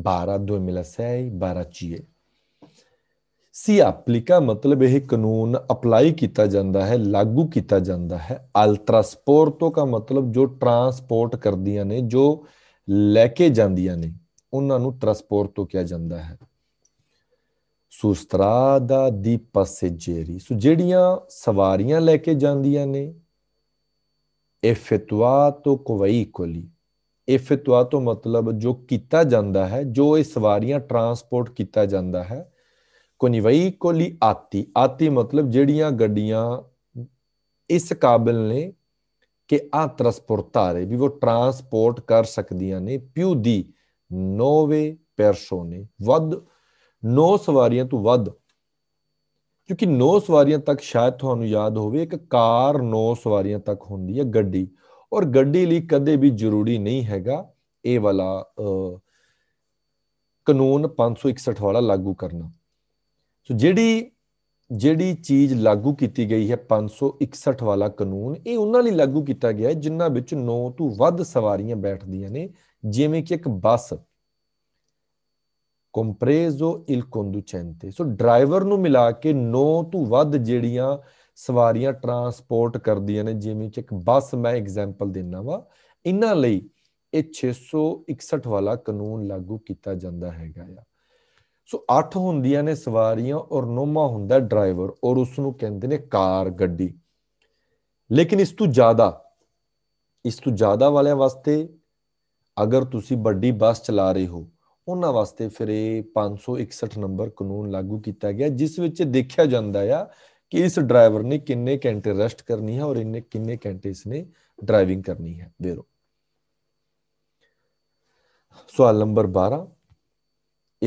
ਬਾਰਾ 2006 ਬਾਰਾ ਚੀਏ ਸੀ ਐਪਲੀਕਾ ਮਤਲਬ ਇਹ ਕਾਨੂੰਨ ਅਪਲਾਈ ਕੀਤਾ ਜਾਂਦਾ ਹੈ ਲਾਗੂ ਕੀਤਾ ਜਾਂਦਾ ਹੈ ਅਲਟਰਾਸਪੋਰਟੋ ਦਾ ਮਤਲਬ ਜੋ ਟਰਾਂਸਪੋਰਟ ਕਰਦੀਆਂ ਨੇ ਜੋ ਲੈ ਕੇ ਜਾਂਦੀਆਂ ਨੇ ਉਹਨਾਂ ਨੂੰ ਟਰਾਂਸਪੋਰਟੋ ਕਿਹਾ ਜਾਂਦਾ ਹੈ ਸੁਸਤਰਾਦਾ ਦੀ ਪਾਸੇਜੇਰੀ ਸੋ ਜਿਹੜੀਆਂ ਸਵਾਰੀਆਂ ਲੈ ਕੇ ਜਾਂਦੀਆਂ ਨੇ ਇਫਤਵਾ ਕਵਈ ਕੋਲੀ ਇਫਤਵਾ ਤੋਂ ਮਤਲਬ ਜੋ ਕੀਤਾ ਜਾਂਦਾ ਹੈ ਜੋ ਇਹ ਸਵਾਰੀਆਂ ਟਰਾਂਸਪੋਰਟ ਕੀਤਾ ਜਾਂਦਾ ਹੈ ਕੋਨਿਵਈ ਕੋਲੀ ਆਤੀ ਆਤੀ ਮਤਲਬ ਜਿਹੜੀਆਂ ਗੱਡੀਆਂ ਇਸ ਕਾਬਿਲ ਨੇ ਕਿ ਆ ਟਰਾਂਸਪੋਰਟਾਰੇ ਵੀ ਉਹ ਟਰਾਂਸਪੋਰਟ ਕਰ ਸਕਦੀਆਂ ਨੇ ਪਿਉ ਦੀ ਨੋਵੇ ਪਰਸੋਨੇ ਵੱਧ 9 ਸਵਾਰੀਆਂ ਤੋਂ ਵੱਧ ਕਿਉਂਕਿ 9 ਸਵਾਰੀਆਂ ਤੱਕ ਸ਼ਾਇਦ ਤੁਹਾਨੂੰ ਯਾਦ ਹੋਵੇ ਇੱਕ ਕਾਰ 9 ਸਵਾਰੀਆਂ ਤੱਕ ਹੁੰਦੀ ਹੈ ਗੱਡੀ ਔਰ ਗੱਡੀ ਲਈ ਕਦੇ ਵੀ ਜ਼ਰੂਰੀ ਨਹੀਂ ਹੈਗਾ ਇਹ ਵਾਲਾ ਕਾਨੂੰਨ 561 ਵਾਲਾ ਲਾਗੂ ਕਰਨਾ ਸੋ ਜਿਹੜੀ ਜਿਹੜੀ ਚੀਜ਼ ਲਾਗੂ ਕੀਤੀ ਗਈ ਹੈ 561 ਵਾਲਾ ਕਾਨੂੰਨ ਇਹ ਉਹਨਾਂ ਲਈ ਲਾਗੂ ਕੀਤਾ ਗਿਆ ਹੈ ਜਿਨ੍ਹਾਂ ਵਿੱਚ 9 ਤੋਂ ਵੱਧ ਸਵਾਰੀਆਂ ਬੈਠਦੀਆਂ ਨੇ ਜਿਵੇਂ ਕਿ ਇੱਕ ਬੱਸ ਕੰਪਰੇਜ਼ੋ ਇਲ ਕੰਡੂਚੈਂਟੇ ਸੋ ਡਰਾਈਵਰ ਨੂੰ ਮਿਲਾ ਕੇ 9 ਤੋਂ ਵੱਧ ਜਿਹੜੀਆਂ ਸਵਾਰੀਆਂ ਟਰਾਂਸਪੋਰਟ ਕਰਦੀਆਂ ਨੇ ਜਿਵੇਂ ਚ ਇੱਕ ਬੱਸ ਮੈਂ ਐਗਜ਼ਾਮਪਲ ਦਿੰਨਾ ਵਾ ਇਹਨਾਂ ਲਈ ਇਹ 661 ਵਾਲਾ ਕਾਨੂੰਨ ਲਾਗੂ ਕੀਤਾ ਜਾਂਦਾ ਹੈਗਾ ਆ ਸੋ 8 ਹੁੰਦੀਆਂ ਨੇ ਸਵਾਰੀਆਂ ਔਰ 9ਵਾਂ ਹੁੰਦਾ ਡਰਾਈਵਰ ਔਰ ਉਸ ਨੂੰ ਕਹਿੰਦੇ ਨੇ ਕਾਰ ਗੱਡੀ ਲੇਕਿਨ ਇਸ ਤੋਂ ਜ਼ਿਆਦਾ ਇਸ ਤੋਂ ਜ਼ਿਆਦਾ ਵਾਲਿਆਂ ਵਾਸਤੇ ਅਗਰ ਤੁਸੀਂ ਵੱਡੀ ਬੱਸ ਚਲਾ ਰਹੇ ਹੋ ਉਹਨਾਂ ਵਾਸਤੇ ਫਿਰ ਇਹ 561 ਨੰਬਰ ਕਾਨੂੰਨ ਲਾਗੂ ਕੀਤਾ ਗਿਆ ਜਿਸ ਵਿੱਚ ਦੇਖਿਆ ਜਾਂਦਾ ਆ ਕਿ ਇਸ ਡਰਾਈਵਰ ਨੇ ਕਿੰਨੇ ਘੰਟੇ ਰੈਸਟ ਕਰਨੀ ਹੈ ਔਰ ਇਹਨੇ ਕਿੰਨੇ ਘੰਟੇ ਇਸ ਨੇ ਡਰਾਈਵਿੰਗ ਕਰਨੀ ਹੈ ਦੇਖੋ ਸਵਾਲ ਨੰਬਰ 12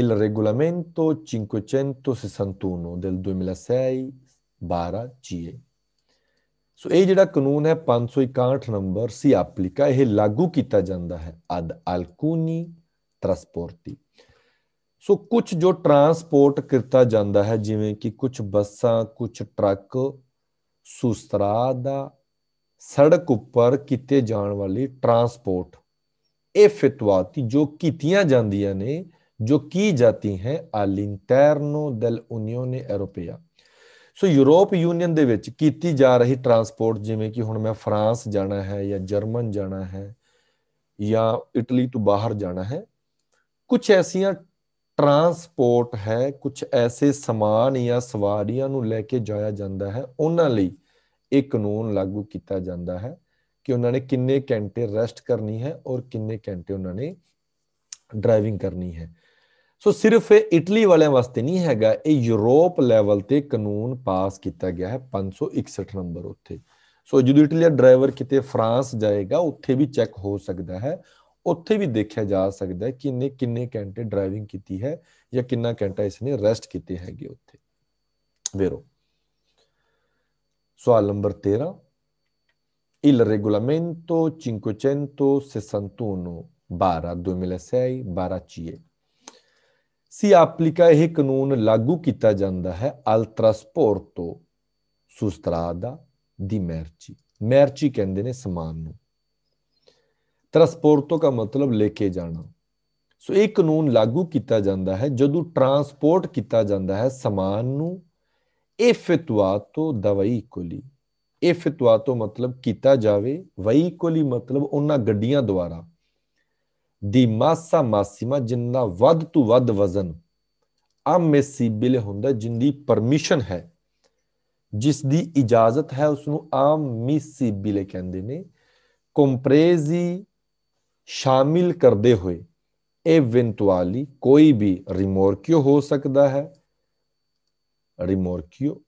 Il regolamento 561 del 2006 12 CE so ਇਹ ਜਿਹੜਾ ਕਾਨੂੰਨ ਹੈ 561 ਨੰਬਰ ਸੀ ਐਪਲੀਕਾ ਇਹ ਲਾਗੂ ਕੀਤਾ ਜਾਂਦਾ ਹੈ ਅਦ ਅਲਕੂਨੀ ਟ੍ਰਾਂਸਪੋਰਟੀ ਸੋ ਕੁਝ ਜੋ ਟਰਾਂਸਪੋਰਟ ਕੀਤਾ ਜਾਂਦਾ ਹੈ ਜਿਵੇਂ ਕਿ ਕੁਝ ਬੱਸਾਂ ਕੁਝ ਟਰੱਕ ਸੁਸਤਰਾ ਦਾ ਸੜਕ ਉੱਪਰ ਕੀਤੇ ਜਾਣ ਵਾਲੀ ਟਰਾਂਸਪੋਰਟ ਇਹ ਫਤਵਾਤੀ ਜੋ ਕੀਤੀਆਂ ਜਾਂਦੀਆਂ ਨੇ ਜੋ ਕੀ ਜਾਂਦੀ ਹੈ ਅਲ ਇੰਟਰਨੋ ਦਲ ਯੂਨੀਅਨ ਐਰੋਪੀਆ ਸੋ ਯੂਰਪ ਯੂਨੀਅਨ ਦੇ ਵਿੱਚ ਕੀਤੀ ਜਾ ਰਹੀ ਟਰਾਂਸਪੋਰਟ ਜਿਵੇਂ ਕਿ ਹੁਣ ਮੈਂ ਫਰਾਂਸ ਜਾਣਾ ਹੈ ਜਾਂ ਜਰਮਨ ਜਾਣਾ ਹੈ ਜਾਂ ਇਟਲੀ ਤੋਂ ਬਾਹਰ ਜਾਣਾ ਹੈ ਕੁਝ ਐਸੀਆਂ ਟਰਾਂਸਪੋਰਟ ਹੈ ਕੁਝ ਐਸੇ ਸਮਾਨ ਜਾਂ ਸਵਾਰੀਆਂ ਨੂੰ ਲੈ ਕੇ ਜਾਇਆ ਜਾਂਦਾ ਹੈ ਉਹਨਾਂ ਲਈ ਇਹ ਕਾਨੂੰਨ ਲਾਗੂ ਕੀਤਾ ਜਾਂਦਾ ਹੈ ਕਿ ਉਹਨਾਂ ਨੇ ਕਿੰਨੇ ਘੰਟੇ ਰੈਸਟ ਕਰਨੀ ਹੈ ਔਰ ਕਿੰਨੇ ਘੰਟੇ ਉਹਨਾਂ ਨੇ ਡਰਾਈਵਿੰਗ ਕਰਨੀ ਹੈ ਸੋ ਸਿਰਫ ਇਹ ਇਟਲੀ ਵਾਲਿਆਂ ਵਾਸਤੇ ਨਹੀਂ ਹੈਗਾ ਇਹ ਯੂਰਪ ਲੈਵਲ ਤੇ ਕਾਨੂੰਨ ਪਾਸ ਕੀਤਾ ਗਿਆ ਹੈ 561 ਨੰਬਰ ਉੱਥੇ ਸੋ ਜਦੋਂ ਇਟਲੀ ਦਾ ਡਰਾਈਵਰ ਕਿਤੇ ਫਰਾਂਸ ਜਾਏਗਾ ਉੱਥੇ ਵੀ ਚੈੱਕ ਹੋ ਸਕਦਾ ਹੈ ਉੱਥੇ ਵੀ ਦੇਖਿਆ ਜਾ ਸਕਦਾ ਹੈ ਕਿ ਇਹਨੇ ਕਿੰਨੇ ਘੰਟੇ ਡਰਾਈਵਿੰਗ ਕੀਤੀ ਹੈ ਜਾਂ ਕਿੰਨਾ ਘੰਟਾ ਇਸਨੇ ਰੈਸਟ ਕੀਤੇ ਹੈਗੇ ਉੱਥੇ ਵੇਰੋ ਸਵਾਲ ਨੰਬਰ 13 il regolamento 561 12 2006 12 CE ਸੀ ਐਪਲੀਕਾ ਇਹ ਕਾਨੂੰਨ ਲਾਗੂ ਕੀਤਾ ਜਾਂਦਾ ਹੈ ਅਲ ਟ੍ਰਾਂਸਪੋਰਟੋ ਸੁਸਤਰਾਦਾ ਦੀ ਮੈਰਚੀ ਮੈਰਚੀ ਕਹਿੰਦੇ ਨੇ ਸਮਾਨ ਨੂੰ ਦਾ ਮਤਲਬ ਲੈ ਕੇ ਜਾਣਾ ਸੋ ਇਹ ਕਾਨੂੰਨ ਲਾਗੂ ਕੀਤਾ ਜਾਂਦਾ ਹੈ ਜਦੋਂ ਟਰਾਂਸਪੋਰਟ ਕੀਤਾ ਜਾਂਦਾ ਹੈ ਸਮਾਨ ਨੂੰ ਇਹ ਫਤਵਾ ਤੋਂ ਦਵਾਈ ਕੋਲੀ ਇਹ ਫਤਵਾ ਤੋਂ ਮਤਲਬ ਕੀਤਾ ਜਾਵੇ ਵਈ ਕੋਲੀ ਮਤਲਬ ਉਹਨਾਂ ਗੱਡੀਆਂ ਦੁਆਰਾ ਦੀ ਮਾਸਾ ਮਾਸੀਮਾ ਜਿੰਨਾ ਵੱਧ ਤੋਂ ਵੱਧ ਵਜ਼ਨ ਬਿਲ ਹੁੰਦਾ ਜਿੰਦੀ ਪਰਮਿਸ਼ਨ ਹੈ ਜਿਸ ਦੀ ਇਜਾਜ਼ਤ ਹੈ ਉਸ ਨੂੰ ਬਿਲ ਕਹਿੰਦੇ ਨੇ ਕੰਪਰੇਜ਼ੀ ਸ਼ਾਮਿਲ ਕਰਦੇ ਹੋਏ ਇਵੈਂਟੁਅਲੀ ਕੋਈ ਵੀ ਰਿਮੋਰਕਿਓ ਹੋ ਸਕਦਾ ਹੈ ਰਿਮੋਰਕਿਓ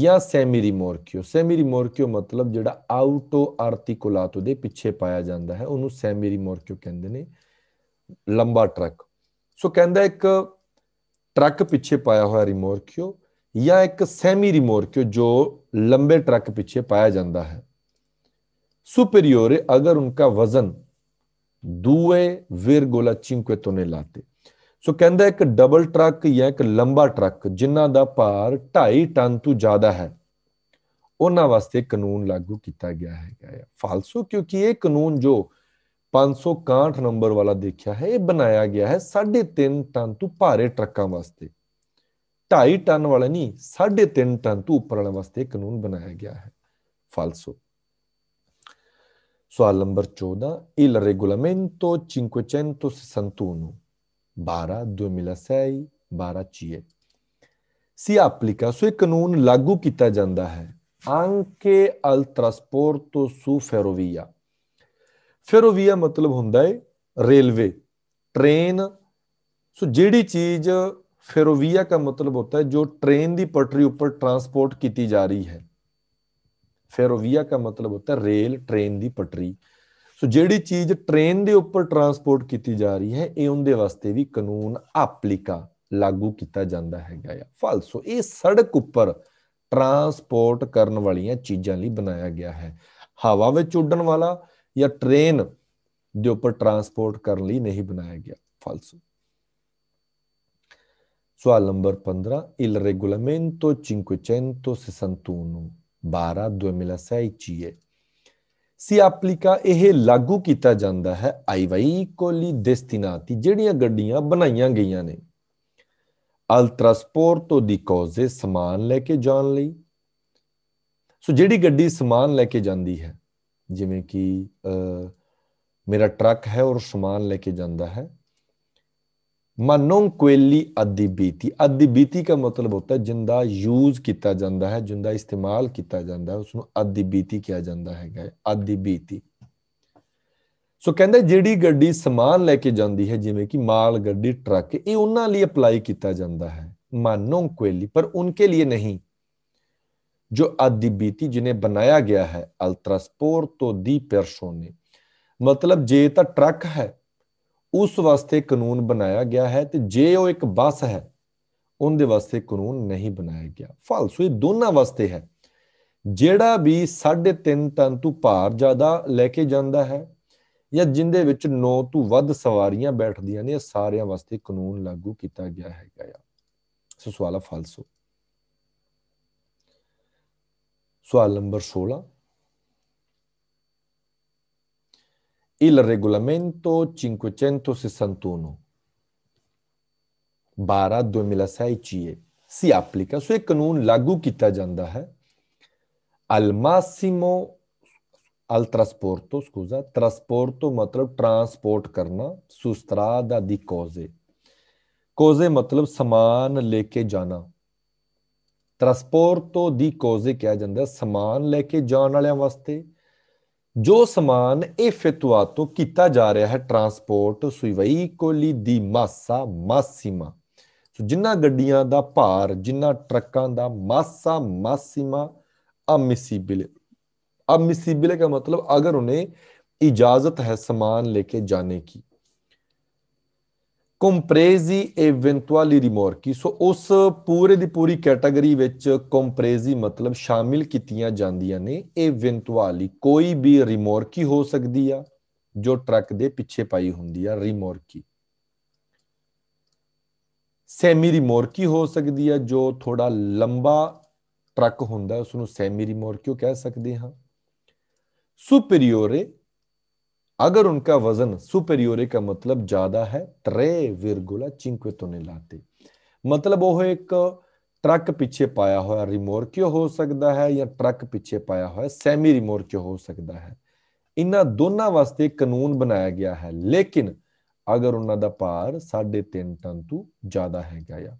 ਜਾਂ ਸੈਮੀ ਰਿਮੋਰਕਿਓ ਸੈਮੀ ਰਿਮੋਰਕਿਓ ਮਤਲਬ ਜਿਹੜਾ ਆਊਟੋ ਆਰਟੀਕੁਲਾਟੋ ਦੇ ਪਿੱਛੇ ਪਾਇਆ ਜਾਂਦਾ ਹੈ ਉਹਨੂੰ ਸੈਮੀ ਰਿਮੋਰਕਿਓ ਕਹਿੰਦੇ ਨੇ ਲੰਬਾ ਟਰੱਕ ਸੋ ਕਹਿੰਦਾ ਇੱਕ ਟਰੱਕ ਪਿੱਛੇ ਪਾਇਆ ਹੋਇਆ ਰਿਮੋਰਕਿਓ ਜਾਂ ਇੱਕ ਸੈਮੀ ਰਿਮੋਰਕਿਓ ਜੋ ਲੰਬੇ ਟਰੱਕ ਪਿੱਛੇ ਪਾਇਆ ਜਾਂਦਾ ਹੈ ਸੁਪੀਰੀਅਰ ਅਗਰ ਉਨ੍ਹਾਂ ਦਾ ਵਜ਼ਨ 2.5 ਟonnellate ਸੋ ਕਹਿੰਦਾ ਇੱਕ ਡਬਲ ਟਰੱਕ ਜਾਂ ਇੱਕ ਲੰਬਾ ਟਰੱਕ ਜਿਨ੍ਹਾਂ ਦਾ ਭਾਰ 2.5 ਟਨ ਤੋਂ ਜ਼ਿਆਦਾ ਹੈ ਉਹਨਾਂ ਵਾਸਤੇ ਕਾਨੂੰਨ ਲਾਗੂ ਕੀਤਾ ਗਿਆ ਹੈਗਾ ਫਾਲਸੋ ਕਿਉਂਕਿ ਇਹ ਕਾਨੂੰਨ ਜੋ 561 ਨੰਬਰ ਵਾਲਾ ਦੇਖਿਆ ਹੈ ਇਹ ਬਣਾਇਆ ਗਿਆ ਹੈ 3.5 ਟਨ ਤੋਂ ਭਾਰੇ ਟਰੱਕਾਂ ਵਾਸਤੇ 2.5 ਟਨ ਵਾਲੇ ਨਹੀਂ 3.5 ਟਨ ਤੋਂ ਉੱਪਰ ਵਾਲੇ ਵਾਸਤੇ ਕਾਨੂੰਨ ਬਣਾਇਆ ਗਿਆ ਹੈ ਫਾਲਸੋ Soal number 14, il regolamento 561 ਬਾਰਾ 2006 ਬਾਰਾ ਚੀਏ ਸੀ applica ਸੋ ਇਹ ਕਾਨੂੰਨ ਲਾਗੂ ਕੀਤਾ ਜਾਂਦਾ ਹੈ anche al trasporto su ferrovia ferrovia ਮਤਲਬ ਹੁੰਦਾ ਹੈ ਰੇਲਵੇ ਟ੍ਰੇਨ ਸੋ ਜਿਹੜੀ ਚੀਜ਼ फेरोविया का मतलब होता है जो ट्रेन की पटरी ऊपर ट्रांसपोर्ट की जा रही है ਫੈਰੋਵੀਆ ਦਾ ਮਤਲਬ ਹੁੰਦਾ ਰੇਲ ਟ੍ਰੇਨ ਦੀ ਪਟਰੀ ਸੋ ਜਿਹੜੀ ਚੀਜ਼ ਟ੍ਰੇਨ ਦੇ ਉੱਪਰ ਟਰਾਂਸਪੋਰਟ ਕੀਤੀ ਜਾ ਰਹੀ ਹੈ ਇਹ ਉਹਦੇ ਵਾਸਤੇ ਵੀ ਕਾਨੂੰਨ ਐਪਲੀਕਾ ਲਾਗੂ ਕੀਤਾ ਜਾਂਦਾ ਹੈਗਾ ਆ ਫਲਸੋ ਇਹ ਸੜਕ ਉੱਪਰ ਟਰਾਂਸਪੋਰਟ ਕਰਨ ਵਾਲੀਆਂ ਚੀਜ਼ਾਂ ਲਈ ਬਣਾਇਆ ਗਿਆ ਹੈ ਹਵਾ ਵਿੱਚ ਉੱਡਣ ਵਾਲਾ ਜਾਂ ਟ੍ਰੇਨ ਦੇ ਉੱਪਰ ਟਰਾਂਸਪੋਰਟ ਕਰਨ ਲਈ ਨਹੀਂ ਬਣਾਇਆ ਗਿਆ ਫਲਸੋ ਸਵਾਲ ਨੰਬਰ 15 ਇਲ ਰੈਗੂਲਮੈਂਟੋ 561 12 2007 ਸੀ ਐਪਲੀਕਾ ਇਹ ਲਾਗੂ ਕੀਤਾ ਜਾਂਦਾ ਹੈ ਆਈਵਾਈ ਕੋਲੀ ਡੈਸਟੀਨਾਤੀ ਜਿਹੜੀਆਂ ਗੱਡੀਆਂ ਬਣਾਈਆਂ ਗਈਆਂ ਨੇ ਅਲਟਰਾਸਪੋਰਟੋ ਦੀ ਕੋਜ਼ੇ ਸਮਾਨ ਲੈ ਕੇ ਜਾਣ ਲਈ ਸੋ ਜਿਹੜੀ ਗੱਡੀ ਸਮਾਨ ਲੈ ਕੇ ਜਾਂਦੀ ਹੈ ਜਿਵੇਂ ਕਿ ਮੇਰਾ ਟਰੱਕ ਹੈ ਔਰ ਸਮਾਨ ਲੈ ਕੇ ਜਾਂਦਾ ਹੈ मनों कोयली अदिबीती अदिबीती का मतलब होता है जिंदा यूज किया जाता है जिंदा इस्तेमाल किया जाता है उसको अदिबीती किया जाता है अदिबीती ਸੋ ਕਹਿੰਦਾ ਜਿਹੜੀ ਗੱਡੀ ਸਮਾਨ ਲੈ ਕੇ ਜਾਂਦੀ ਹੈ ਜਿਵੇਂ ਕਿ ਮਾਲ ਗੱਡੀ ਟਰੱਕ ਇਹ ਉਹਨਾਂ ਲਈ ਅਪਲਾਈ ਕੀਤਾ ਜਾਂਦਾ ਹੈ ਮਾਨੋਂ ਕੋਇਲੀ ਪਰ ਉਨਕੇ ਲਈ ਨਹੀਂ ਜੋ ਅਦਿਬੀਤੀ ਜਿਨੇ ਬਣਾਇਆ ਗਿਆ ਹੈ ਅਲਟਰਾਸਪੋਰ ਤੋਂ ਦੀ ਪਰਸੋਨੇ ਮਤਲਬ ਜੇ ਤਾਂ ਟਰੱਕ ਹੈ ਉਸ ਵਾਸਤੇ ਕਾਨੂੰਨ ਬਣਾਇਆ ਗਿਆ ਹੈ ਤੇ ਜੇ ਉਹ ਇੱਕ ਬੱਸ ਹੈ ਉਹਦੇ ਵਾਸਤੇ ਕਾਨੂੰਨ ਨਹੀਂ ਬਣਾਇਆ ਗਿਆ ਫਾਲਸੂ ਇਹ ਦੋਨਾਂ ਵਾਸਤੇ ਹੈ ਜਿਹੜਾ ਵੀ 3.5 ਟਨ ਤੋਂ ਭਾਰ ਜ਼ਿਆਦਾ ਲੈ ਕੇ ਜਾਂਦਾ ਹੈ ਜਾਂ ਜਿੰਦੇ ਵਿੱਚ 9 ਤੋਂ ਵੱਧ ਸਵਾਰੀਆਂ ਬੈਠਦੀਆਂ ਨੇ ਸਾਰਿਆਂ ਵਾਸਤੇ ਕਾਨੂੰਨ ਲਾਗੂ ਕੀਤਾ ਗਿਆ ਹੈਗਾ ਆ ਸੋ ਸਵਾਲ ਆ ਫਾਲਸੂ ਸਵਾਲ ਨੰਬਰ 16 il regolamento 561 12 2006 CE ਸੀ applica ਸੋ ਇਹ ਕਾਨੂੰਨ ਲਾਗੂ ਕੀਤਾ ਜਾਂਦਾ ਹੈ al massimo al trasporto scusa trasporto ਮਤਲਬ ਟਰਾਂਸਪੋਰਟ ਕਰਨਾ ਸੁਸਤਰਾਦਾ ਦੀ ਕੋਜ਼ੇ ਕੋਜ਼ੇ ਮਤਲਬ ਸਮਾਨ ਲੈ ਕੇ ਜਾਣਾ ਟਰਾਂਸਪੋਰਟੋ ਦੀ ਕੋਜ਼ੇ ਕਿਹਾ ਜਾਂਦਾ ਸਮਾਨ ਲੈ ਕੇ ਜਾਣ ਵਾਲਿਆਂ ਵਾਸਤੇ ਜੋ ਸਮਾਨ ਇਹ ਫਤਵਾ ਤੋਂ ਕੀਤਾ ਜਾ ਰਿਹਾ ਹੈ ਟਰਾਂਸਪੋਰਟ ਸੁਈਵਈ ਕੋਲੀ ਦੀ ਮਾਸਾ ਮਾਸੀਮਾ ਸੋ ਜਿੰਨਾ ਗੱਡੀਆਂ ਦਾ ਭਾਰ ਜਿੰਨਾ ਟਰੱਕਾਂ ਦਾ ਮਾਸਾ ਮਾਸੀਮਾ ਅਮਿਸੀਬਲ ਅਮਿਸੀਬਲ ਦਾ ਮਤਲਬ ਅਗਰ ਉਹਨੇ ਇਜਾਜ਼ਤ ਹੈ ਸਮਾਨ ਲੈ ਕੇ ਜਾਣੇ ਕੀ ਕੰਪਰੇਜ਼ੀ ਇਵੈਂਚੁਅਲੀ ਰਿਮੋਰਕੀ ਸੋ ਉਸ ਪੂਰੇ ਦੀ ਪੂਰੀ ਕੈਟਾਗਰੀ ਵਿੱਚ ਕੰਪਰੇਜ਼ੀ ਮਤਲਬ ਸ਼ਾਮਿਲ ਕੀਤੀਆਂ ਜਾਂਦੀਆਂ ਨੇ ਇਵੈਂਚੁਅਲੀ ਕੋਈ ਵੀ ਰਿਮੋਰਕੀ ਹੋ ਸਕਦੀ ਆ ਜੋ ਟਰੱਕ ਦੇ ਪਿੱਛੇ ਪਾਈ ਹੁੰਦੀ ਆ ਰਿਮੋਰਕੀ ਸੈਮੀ ਰਿਮੋਰਕੀ ਹੋ ਸਕਦੀ ਆ ਜੋ ਥੋੜਾ ਲੰਬਾ ਟਰੱਕ ਹੁੰਦਾ ਉਸ ਨੂੰ ਸੈਮੀ ਰਿਮੋਰਕੀ ਕਹਿ ਸਕਦੇ ਹਾਂ ਸੁਪੀਰੀਅਰ अगर उनका वजन सुपेरियोरे का मतलब ज्यादा है त्रे विरगुला चिंकवे तो नहीं लाते मतलब वह एक ट्रक पीछे पाया हुआ रिमोर्क्यो हो सकता है या ट्रक पीछे पाया हुआ सैमी रिमोर्क्यो हो सकता है इन्होंने दोनों वास्ते कानून बनाया गया है लेकिन ਅਗਰ ਉਹਨਾਂ ਦਾ ਭਾਰ 3.5 ਟਨ ਤੋਂ ਜ਼ਿਆਦਾ ਹੈਗਾ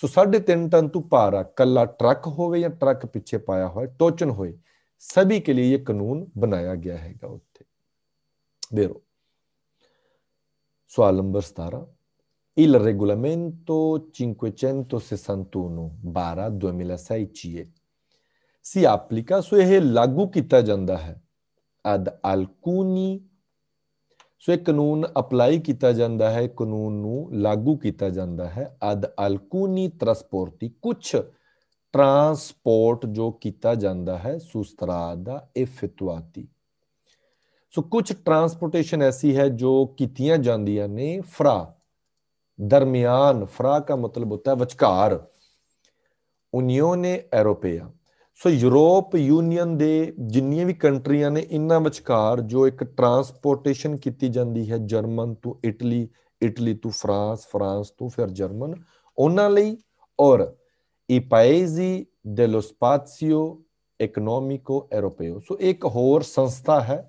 सो साढ़े तीन टन तो भार आ कला ट्रक हो ट्रक पीछे पाया ਪਾਇਆ टोचन हो सभी के लिए ਲਈ कानून बनाया गया है ਹੈਗਾ Vero. Soal number stara. Il regolamento 561/2006 CE si applica so ਇਹ ਲਾਗੂ ਕੀਤਾ ਜਾਂਦਾ ਹੈ ad alcuni ਸੋ ਇਹ ਕਾਨੂੰਨ ਅਪਲਾਈ ਕੀਤਾ ਜਾਂਦਾ ਹੈ ਕਾਨੂੰਨ ਨੂੰ ਲਾਗੂ ਕੀਤਾ ਜਾਂਦਾ ਹੈ ad alcuni trasporti ਕੁਝ ਟਰਾਂਸਪੋਰਟ ਜੋ ਕੀਤਾ ਜਾਂਦਾ ਹੈ ਸੁਸਤਰਾ ਦਾ ਇਫਤਵਾਤੀ ਸੋ ਕੁਝ ਟਰਾਂਸਪੋਰਟੇਸ਼ਨ ਐਸੀ ਹੈ ਜੋ ਕੀਤੀਆਂ ਜਾਂਦੀਆਂ ਨੇ ਫਰਾ ਦਰਮਿਆਨ ਫਰਾ ਦਾ ਮਤਲਬ ਹੁੰਦਾ ਹੈ ਵਿਚਕਾਰ ਯੂਨੀਅਨ ਯੂਰੋਪੀਆ ਸੋ ਯੂਰਪ ਯੂਨੀਅਨ ਦੇ ਜਿੰਨੀਆਂ ਵੀ ਕੰਟਰੀਆਂ ਨੇ ਇਨ੍ਹਾਂ ਵਿਚਕਾਰ ਜੋ ਇੱਕ ਟਰਾਂਸਪੋਰਟੇਸ਼ਨ ਕੀਤੀ ਜਾਂਦੀ ਹੈ ਜਰਮਨ ਤੋਂ ਇਟਲੀ ਇਟਲੀ ਤੋਂ ਫਰਾਂਸ ਫਰਾਂਸ ਤੋਂ ਫਿਰ ਜਰਮਨ ਉਹਨਾਂ ਲਈ ਔਰ ਈ ਪਾਈਜ਼ੀ ਦੇ ਲੋ ਸਪਾਸੀਓ ਇਕਨੋਮਿਕੋ ਯੂਰੋਪੀਓ ਸੋ ਇੱਕ ਹੋਰ ਸੰਸਥਾ ਹੈ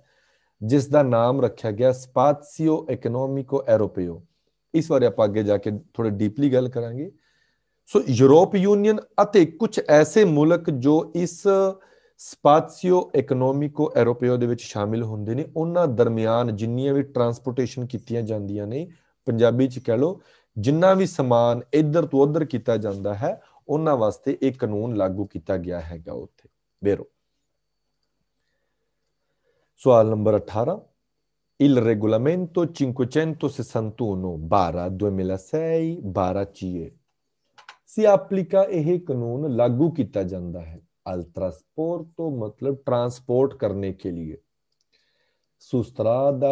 ਜਿਸ ਦਾ ਨਾਮ ਰੱਖਿਆ ਗਿਆ ਸਪਾਸੀਓ ਇਕਨੋਮਿਕੋ ਐਰੋਪੀਓ ਇਸ ਬਾਰੇ ਆਪਾਂ ਅੱਗੇ ਜਾ ਕੇ ਥੋੜੇ ਡੀਪਲੀ ਗੱਲ ਕਰਾਂਗੇ ਸੋ ਯੂਰਪ ਯੂਨੀਅਨ ਅਤੇ ਕੁਝ ਐਸੇ ਮੁਲਕ ਜੋ ਇਸ ਸਪਾਸੀਓ ਇਕਨੋਮਿਕੋ ਐਰੋਪੀਓ ਦੇ ਵਿੱਚ ਸ਼ਾਮਿਲ ਹੁੰਦੇ ਨੇ ਉਹਨਾਂ ਦਰਮਿਆਨ ਜਿੰਨੀਆਂ ਵੀ ਟਰਾਂਸਪੋਰਟੇਸ਼ਨ ਕੀਤੀਆਂ ਜਾਂਦੀਆਂ ਨੇ ਪੰਜਾਬੀ ਚ ਕਹਿ ਲਓ ਜਿੰਨਾ ਵੀ ਸਮਾਨ ਇੱਧਰ ਤੋਂ ਉੱਧਰ ਕੀਤਾ ਜਾਂਦਾ ਹੈ ਉਹਨਾਂ ਵਾਸਤੇ ਇਹ ਕਾਨੂੰਨ ਲਾਗੂ ਕੀਤਾ ਗਿਆ ਹੈਗਾ ਉੱਥੇ ਬੇਰੋ Soal number 18. Il regolamento 561/2006/CE सी एप्लिका यह कानून लागू किया जाता है अल ट्रांसपोर्ट तो मतलब ट्रांसपोर्ट करने के लिए ਸੁਸਤਰਾਦਾ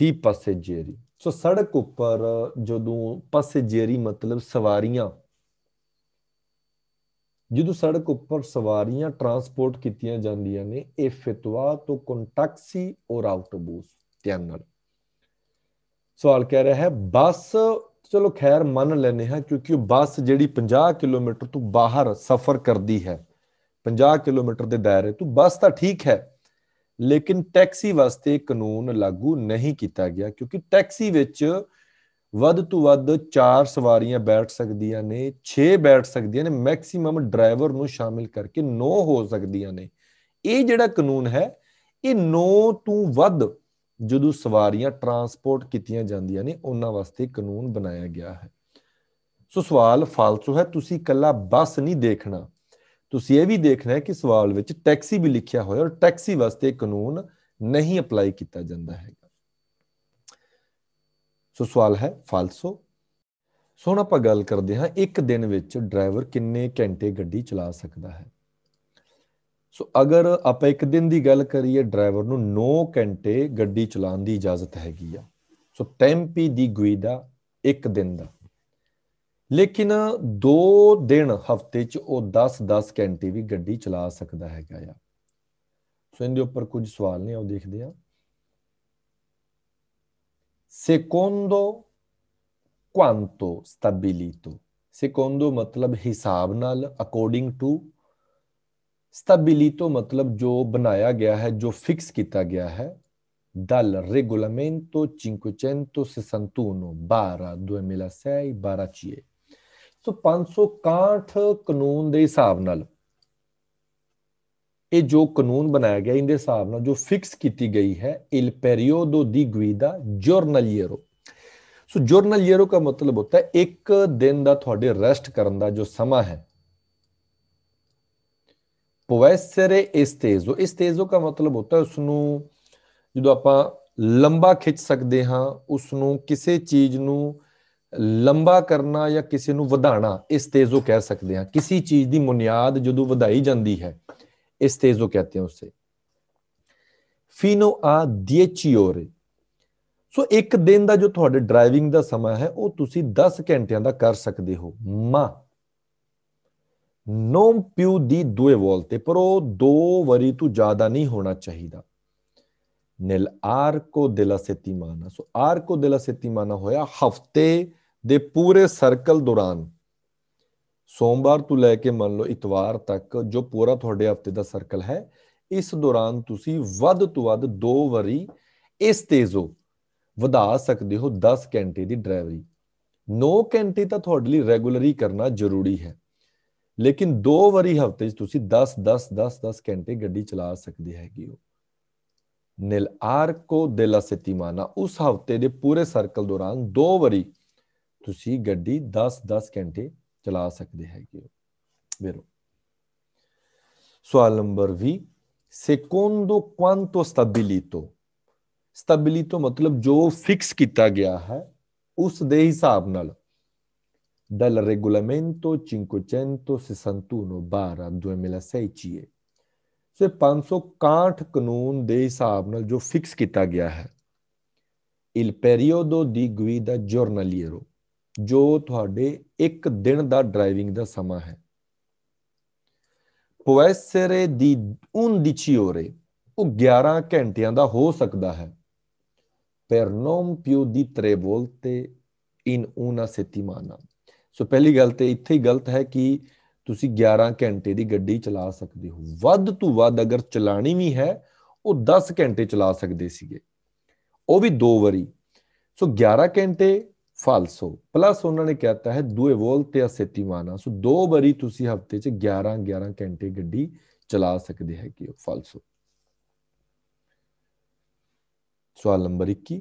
ਦੀ ਪਸੇਜੇਰੀ ਸੋ ਸੜਕ ਉੱਪਰ ਜਦੋਂ ਪਸੇਜੇਰੀ ਮਤਲਬ ਸਵਾਰੀਆਂ ਜਦੋਂ ਸੜਕ ਉੱਪਰ ਸਵਾਰੀਆਂ ਟਰਾਂਸਪੋਰਟ ਕੀਤੀਆਂ ਜਾਂਦੀਆਂ ਨੇ ਇਹ ਫਤਵਾ ਤੋਂ ਕੰਟੈਕਸੀ ਔਰ ਆਟੋਬੂਸ ਧਿਆਨ ਨਾਲ ਸਵਾਲ ਕਹਿ ਰਿਹਾ ਹੈ ਬੱਸ ਚਲੋ ਖੈਰ ਮੰਨ ਲੈਨੇ ਹਾਂ ਕਿਉਂਕਿ ਉਹ ਬੱਸ ਜਿਹੜੀ 50 ਕਿਲੋਮੀਟਰ ਤੋਂ ਬਾਹਰ ਸਫ਼ਰ ਕਰਦੀ ਹੈ 50 ਕਿਲੋਮੀਟਰ ਦੇ ਦਾਇਰੇ ਤੋਂ ਬੱਸ ਤਾਂ ਠੀਕ ਹੈ ਲੇਕਿਨ ਟੈਕਸੀ ਵਾਸਤੇ ਕਾਨੂੰਨ ਲਾਗੂ ਨਹੀਂ ਕੀਤਾ ਗਿਆ ਕਿਉਂਕਿ ਟੈਕਸੀ ਵਿੱਚ ਵੱਧ ਤੋਂ ਵੱਧ 4 ਸਵਾਰੀਆਂ ਬੈਠ ਸਕਦੀਆਂ ਨੇ 6 ਬੈਠ ਸਕਦੀਆਂ ਨੇ ਮੈਕਸਿਮਮ ਡਰਾਈਵਰ ਨੂੰ ਸ਼ਾਮਿਲ ਕਰਕੇ 9 ਹੋ ਸਕਦੀਆਂ ਨੇ ਇਹ ਜਿਹੜਾ ਕਾਨੂੰਨ ਹੈ ਇਹ 9 ਤੋਂ ਵੱਧ ਜਦੋਂ ਸਵਾਰੀਆਂ ਟਰਾਂਸਪੋਰਟ ਕੀਤੀਆਂ ਜਾਂਦੀਆਂ ਨੇ ਉਹਨਾਂ ਵਾਸਤੇ ਕਾਨੂੰਨ ਬਣਾਇਆ ਗਿਆ ਹੈ ਸੋ ਸਵਾਲ ਫਾਲਤੂ ਹੈ ਤੁਸੀਂ ਕੱਲਾ ਬੱਸ ਨਹੀਂ ਦੇਖਣਾ ਤੁਸੀਂ ਇਹ ਵੀ ਦੇਖਣਾ ਹੈ ਕਿ ਸਵਾਲ ਵਿੱਚ ਟੈਕਸੀ ਵੀ ਲਿਖਿਆ ਹੋਇਆ ਔਰ ਟੈਕਸੀ ਵਾਸਤੇ ਕਾਨੂੰਨ ਨਹੀਂ ਅਪਲਾਈ ਕੀਤਾ ਜਾਂਦਾ ਹੈ ਸੋ ਸਵਾਲ ਹੈ ਫਾਲਸੋ ਸੋ ਹੁਣ ਆਪਾਂ ਗੱਲ ਕਰਦੇ ਹਾਂ ਇੱਕ ਦਿਨ ਵਿੱਚ ਡਰਾਈਵਰ ਕਿੰਨੇ ਘੰਟੇ ਗੱਡੀ ਚਲਾ ਸਕਦਾ ਹੈ ਸੋ ਅਗਰ ਆਪਾਂ ਇੱਕ ਦਿਨ ਦੀ ਗੱਲ ਕਰੀਏ ਡਰਾਈਵਰ ਨੂੰ 9 ਘੰਟੇ ਗੱਡੀ ਚਲਾਉਣ ਦੀ ਇਜਾਜ਼ਤ ਹੈਗੀ ਆ ਸੋ ਟੈਂਪੀ ਦੀ ਗੁਇਦਾ ਇੱਕ ਦਿਨ ਦਾ ਲੇਕਿਨ 2 ਦਿਨ ਹਫਤੇ ਚ ਉਹ 10-10 ਘੰਟੇ ਵੀ ਗੱਡੀ ਚਲਾ ਸਕਦਾ ਹੈਗਾ ਆ ਸੋ ਇਹਦੇ ਉੱਪਰ ਕੁਝ ਸਵਾਲ ਨੇ ਉਹ ਦੇਖਦੇ ਆ secondo quanto stabilito secondo matlab hisab nal according to stabilito matlab jo banaya gaya hai jo fix kita gaya hai dal regolamento 561 barra 2006 barra CE so 561 ਕਾਨੂੰਨ de hisab nal ਇਹ ਜੋ ਕਾਨੂੰਨ ਬਣਾਇਆ ਗਿਆ ਇਹਦੇ ਹਿਸਾਬ ਨਾਲ ਜੋ ਫਿਕਸ ਕੀਤੀ ਗਈ ਹੈ ਇਲ ਪੈਰੀਓਡੋ ਦੀ ਗੁਇਦਾ ਜਰਨਲੀਅਰੋ ਸੋ ਜਰਨਲੀਅਰੋ ਦਾ ਮਤਲਬ ਹੁੰਦਾ ਹੈ ਇੱਕ ਦਿਨ ਦਾ ਤੁਹਾਡੇ ਰੈਸਟ ਕਰਨ ਦਾ ਜੋ ਸਮਾਂ ਹੈ ਪੋਵੈਸਰੇ ਇਸਤੇਜ਼ੋ ਇਸਤੇਜ਼ੋ ਦਾ ਮਤਲਬ ਹੁੰਦਾ ਹੈ ਉਸ ਨੂੰ ਜਦੋਂ ਆਪਾਂ ਲੰਬਾ ਖਿੱਚ ਸਕਦੇ ਹਾਂ ਉਸ ਨੂੰ ਕਿਸੇ ਚੀਜ਼ ਨੂੰ ਲੰਬਾ ਕਰਨਾ ਜਾਂ ਕਿਸੇ ਨੂੰ ਵਧਾਣਾ ਇਸਤੇਜ਼ੋ ਕਹਿ ਸਕਦੇ ਹਾਂ ਕਿਸੇ ਚੀਜ਼ ਦੀ ਮੁਨਿਆਦ ਜਦੋਂ ਵਧਾਈ ਜਾਂਦੀ ਹੈ इस्तेजो कहते हैं उससे ਫੀਨੋ ਆ ਡੀਚੀਓਰੇ ਸੋ ਇੱਕ ਦਿਨ ਦਾ ਜੋ ਤੁਹਾਡੇ ਡਰਾਈਵਿੰਗ ਦਾ ਸਮਾਂ ਹੈ ਉਹ ਤੁਸੀਂ 10 ਘੰਟਿਆਂ ਦਾ ਕਰ ਸਕਦੇ ਹੋ ਮਾ ਨੋਮ ਪਿਉ ਦੀ ਦੋਏ ਵੋਲ ਤੇ ਪਰ ਉਹ ਦੋ ਵਰੀ ਤੋਂ ਜ਼ਿਆਦਾ ਨਹੀਂ ਹੋਣਾ ਚਾਹੀਦਾ ਨਿਲ ਆਰ ਕੋ ਦਿਲਾ ਸੇਤੀ ਮਾਨਾ ਸੋ ਆਰ ਕੋ ਦਿਲਾ ਸੇਤੀ ਮਾਨਾ ਹੋਇਆ ਹਫਤੇ ਦੇ ਪੂਰੇ ਸਰਕਲ ਦੌਰਾਨ ਸੋਮਵਾਰ ਤੋਂ ਲੈ ਕੇ ਮੰਨ ਲਓ ਇਤਵਾਰ ਤੱਕ ਜੋ ਪੂਰਾ ਤੁਹਾਡੇ ਹਫਤੇ ਦਾ ਸਰਕਲ ਹੈ ਇਸ ਦੌਰਾਨ ਤੁਸੀਂ ਵੱਧ ਤੋਂ ਵੱਧ ਦੋ ਵਾਰੀ ਇਸ ਤੇਜ਼ੋ ਵਧਾ ਸਕਦੇ ਹੋ 10 ਘੰਟੇ ਦੀ ਡਰਾਈਵਰੀ 9 ਘੰਟੇ ਤਾਂ ਤੁਹਾਡੇ ਲਈ ਰੈਗੂਲਰੀ ਕਰਨਾ ਜ਼ਰੂਰੀ ਹੈ ਲੇਕਿਨ ਦੋ ਵਾਰੀ ਹਫਤੇ 'ਚ ਤੁਸੀਂ 10 10 10 10 ਘੰਟੇ ਗੱਡੀ ਚਲਾ ਸਕਦੇ ਹੈਗੇ ਹੋ ਨਿਲ ਆਰਕੋ ਦੇ ਲਾ ਸਤੀਮਾਨਾ ਉਸ ਹਫਤੇ ਦੇ ਪੂਰੇ ਸਰਕਲ ਦੌਰਾਨ ਦੋ ਵਾਰੀ ਤੁਸੀਂ ਗੱਡੀ 10 10 ਘੰਟੇ ਚਲਾ ਸਕਦੇ ਹੈਗੇ ਹੋ ਸਵਾਲ ਨੰਬਰ 20 ਸੈਕੰਡੋ ਕੁਆਂਟੋ ਸਟੈਬਿਲਿਟੋ ਸਟੈਬਿਲਿਟੋ ਮਤਲਬ ਜੋ ਫਿਕਸ ਕੀਤਾ ਗਿਆ ਹੈ ਉਸ ਦੇ ਹਿਸਾਬ ਨਾਲ ਦਲ ਰੈਗੂਲਮੈਂਟੋ 561/2006 CE ਸੋ 561 ਕਾਨੂੰਨ ਦੇ ਹਿਸਾਬ ਨਾਲ ਜੋ ਫਿਕਸ ਕੀਤਾ ਗਿਆ ਹੈ ਇਲ periodo ਦੀ guida giornaliero ਜੋ ਤੁਹਾਡੇ ਇੱਕ ਦਿਨ ਦਾ ਡਰਾਈਵਿੰਗ ਦਾ ਸਮਾਂ ਹੈ ਪੁਐ ਦੀ ਉਨ 11 ਹੋਰੇ ਉਹ 11 ਘੰਟਿਆਂ ਦਾ ਹੋ ਸਕਦਾ ਹੈ ਪਰ non più ਦੀ ਤਰੇ volte ਇਨ ਉਨਾ settimana ਸੋ ਪਹਿਲੀ ਗੱਲ ਤੇ ਇੱਥੇ ਹੀ ਗਲਤ ਹੈ ਕਿ ਤੁਸੀਂ 11 ਘੰਟੇ ਦੀ ਗੱਡੀ ਚਲਾ ਸਕਦੇ ਹੋ ਵੱਧ ਤੋਂ ਵੱਧ ਅਗਰ ਚਲਾਣੀ ਵੀ ਹੈ ਉਹ 10 ਘੰਟੇ ਚਲਾ ਸਕਦੇ ਸੀਗੇ ਉਹ ਵੀ ਦੋ ਵਾਰੀ ਸੋ 11 ਘੰਟੇ ਫਾਲਸੋ ਪਲੱਸ ਉਹਨਾਂ ਨੇ ਕਹਿਤਾ ਹੈ ਦੂਏ ਵੋਲ ਤੇ ਅਸੇਤੀਮਾਨਾ ਸੋ ਦੋ ਬਰੀ ਤੁਸੀਂ ਹਫਤੇ ਚ 11 11 ਘੰਟੇ ਗੱਡੀ ਚਲਾ ਸਕਦੇ ਹੈ ਕਿ ਉਹ ਫਾਲਸੋ ਸਵਾਲ ਨੰਬਰ 21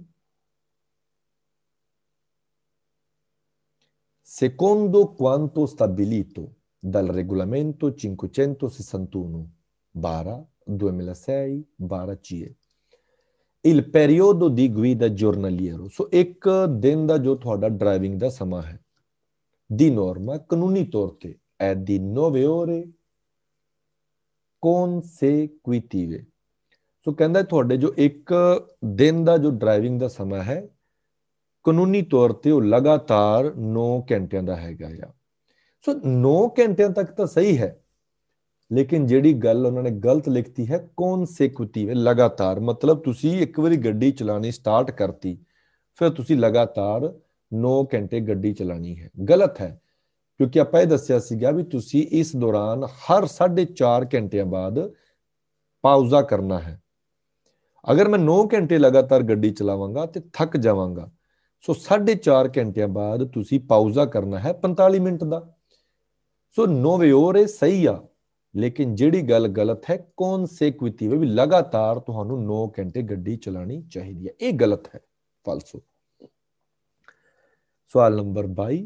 Secondo quanto stabilito ਦਲ regolamento 561 bara 2006 bara CE ਇਲ periodo ਦੀ guida giornaliero ਸੋ ਇੱਕ ਦਿਨ ਦਾ ਜੋ ਤੁਹਾਡਾ ਡਰਾਈਵਿੰਗ ਦਾ ਸਮਾਂ ਹੈ di norma ਕਾਨੂੰਨੀ ਤੌਰ ਤੇ è di 9 ਸੇ ਕੁਇਤੀਵੇ ਸੋ ਕਹਿੰਦਾ ਤੁਹਾਡੇ ਜੋ ਇੱਕ ਦਿਨ ਦਾ ਜੋ ਡਰਾਈਵਿੰਗ ਦਾ ਸਮਾਂ ਹੈ ਕਾਨੂੰਨੀ ਤੌਰ ਤੇ ਉਹ ਲਗਾਤਾਰ 9 ਘੰਟਿਆਂ ਦਾ ਹੈਗਾ ਆ ਸੋ 9 ਘੰਟਿਆਂ ਤੱਕ ਤਾਂ ਸਹੀ ਹੈ ਲੇਕਿਨ ਜਿਹੜੀ ਗੱਲ ਉਹਨਾਂ ਨੇ ਗਲਤ ਲਿਖਤੀ ਹੈ ਕਨਸੈਕੂਟਿਵ ਲਗਾਤਾਰ ਮਤਲਬ ਤੁਸੀਂ ਇੱਕ ਵਾਰੀ ਗੱਡੀ ਚਲਾਣੀ ਸਟਾਰਟ ਕਰਤੀ ਫਿਰ ਤੁਸੀਂ ਲਗਾਤਾਰ 9 ਘੰਟੇ ਗੱਡੀ ਚਲਾਣੀ ਹੈ ਗਲਤ ਹੈ ਕਿਉਂਕਿ ਆਪਾਂ ਇਹ ਦੱਸਿਆ ਸੀਗਾ ਵੀ ਤੁਸੀਂ ਇਸ ਦੌਰਾਨ ਹਰ 4.5 ਘੰਟਿਆਂ ਬਾਅਦ ਪਾਉਜ਼ਾ ਕਰਨਾ ਹੈ ਅਗਰ ਮੈਂ 9 ਘੰਟੇ ਲਗਾਤਾਰ ਗੱਡੀ ਚਲਾਵਾਂਗਾ ਤੇ ਥੱਕ ਜਾਵਾਂਗਾ ਸੋ 4.5 ਘੰਟਿਆਂ ਬਾਅਦ ਤੁਸੀਂ ਪਾਉਜ਼ਾ ਕਰਨਾ ਹੈ 45 ਮਿੰਟ ਦਾ ਸੋ ਵੇ ਹੋਰੇ ਸਹੀ ਆ ਲੇਕਿਨ ਜਿਹੜੀ ਗੱਲ ਗਲਤ ਹੈ ਕੌਨ ਕਨਸੈਕੁਇਟਿਵ ਵੀ ਲਗਾਤਾਰ ਤੁਹਾਨੂੰ 9 ਘੰਟੇ ਗੱਡੀ ਚਲਾਣੀ ਚਾਹੀਦੀ ਹੈ ਇਹ ਗਲਤ ਹੈ ਫਾਲਸੂ ਸਵਾਲ ਨੰਬਰ 22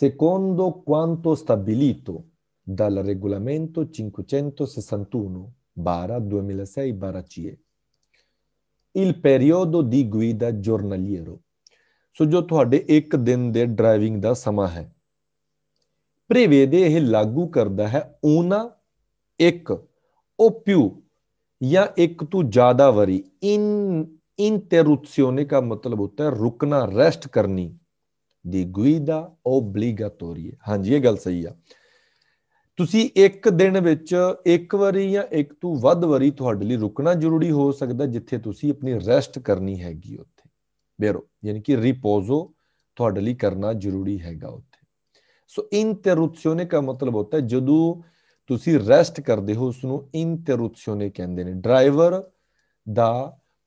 secondo ਕੁਆਂਟੋ stabilito dal regolamento 561/2006/CE e, il periodo di guida giornaliero so ਜੋ ਤੁਹਾਡੇ ਇੱਕ ਦਿਨ ਦੇ ਡਰਾਈਵਿੰਗ ਦਾ ਸਮਾਂ ਹੈ ਪ੍ਰੇਵੇਦੇ ਇਹ ਲਾਗੂ ਕਰਦਾ ਹੈ ਉਹਨਾ ਇੱਕ ਓਪਿਊ ਜਾਂ ਇੱਕ ਤੋਂ ਜ਼ਿਆਦਾ वरी ਇਨ ਇੰਟਰਰੂਪਸ਼ਨੇ ਦਾ ਮਤਲਬ ਹੁੰਦਾ ਹੈ ਰੁਕਣਾ ਰੈਸਟ ਕਰਨੀ ਦੀ ਗੁਇਦਾ ਓਬਲੀਗਾਟੋਰੀ ਹਾਂਜੀ ਇਹ ਗੱਲ ਸਹੀ ਆ ਤੁਸੀਂ ਇੱਕ ਦਿਨ ਵਿੱਚ ਇੱਕ ਵਾਰੀ ਜਾਂ ਇੱਕ ਤੋਂ ਵੱਧ ਵਾਰੀ ਤੁਹਾਡੇ ਲਈ ਰੁਕਣਾ ਜ਼ਰੂਰੀ ਹੋ ਸਕਦਾ ਜਿੱਥੇ ਤੁਸੀਂ ਆਪਣੀ ਰੈਸਟ ਕਰਨੀ ਹੈਗੀ ਉੱਥੇ ਬੇਰੋ ਯਾਨੀ ਕਿ ਰਿਪੋਜ਼ੋ ਤੁਹਾਡੇ ਲਈ ਕਰਨਾ ਜ਼ਰੂਰੀ ਹੈਗਾ ਉੱਥੇ ਸੋ ਇੰਟਰਰੂਪਸ਼ਨੇ ਦਾ ਮਤਲਬ ਹੁੰਦਾ ਹੈ ਜਦੋਂ ਤੁਸੀਂ ਰੈਸਟ ਕਰਦੇ ਹੋ ਉਸ ਨੂੰ ਇੰਟਰਰੂਪਸ਼ਨੇ ਕਹਿੰਦੇ ਨੇ ਡਰਾਈਵਰ ਦਾ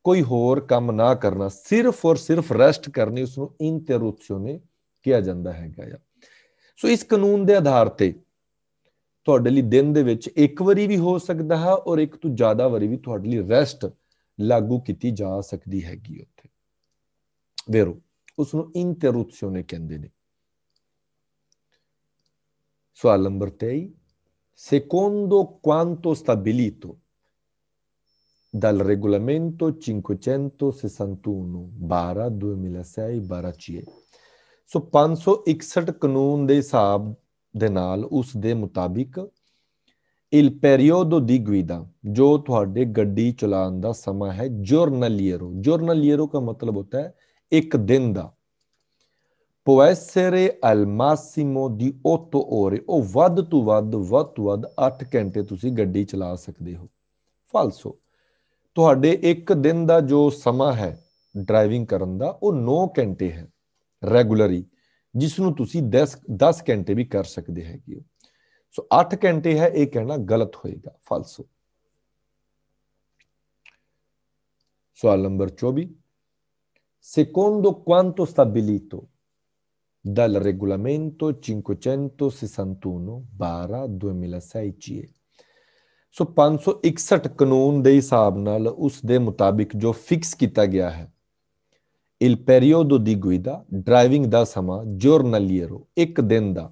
ਕੋਈ ਹੋਰ ਕੰਮ ਨਾ ਕਰਨਾ ਸਿਰਫ ਔਰ ਸਿਰਫ ਰੈਸਟ ਕਰਨੀ ਉਸ ਨੂੰ ਇੰਟਰਰੂਪਸ਼ਨੇ ਕਿਹਾ ਜਾਂਦਾ ਹੈਗਾ ਯਾ ਸੋ ਇਸ ਕਾਨੂੰਨ ਦੇ ਆਧਾਰ ਤੇ ਤੁਹਾਡੇ ਲਈ ਦਿਨ ਦੇ ਵਿੱਚ ਇੱਕ ਵਾਰੀ ਵੀ ਹੋ ਸਕਦਾ ਹੈ ਔਰ ਇੱਕ ਤੋਂ ਜ਼ਿਆਦਾ ਵਾਰੀ ਵੀ ਤੁਹਾਡੇ ਲਈ ਰੈਸਟ ਲਾਗੂ ਕੀਤੀ ਜਾ ਸਕਦੀ ਹੈਗੀ ਉੱਥੇ ਵੇਰੋ ਉਸ ਨੂੰ ਇੰਟਰਰੂਪਸ਼ਨੇ ਕਹਿੰਦੇ ਨੇ Sؤال number 3. Secondo quanto stabilito dal regolamento 561/2006/CE ਸੋ 561 ਕਾਨੂੰਨ ਦੇ ਹਿਸਾਬ ਦੇ ਨਾਲ ਉਸ ਦੇ ਮੁਤਾਬਿਕ il periodo di guida ਜੋ ਤੁਹਾਡੇ ਗੱਡੀ ਚਲਾਉਣ ਦਾ ਸਮਾਂ ਹੈ giornaliero giornaliero ਦਾ ਮਤਲਬ ਹੁੰਦਾ ਹੈ ਇੱਕ ਦਿਨ ਦਾ può essere al massimo di 8 ore o ਵੱਧ ਤੋਂ ਵੱਧ ਵੱਧ ਤੋਂ ਵੱਧ 8 ਘੰਟੇ ਤੁਸੀਂ ਗੱਡੀ ਚਲਾ ਸਕਦੇ ਹੋ ਫਾਲਸੋ ਤੁਹਾਡੇ ਇੱਕ ਦਿਨ ਦਾ ਜੋ ਸਮਾਂ ਹੈ ਡਰਾਈਵਿੰਗ ਕਰਨ ਦਾ ਉਹ 9 ਘੰਟੇ ਹੈ ਰੈਗੂਲਰੀ ਜਿਸ ਨੂੰ ਤੁਸੀਂ 10 10 ਘੰਟੇ ਵੀ ਕਰ ਸਕਦੇ ਹੈਗੇ ਸੋ 8 ਘੰਟੇ ਹੈ ਇਹ ਕਹਿਣਾ ਗਲਤ ਹੋਏਗਾ ਫਾਲਸੋ ਸਵਾਲ ਨੰਬਰ 24 secondo quanto stabilito dal regolamento 561/2006 CE So, 561 ਕਾਨੂੰਨ de ਹਿਸਾਬ ਨਾਲ ਉਸ ਦੇ ਮੁਤਾਬਿਕ ਜੋ ਫਿਕਸ ਕੀਤਾ ਗਿਆ ਹੈ il periodo di guida driving da sama, giornaliero ਇੱਕ ਦਿਨ da.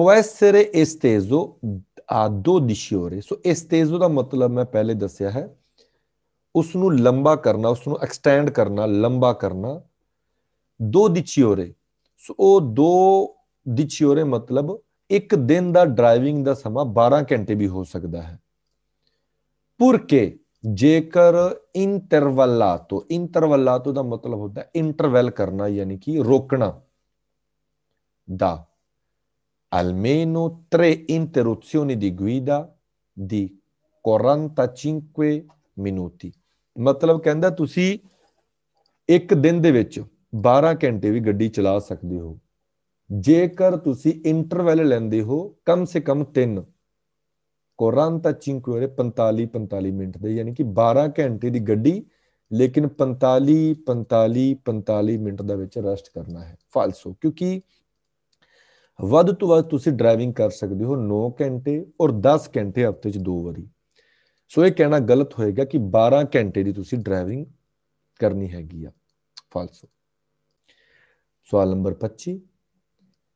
può essere esteso a 12 ore So, esteso da ਮਤਲਬ ਮੈਂ ਪਹਿਲੇ ਦੱਸਿਆ ਹੈ ਉਸ ਨੂੰ lamba karna, ਉਸ ਨੂੰ ਐਕਸਟੈਂਡ ਕਰਨਾ ਲੰਬਾ ਕਰਨਾ 12 ore ਸੋ ਉਹ ਦੋ ਦਿਚਿਓਰੇ ਮਤਲਬ ਇੱਕ ਦਿਨ ਦਾ ਡਰਾਈਵਿੰਗ ਦਾ ਸਮਾਂ 12 ਘੰਟੇ ਵੀ ਹੋ ਸਕਦਾ ਹੈ ਪੁਰਕੇ ਜੇਕਰ ਇੰਟਰਵਲਾ ਤੋਂ ਇੰਟਰਵਲਾ ਤੋਂ ਦਾ ਮਤਲਬ ਹੁੰਦਾ ਇੰਟਰਵੈਲ ਕਰਨਾ ਯਾਨੀ ਕਿ ਰੋਕਣਾ ਦਾ almeno 3 interruzioni di guida di 45 minuti ਮਤਲਬ ਕਹਿੰਦਾ ਤੁਸੀਂ ਇੱਕ ਦਿਨ ਦੇ ਵਿੱਚ 12 ਘੰਟੇ ਵੀ ਗੱਡੀ ਚਲਾ ਸਕਦੇ ਹੋ ਜੇਕਰ ਤੁਸੀਂ ਇੰਟਰਵਲ ਲੈਂਦੇ ਹੋ ਕਮ ਸੇ ਕਮ 3 ਕੋਰਾਂਤਾ 5 45 45 ਮਿੰਟ ਦੇ ਯਾਨੀ ਕਿ 12 ਘੰਟੇ ਦੀ ਗੱਡੀ ਲੇਕਿਨ 45 45 45 ਮਿੰਟ ਦਾ ਵਿੱਚ ਰੈਸਟ ਕਰਨਾ ਹੈ ਫਾਲਸੋ ਕਿਉਂਕਿ ਵੱਧ ਤੋਂ ਵੱਧ ਤੁਸੀਂ ਡਰਾਈਵਿੰਗ ਕਰ ਸਕਦੇ ਹੋ 9 ਘੰਟੇ ਔਰ 10 ਘੰਟੇ ਹਫਤੇ 'ਚ ਦੋ ਵਾਰੀ ਸੋ ਇਹ ਕਹਿਣਾ ਗਲਤ ਹੋਏਗਾ ਕਿ 12 ਘੰਟੇ ਦੀ ਤੁਸੀਂ ਡਰਾਈਵਿੰਗ ਕਰਨੀ ਹੈਗੀ ਆ ਫਾਲਸੋ Soal number 25.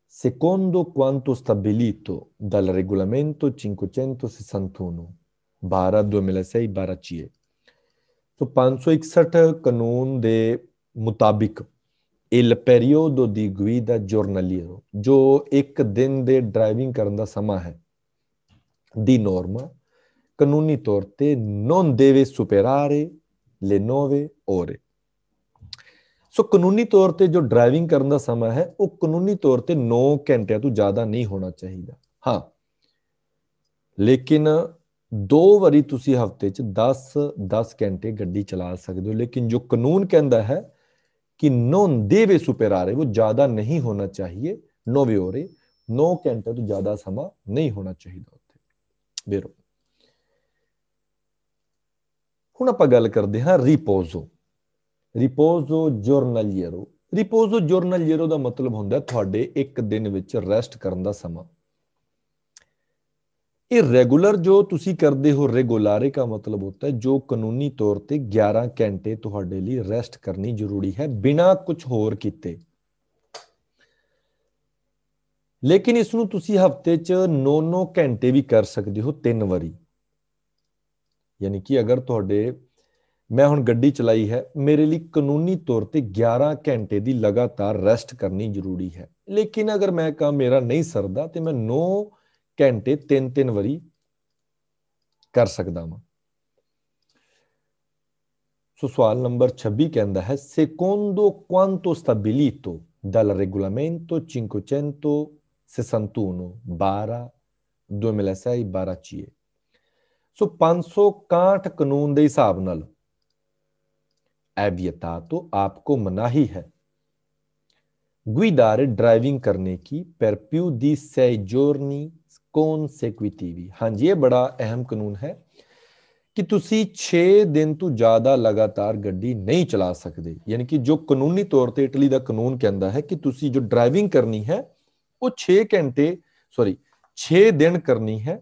Secondo quanto stabilito dal regolamento 561 12 2006 CIE. So 561 ਕਾਨੂੰਨ ਦੇ ਮੁਤਾਬਿਕ il periodo di guida giornaliero, ਜੋ ਇੱਕ ਦਿਨ ਦੇ driving ਕਰਨ ਦਾ ਸਮਾਂ di norma ਕਾਨੂੰਨੀ ਤੌਰ non deve superare le 9 ore. ਸੋ ਕਾਨੂੰਨੀ ਤੌਰ ਤੇ ਜੋ ਡਰਾਈਵਿੰਗ ਕਰਨ ਦਾ ਸਮਾਂ ਹੈ ਉਹ ਕਾਨੂੰਨੀ ਤੌਰ ਤੇ 9 ਘੰਟਿਆਂ ਤੋਂ ਜ਼ਿਆਦਾ ਨਹੀਂ ਹੋਣਾ ਚਾਹੀਦਾ ਹਾਂ ਲੇਕਿਨ ਦੋ ਵਾਰੀ ਤੁਸੀਂ ਹਫਤੇ 'ਚ 10 10 ਘੰਟੇ ਗੱਡੀ ਚਲਾ ਸਕਦੇ ਹੋ ਲੇਕਿਨ ਜੋ ਕਾਨੂੰਨ ਕਹਿੰਦਾ ਹੈ ਕਿ ਨੋਨ ਦੇਵੇ ਸੁਪੇਰਾਰੇ ਉਹ ਜ਼ਿਆਦਾ ਨਹੀਂ ਹੋਣਾ ਚਾਹੀਏ 9 ਹੋਰੇ 9 ਘੰਟੇ ਤੋਂ ਜ਼ਿਆਦਾ ਸਮਾਂ ਨਹੀਂ ਹੋਣਾ ਚਾਹੀਦਾ ਉੱਥੇ ਬੇਰੋ ਹੁਣ ਆਪਾਂ ਗੱਲ ਕਰਦੇ ਹਾਂ ਰੀਪੋਜ਼ੋ ਰਿਪੋਜ਼ੋ ਜੁਰਨਲੀਅਰੋ ਰਿਪੋਜ਼ੋ ਜੁਰਨਲੀਅਰੋ ਦਾ ਮਤਲਬ ਹੁੰਦਾ ਤੁਹਾਡੇ ਇੱਕ ਦਿਨ ਵਿੱਚ ਰੈਸਟ ਕਰਨ ਦਾ ਸਮਾਂ ਇਹ ਰੈਗੂਲਰ ਜੋ ਤੁਸੀਂ ਕਰਦੇ ਹੋ ਰੈਗੂਲਾਰੇ ਦਾ ਮਤਲਬ ਹੁੰਦਾ ਜੋ ਕਾਨੂੰਨੀ ਤੌਰ ਤੇ 11 ਘੰਟੇ ਤੁਹਾਡੇ ਲਈ ਰੈਸਟ ਕਰਨੀ ਜ਼ਰੂਰੀ ਹੈ ਬਿਨਾ ਕੁਝ ਹੋਰ ਕੀਤੇ ਲੇਕਿਨ ਇਸ ਨੂੰ ਤੁਸੀਂ ਹਫਤੇ 'ਚ 9-9 ਘੰਟੇ ਵੀ ਕਰ ਸਕਦੇ ਹੋ ਤਿੰਨ ਵਾਰੀ ਯਾਨੀ ਕਿ ਅਗਰ ਤੁਹਾਡੇ ਮੈਂ ਹੁਣ ਗੱਡੀ ਚਲਾਈ ਹੈ ਮੇਰੇ ਲਈ ਕਾਨੂੰਨੀ ਤੌਰ ਤੇ 11 ਘੰਟੇ ਦੀ ਲਗਾਤਾਰ ਰੈਸਟ ਕਰਨੀ ਜ਼ਰੂਰੀ ਹੈ ਲੇਕਿਨ ਅਗਰ ਮੈਂ ਕਹਾਂ ਮੇਰਾ ਨਹੀਂ ਸਰਦਾ ਤੇ ਮੈਂ 9 ਘੰਟੇ ਤਿੰਨ-ਤਿੰਨ ਵਾਰੀ ਕਰ ਸਕਦਾ ਹਾਂ ਸੋ ਸਵਾਲ ਨੰਬਰ 26 ਕਹਿੰਦਾ ਹੈ ਸੈਕੰਡੋ ਕੁਆਂਟੋ ਸਟੈਬਿਲਿਟੋ ਦਲ ਰੈਗੂਲਮੈਂਟੋ 561/2006 ਬਾਰਾ ਚੀਏ ਸੋ 561 ਕਾਨੂੰਨ ਦੇ ਹਿਸਾਬ ਨਾਲ एबियता तो आपको मनाही है Guidare ड्राइविंग करने की per più di sei giorni consecuitivi ਹਾਂਜੀ ਇਹ ਬੜਾ ਅਹਿਮ ਕਾਨੂੰਨ ਹੈ ਕਿ ਤੁਸੀਂ 6 ਦਿਨ ਤੋਂ ਜ਼ਿਆਦਾ ਲਗਾਤਾਰ ਗੱਡੀ ਨਹੀਂ ਚਲਾ ਸਕਦੇ ਯਾਨੀ ਕਿ ਜੋ ਕਾਨੂੰਨੀ ਤੌਰ ਤੇ ਇਟਲੀ ਦਾ ਕਾਨੂੰਨ ਕਹਿੰਦਾ ਹੈ ਕਿ ਤੁਸੀਂ ਜੋ ਡਰਾਈਵਿੰਗ ਕਰਨੀ ਹੈ ਉਹ 6 ਘੰਟੇ ਸੌਰੀ 6 ਦਿਨ ਕਰਨੀ ਹੈ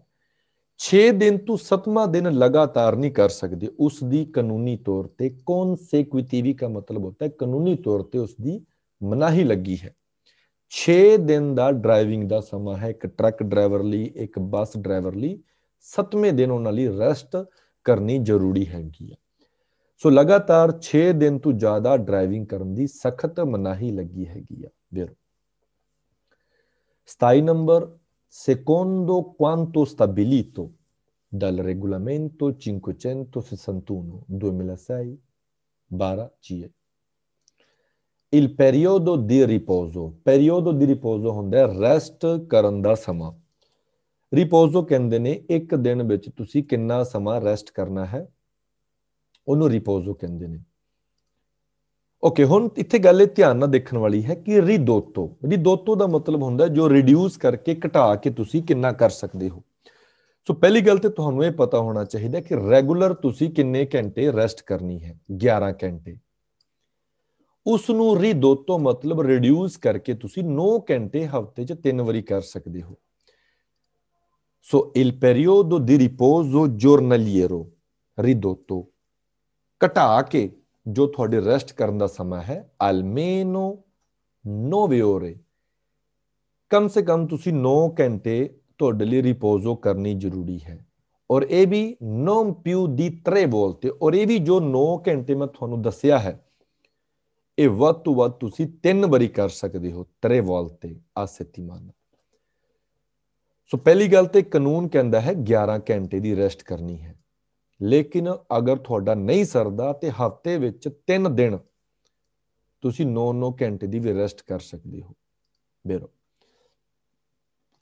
6 ਦਿਨ ਤੋਂ 7ਵਾਂ ਦਿਨ ਲਗਾਤਾਰ ਨਹੀਂ ਕਰ ਸਕਦੇ ਉਸ ਦੀ ਕਾਨੂੰਨੀ ਤੌਰ ਤੇ ਕਨਸੈਕੂਟਿਵੀ ਦਾ ਮਤਲਬ ਹੁੰਦਾ ਹੈ ਕਾਨੂੰਨੀ ਤੌਰ ਤੇ ਉਸ ਦੀ ਮਨਾਹੀ ਲੱਗੀ ਹੈ 6 ਦਿਨ ਦਾ ਡਰਾਈਵਿੰਗ ਦਾ ਸਮਾਂ ਹੈ ਇੱਕ ਟਰੱਕ ਡਰਾਈਵਰ ਲਈ ਇੱਕ ਬੱਸ ਡਰਾਈਵਰ ਲਈ 7ਵੇਂ ਦਿਨ ਉਹਨਾਂ ਲਈ ਰੈਸਟ ਕਰਨੀ ਜ਼ਰੂਰੀ ਹੈਗੀ ਹੈ ਸੋ ਲਗਾਤਾਰ 6 ਦਿਨ ਤੋਂ ਜ਼ਿਆਦਾ ਡਰਾਈਵਿੰਗ ਕਰਨ ਦੀ ਸਖਤ ਮਨਾਹੀ ਲੱਗੀ ਹੈਗੀ ਆ ਵੀਰ 27 ਨੰਬਰ secondo quanto stabilito dal regolamento 561 2006 cie Il periodo di riposo. Periodo di riposo ਹੁੰਦਾ ਹੈ ਰੈਸਟ ਕਰਨ ਦਾ ਸਮਾਂ è ਕਹਿੰਦੇ ਨੇ ਇੱਕ ਦਿਨ ਵਿੱਚ ਤੁਸੀਂ ਕਿੰਨਾ ਸਮਾਂ ਰੈਸਟ ਕਰਨਾ ਹੈ ਉਹਨੂੰ ਰਿਪੋਜ਼ੋ ਕਹਿੰਦੇ ਨੇ ਓਕੇ ਹੁਣ ਇੱਥੇ ਗੱਲ ਇਹ ਧਿਆਨ ਨਾਲ ਦੇਖਣ ਵਾਲੀ ਹੈ ਕਿ ਰਿਦੋਤੋ ਰਿਦੋਤੋ ਦਾ ਮਤਲਬ ਹੁੰਦਾ ਜੋ ਰਿਡਿਊਸ ਕਰਕੇ ਘਟਾ ਕੇ ਤੁਸੀਂ ਕਿੰਨਾ ਕਰ ਸਕਦੇ ਹੋ ਸੋ ਪਹਿਲੀ ਗੱਲ ਤੇ ਤੁਹਾਨੂੰ ਇਹ ਪਤਾ ਹੋਣਾ ਚਾਹੀਦਾ ਕਿ ਰੈਗੂਲਰ ਤੁਸੀਂ ਕਿੰਨੇ ਘੰਟੇ ਰੈਸਟ ਕਰਨੀ ਹੈ 11 ਘੰਟੇ ਉਸ ਨੂੰ ਰਿਦੋਤੋ ਮਤਲਬ ਰਿਡਿਊਸ ਕਰਕੇ ਤੁਸੀਂ 9 ਘੰਟੇ ਹਫਤੇ 'ਚ ਤਿੰਨ ਵਾਰੀ ਕਰ ਸਕਦੇ ਹੋ ਸੋ ਇਲ ਪੀਰੀਓਡੋ ਦੀ ਰਿਪੋਜ਼ੋ ਜੋਰਨਲੀਰੋ ਰਿਦੋਤੋ ਘਟਾ ਕੇ ਜੋ ਤੁਹਾਡੇ ਰੈਸਟ ਕਰਨ ਦਾ ਸਮਾਂ ਹੈ ਅਲਮੇਨੋ 9 ਕਮ ਸੇ ਕਮ ਤੁਸੀਂ 9 ਘੰਟੇ ਤੁਹਾਡੇ ਲਈ ਰਿਪੋਜ਼ੋ ਕਰਨੀ ਜ਼ਰੂਰੀ ਹੈ ਔਰ ਇਹ ਵੀ ਨੋਮ ਪਿਉ ਦੀ ਤਰੇ ਬੋਲਤੇ ਔਰ ਇਹ ਵੀ ਜੋ 9 ਘੰਟੇ ਮੈਂ ਤੁਹਾਨੂੰ ਦੱਸਿਆ ਹੈ ਇਹ ਵੱਧ ਤੋਂ ਵੱਧ ਤੁਸੀਂ ਤਿੰਨ ਵਾਰੀ ਕਰ ਸਕਦੇ ਹੋ ਤਰੇ ਬੋਲਤੇ ਸਤਿਮਾਨ ਸੋ ਪਹਿਲੀ ਗੱਲ ਤੇ ਕਾਨੂੰਨ ਕਹਿੰਦਾ ਹੈ 11 ਘੰਟੇ ਦੀ ਰੈਸਟ ਕਰਨੀ ਹੈ ਲੇਕਿਨ ਅਗਰ ਤੁਹਾਡਾ ਨਹੀਂ ਸਰਦਾ ਤੇ ਹਫਤੇ ਵਿੱਚ 3 ਦਿਨ ਤੁਸੀਂ 9-9 ਘੰਟੇ ਦੀ ਵੀ ਰੈਸਟ ਕਰ ਸਕਦੇ ਹੋ ਬੇਰੋ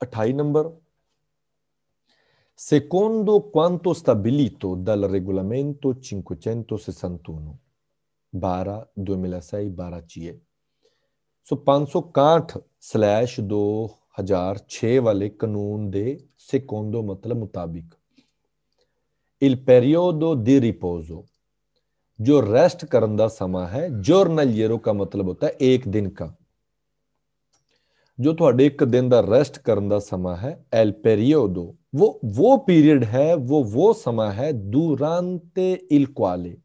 28 ਨੰਬਰ secondo quanto stabilito dal regolamento 561 ਬਾਰਾ 2006 ਬਾਰਾ ਸੋ 561 2006 ਵਾਲੇ ਕਾਨੂੰਨ ਦੇ ਸੇਕੋਂਦੋ ਮਤਲਬ ਮੁਤਾਬਿਕ il periodo di riposo जो रेस्ट करने का समा है जोरनलियरो का मतलब होता है एक दिन का जो थोड़े एक दिन का रेस्ट करने का समा है एल पेरियोडो वो वो पीरियड है वो वो समा है दूरानते इल क्वाले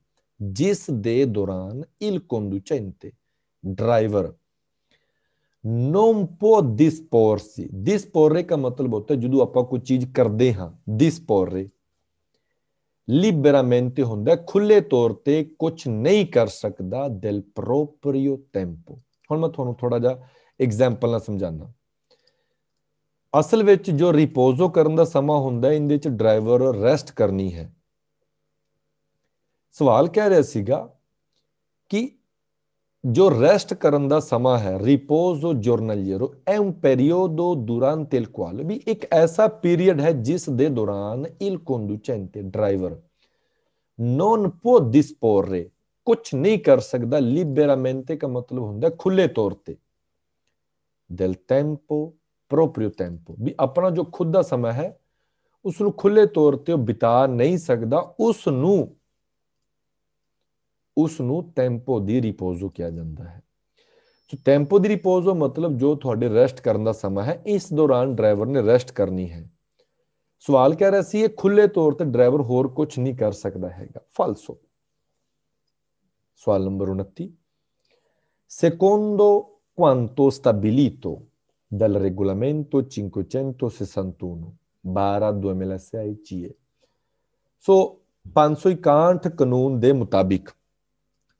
जिस दे दौरान इल कोंडुचेंते ड्राइवर नोम दिस पोरसी दिस पोर्रे का मतलब होता है जो आप कोई चीज करते हाँ दिस पोर्रे ਲਿਬਰਾਮੈਂਟੇ ਹੁੰਦਾ ਖੁੱਲੇ ਤੌਰ ਤੇ ਕੁਝ ਨਹੀਂ ਕਰ ਸਕਦਾ ਦਿਲ ਪ੍ਰੋਪਰੀਓ ਟੈਂਪੋ ਹੁਣ ਮੈਂ ਤੁਹਾਨੂੰ ਥੋੜਾ ਜਿਹਾ ਐਗਜ਼ਾਮਪਲ ਨਾਲ ਸਮਝਾਣਾ ਅਸਲ ਵਿੱਚ ਜੋ ਰਿਪੋਜ਼ੋ ਕਰਨ ਦਾ ਸਮਾਂ ਹੁੰਦਾ ਇਹਦੇ ਵਿੱਚ ਡਰਾਈਵਰ ਰੈਸਟ ਕਰਨੀ ਹੈ ਸਵਾਲ ਕਹਿ ਰਿਹਾ ਸੀਗਾ ਕਿ ਜੋ ਰੈਸਟ ਕਰਨ ਦਾ ਸਮਾਂ ਹੈ ਰਿਪੋਜ਼ੋ ਜੁਰਨਲੀਰੋ ਐਮ ਪੀਰੀਓਡੋ ਦੁਰਾਂਤ ਇਲ ਕੁਆਲ ਵੀ ਇੱਕ ਐਸਾ ਪੀਰੀਅਡ ਹੈ ਜਿਸ ਦੇ ਦੌਰਾਨ ਇਲ ਕੰਡੂਚੈਂਟੇ ਡਰਾਈਵਰ ਨੋਨ ਪੋ ਡਿਸਪੋਰੇ ਕੁਝ ਨਹੀਂ ਕਰ ਸਕਦਾ ਲਿਬਰਾਮੈਂਟੇ ਦਾ ਮਤਲਬ ਹੁੰਦਾ ਖੁੱਲੇ ਤੌਰ ਤੇ ਦਲ ਟੈਂਪੋ ਪ੍ਰੋਪਰੀਓ ਟੈਂਪੋ ਵੀ ਆਪਣਾ ਜੋ ਖੁਦ ਦਾ ਸਮਾਂ ਹੈ ਉਸ ਨੂੰ ਖੁੱਲੇ ਤੌਰ ਤੇ ਬਿਤਾ ਨਹੀਂ ਸਕਦਾ ਉਸ ਨੂੰ ਉਸ ਨੂੰ ਟੈਂਪੋ ਦੀ ਰਿਪੋਜ਼ੋ ਕਿਹਾ ਜਾਂਦਾ ਹੈ ਸੋ ਟੈਂਪੋ ਦੀ ਰਿਪੋਜ਼ੋ ਮਤਲਬ ਜੋ ਤੁਹਾਡੇ ਰੈਸਟ ਕਰਨ ਦਾ ਸਮਾਂ ਹੈ ਇਸ ਦੌਰਾਨ ਡਰਾਈਵਰ ਨੇ ਰੈਸਟ ਕਰਨੀ ਹੈ ਸਵਾਲ ਕਹਿ ਰਿਹਾ ਸੀ ਇਹ ਖੁੱਲੇ ਤੌਰ ਤੇ ਡਰਾਈਵਰ ਹੋਰ ਕੁਝ ਨਹੀਂ ਕਰ ਸਕਦਾ ਹੈਗਾ ਫਾਲਸੋ ਸਵਾਲ ਨੰਬਰ 29 secondo quanto stabilito dal ਰੈਗੂਲਮੈਂਟੋ 561 12 2006 CE ਸੋ 561 ਕਾਨੂੰਨ ਦੇ ਮੁਤਾਬਿਕ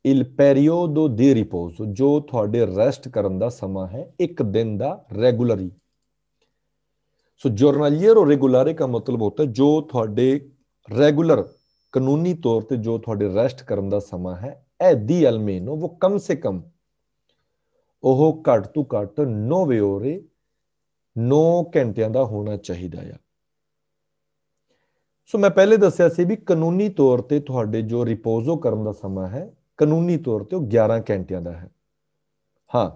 ਇਲ ਪੀਰੀਓਡੋ ਦੇ ਰਿਪੋਜ਼ ਜੋ ਤੁਹਾਡੇ ਰੈਸਟ ਕਰਨ ਦਾ ਸਮਾਂ ਹੈ ਇੱਕ ਦਿਨ ਦਾ ਰੈਗੂਲਰੀ ਸੋ ਜੋਰਨਲੀਅਰੋ ਰੈਗੂਲਰੇ ਦਾ ਮਤਲਬ ਹੁੰਦਾ ਜੋ ਤੁਹਾਡੇ ਰੈਗੂਲਰ ਕਾਨੂੰਨੀ ਤੌਰ ਤੇ ਜੋ ਤੁਹਾਡੇ ਰੈਸਟ ਕਰਨ ਦਾ ਸਮਾਂ ਹੈ ਐ ਦੀ ਅਲਮੇਨੋ ਉਹ ਕਮ ਸੇ ਕਮ ਉਹ ਘੱਟ ਤੋਂ ਘੱਟ 9 ਵੇਰੇ 9 ਘੰਟਿਆਂ ਦਾ ਹੋਣਾ ਚਾਹੀਦਾ ਹੈ ਸੋ ਮੈਂ ਪਹਿਲੇ ਦੱਸਿਆ ਸੀ ਵੀ ਕਾਨੂੰਨੀ ਤੌਰ ਤੇ ਤੁਹਾਡੇ ਜੋ ਰਿਪੋਜ਼ੋ ਕਰਨ ਦਾ ਸਮਾਂ ਹੈ ਕਾਨੂੰਨੀ ਤੌਰ ਤੇ ਉਹ 11 ਘੰਟਿਆਂ ਦਾ ਹੈ ਹਾਂ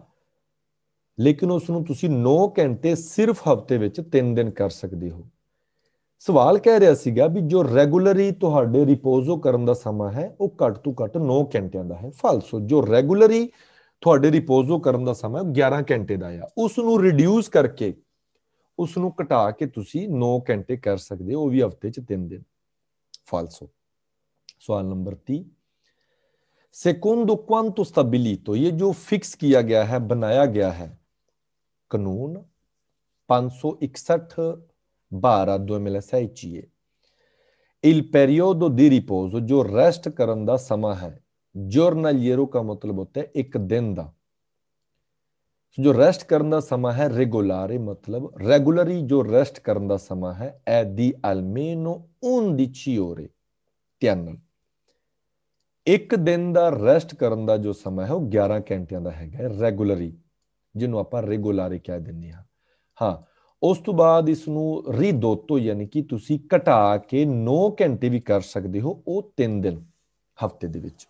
ਲੇਕਿਨ ਉਸ ਨੂੰ ਤੁਸੀਂ 9 ਘੰਟੇ ਸਿਰਫ ਹਫਤੇ ਵਿੱਚ 3 ਦਿਨ ਕਰ ਸਕਦੇ ਹੋ ਸਵਾਲ ਕਹਿ ਰਿਹਾ ਸੀਗਾ ਵੀ ਜੋ ਰੈਗੂਲਰੀ ਤੁਹਾਡੇ ਰਿਪੋਜ਼ੋ ਕਰਨ ਦਾ ਸਮਾਂ ਹੈ ਉਹ ਘੱਟ ਤੋਂ ਘੱਟ 9 ਘੰਟਿਆਂ ਦਾ ਹੈ ਫਾਲਸੋ ਜੋ ਰੈਗੂਲਰੀ ਤੁਹਾਡੇ ਰਿਪੋਜ਼ੋ ਕਰਨ ਦਾ ਸਮਾਂ 11 ਘੰਟੇ ਦਾ ਆ ਉਸ ਨੂੰ ਰਿਡਿਊਸ ਕਰਕੇ ਉਸ ਨੂੰ ਘਟਾ ਕੇ ਤੁਸੀਂ 9 ਘੰਟੇ ਕਰ ਸਕਦੇ ਹੋ ਉਹ ਵੀ ਹਫਤੇ 'ਚ 3 ਦਿਨ ਫਾਲਸੋ ਸਵਾਲ ਨੰਬਰ 3 सेकुंदो क्वांतो स्टेबिली तो ये जो फिक्स किया गया है बनाया गया है कानून 561 12 2016 il periodo di riposo ਜੋ ਰੈਸਟ ਕਰਨ ਦਾ ਸਮਾਂ ਹੈ ਜਰਨਲਿਏਰੋ ਦਾ ਮਤਲਬ ਹੁੰਦਾ ਹੈ ਇੱਕ ਦਿਨ ਦਾ ਜੋ ਰੈਸਟ ਕਰਨ ਦਾ ਸਮਾਂ ਹੈ ਰੈਗੂਲਾਰੇ ਮਤਲਬ ਰੈਗੂਲਰੀ ਜੋ ਰੈਸਟ ਕਰਨ ਦਾ ਸਮਾਂ ਹੈ ਐ ਦੀ ਅਲਮੇਨੋ 11 ore ਤਿਆਨਲ ਇੱਕ ਦਿਨ ਦਾ ਰੈਸਟ ਕਰਨ ਦਾ ਜੋ ਸਮਾਂ ਹੈ ਉਹ 11 ਘੰਟਿਆਂ ਦਾ ਹੈਗਾ ਰੈਗੂਲਰੀ ਜਿਹਨੂੰ ਆਪਾਂ ਰੈਗੂਲਰੀ ਕਹਿ ਦਿੰਦੇ ਹਾਂ ਹਾਂ ਉਸ ਤੋਂ ਬਾਅਦ ਇਸ ਨੂੰ ਰੀਦੋਤੋ ਯਾਨੀ ਕਿ ਤੁਸੀਂ ਘਟਾ ਕੇ 9 ਘੰਟੇ ਵੀ ਕਰ ਸਕਦੇ ਹੋ ਉਹ 3 ਦਿਨ ਹਫਤੇ ਦੇ ਵਿੱਚ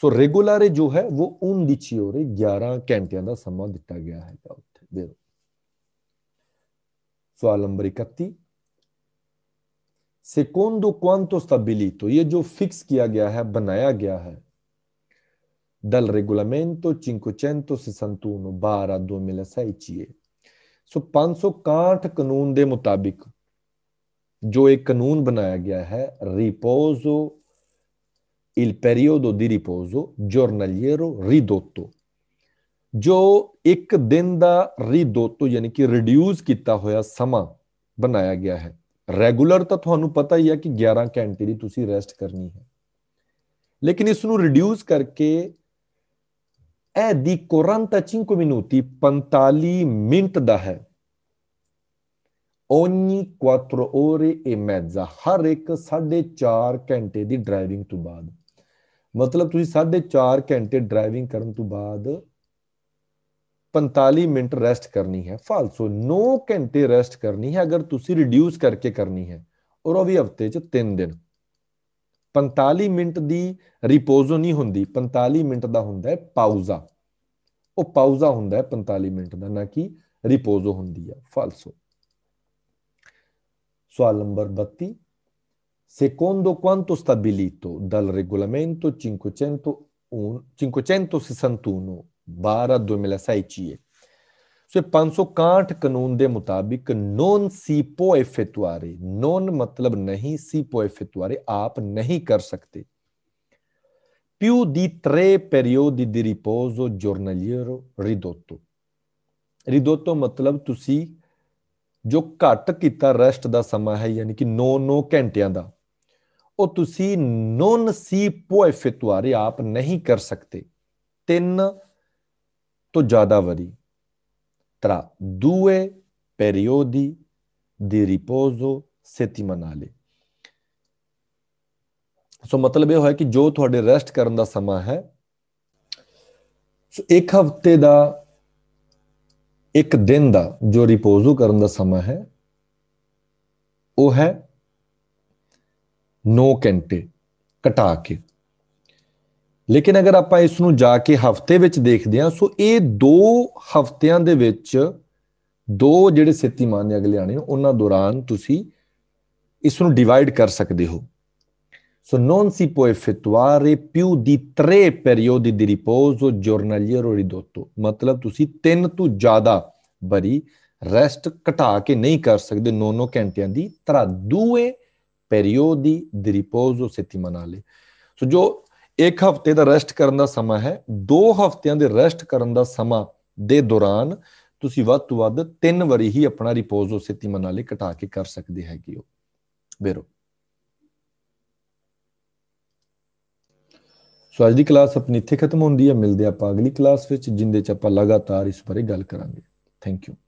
ਸੋ ਰੈਗੂਲਰੇ ਜੋ ਹੈ ਉਹ ਉਨ ਦੀ ਚਿਓਰੇ 11 ਘੰਟਿਆਂ ਦਾ ਸਮਾਂ ਦਿੱਤਾ ਗਿਆ ਹੈ ਉੱਥੇ ਦੇਖੋ ਸਵਾਲ ਨੰਬਰ 31 Secondo quanto stabilito, ये जो फिक्स किया गया है बनाया गया है dal regolamento 561 barra 2006 CE ਸੋ 560 ਕਾਨੂੰਨ ਦੇ ਮੁਤਾਬਿਕ ਜੋ ਇੱਕ ਕਾਨੂੰਨ ਬਣਾਇਆ ਗਿਆ ਹੈ ਰਿਪੋਜ਼ੋ il periodo di riposo giornaliero ridotto Jo ek din da ridotto yani ki reduce kita hoya ਸਮਾਂ banaya gaya hai. ਰੈਗੂਲਰ ਤਾਂ ਤੁਹਾਨੂੰ ਪਤਾ ਹੀ ਹੈ ਕਿ 11 ਘੰਟੇ ਦੀ ਤੁਸੀਂ ਰੈਸਟ ਕਰਨੀ ਹੈ ਲੇਕਿਨ ਇਸ ਨੂੰ ਰਿਡਿਊਸ ਕਰਕੇ ਇਹ ਦੀ 45 ਮਿੰਟ 45 ਮਿੰਟ ਦਾ ਹੈ ਓਨੀ 4 ਓਰੇ ਐ ਮੈਜ਼ਾ ਹਰ ਇੱਕ 4.5 ਘੰਟੇ ਦੀ ਡਰਾਈਵਿੰਗ ਤੋਂ ਬਾਅਦ ਮਤਲਬ ਤੁਸੀਂ 4.5 ਘੰਟੇ ਡਰਾਈਵਿੰਗ ਕਰਨ ਤੋਂ ਬਾਅਦ 45 ਮਿੰਟ ਰੈਸਟ ਕਰਨੀ ਹੈ ਫਾਲਸੋ 9 ਘੰਟੇ ਰੈਸਟ ਕਰਨੀ ਹੈ ਅਗਰ ਤੁਸੀਂ ਰਿਡਿਊਸ ਕਰਕੇ ਕਰਨੀ ਹੈ ਔਰ ਉਹ ਵੀ ਹਫਤੇ 'ਚ 3 ਦਿਨ 45 ਮਿੰਟ ਦੀ ਰਿਪੋਜ਼ੋ ਨਹੀਂ ਹੁੰਦੀ 45 ਮਿੰਟ ਦਾ ਹੁੰਦਾ ਹੈ ਪਾਉਜ਼ਾ ਉਹ ਪਾਉਜ਼ਾ ਹੁੰਦਾ ਹੈ 45 ਮਿੰਟ ਦਾ ਨਾ ਕਿ ਰਿਪੋਜ਼ੋ ਹੁੰਦੀ ਹੈ ਫਾਲਸੋ ਸਵਾਲ ਨੰਬਰ 32 Secondo quanto stabilito dal regolamento 561 12 2021 so 561 ਕਾਨੂੰਨ ਦੇ ਮੁਤਾਬਿਕ ਨੋਨ ਸੀਪੋ ਫਤਵਾਰੇ ਨੋਨ ਮਤਲਬ ਨਹੀਂ ਸੀਪੋ ਫਤਵਾਰੇ ਆਪ ਨਹੀਂ ਕਰ ਸਕਦੇ ਪਿਉ ਦੀ ਤਰੇ ਪੀਰੀਓਡੀ ਦੀ ਰਿਪੋਜ਼ੋ giornaliero ਰਿਡੋਟੋ ਰਿਡੋਟੋ ਮਤਲਬ ਤੁਸੀਂ ਜੋ ਘਟ ਕੀਤਾ ਰੈਸਟ ਦਾ ਸਮਾਂ ਹੈ ਯਾਨੀ ਕਿ 9-9 ਘੰਟਿਆਂ ਦਾ ਉਹ ਤੁਸੀਂ ਨੋਨ ਸੀ ਪੋਏ ਆਪ ਨਹੀਂ ਕਰ ਸਕਦੇ ਤਿੰਨ ਤੋਂ ਜ਼ਿਆਦਾ ਵਧੀ tra due periodi di riposo settimanale ਸੋ ਮਤਲਬ ਇਹ ਹੋਇਆ ਕਿ ਜੋ ਤੁਹਾਡੇ ਰੈਸਟ ਕਰਨ ਦਾ ਸਮਾਂ ਹੈ ਸੋ ਇੱਕ ਹਫਤੇ ਦਾ ਇੱਕ ਦਿਨ ਦਾ ਜੋ ਰਿਪੋਜ਼ੋ ਕਰਨ ਦਾ ਸਮਾਂ ਹੈ ਉਹ ਹੈ 9 ਘੰਟੇ ਘਟਾ ਕੇ ਲੇਕਿਨ ਅਗਰ ਆਪਾਂ ਇਸ ਨੂੰ ਜਾ ਕੇ ਹਫਤੇ ਵਿੱਚ ਦੇਖਦੇ ਹਾਂ ਸੋ ਇਹ ਦੋ ਹਫਤਿਆਂ ਦੇ ਵਿੱਚ ਦੋ ਜਿਹੜੇ ਸਥਿਤੀਮਾਨ ਦੇ ਅਗਲੇ ਆਣੇ ਉਹਨਾਂ ਦੌਰਾਨ ਤੁਸੀਂ ਇਸ ਨੂੰ ਡਿਵਾਈਡ ਕਰ ਸਕਦੇ ਹੋ ਸੋ ਨੋਨ ਸੀ si può ਪਿਉ ਦੀ ਤਰੇ tre ਦੀ ਰਿਪੋਜ਼ੋ ਜਰਨਲੀਅਰ giornaliero ਰਿਦੋਤੋ ਮਤਲਬ ਤੁਸੀਂ ਤਿੰਨ ਤੋਂ ਜ਼ਿਆਦਾ ਬਰੀ ਰੈਸਟ ਘਟਾ ਕੇ ਨਹੀਂ ਕਰ ਸਕਦੇ ਨੋ ਨੋ ਘੰਟਿਆਂ ਦੀ ਤਰਾ ਦੂਏ periodi di riposo settimanale. ਸੋ ਜੋ ਇੱਕ ਹਫ਼ਤੇ ਦਾ ਰੈਸਟ ਕਰਨ ਦਾ ਸਮਾਂ ਹੈ ਦੋ ਹਫ਼ਤਿਆਂ ਦੇ ਰੈਸਟ ਕਰਨ ਦਾ ਸਮਾਂ ਦੇ ਦੌਰਾਨ ਤੁਸੀਂ ਵੱਧ ਤੋਂ ਵੱਧ ਤਿੰਨ ਵਾਰੀ ਹੀ ਆਪਣਾ ਰਿਪੋਜ਼ ਉਸੇ ਤੀਮਾ ਨਾਲ ਘਟਾ ਕੇ ਕਰ ਸਕਦੇ ਹੈਗੇ ਹੋ ਬੇਰੋ ਸੋ ਅੱਜ ਦੀ ਕਲਾਸ ਆਪਣੀ ਇੱਥੇ ਖਤਮ ਹੁੰਦੀ ਹੈ ਮਿਲਦੇ ਆਪਾਂ ਅਗਲੀ ਕਲਾਸ ਵਿੱਚ ਜਿੰਦੇ ਚ ਆਪਾਂ ਲਗਾਤਾਰ ਇਸ ਬਾਰੇ ਗੱਲ ਕਰਾਂਗੇ ਥੈਂਕ ਯੂ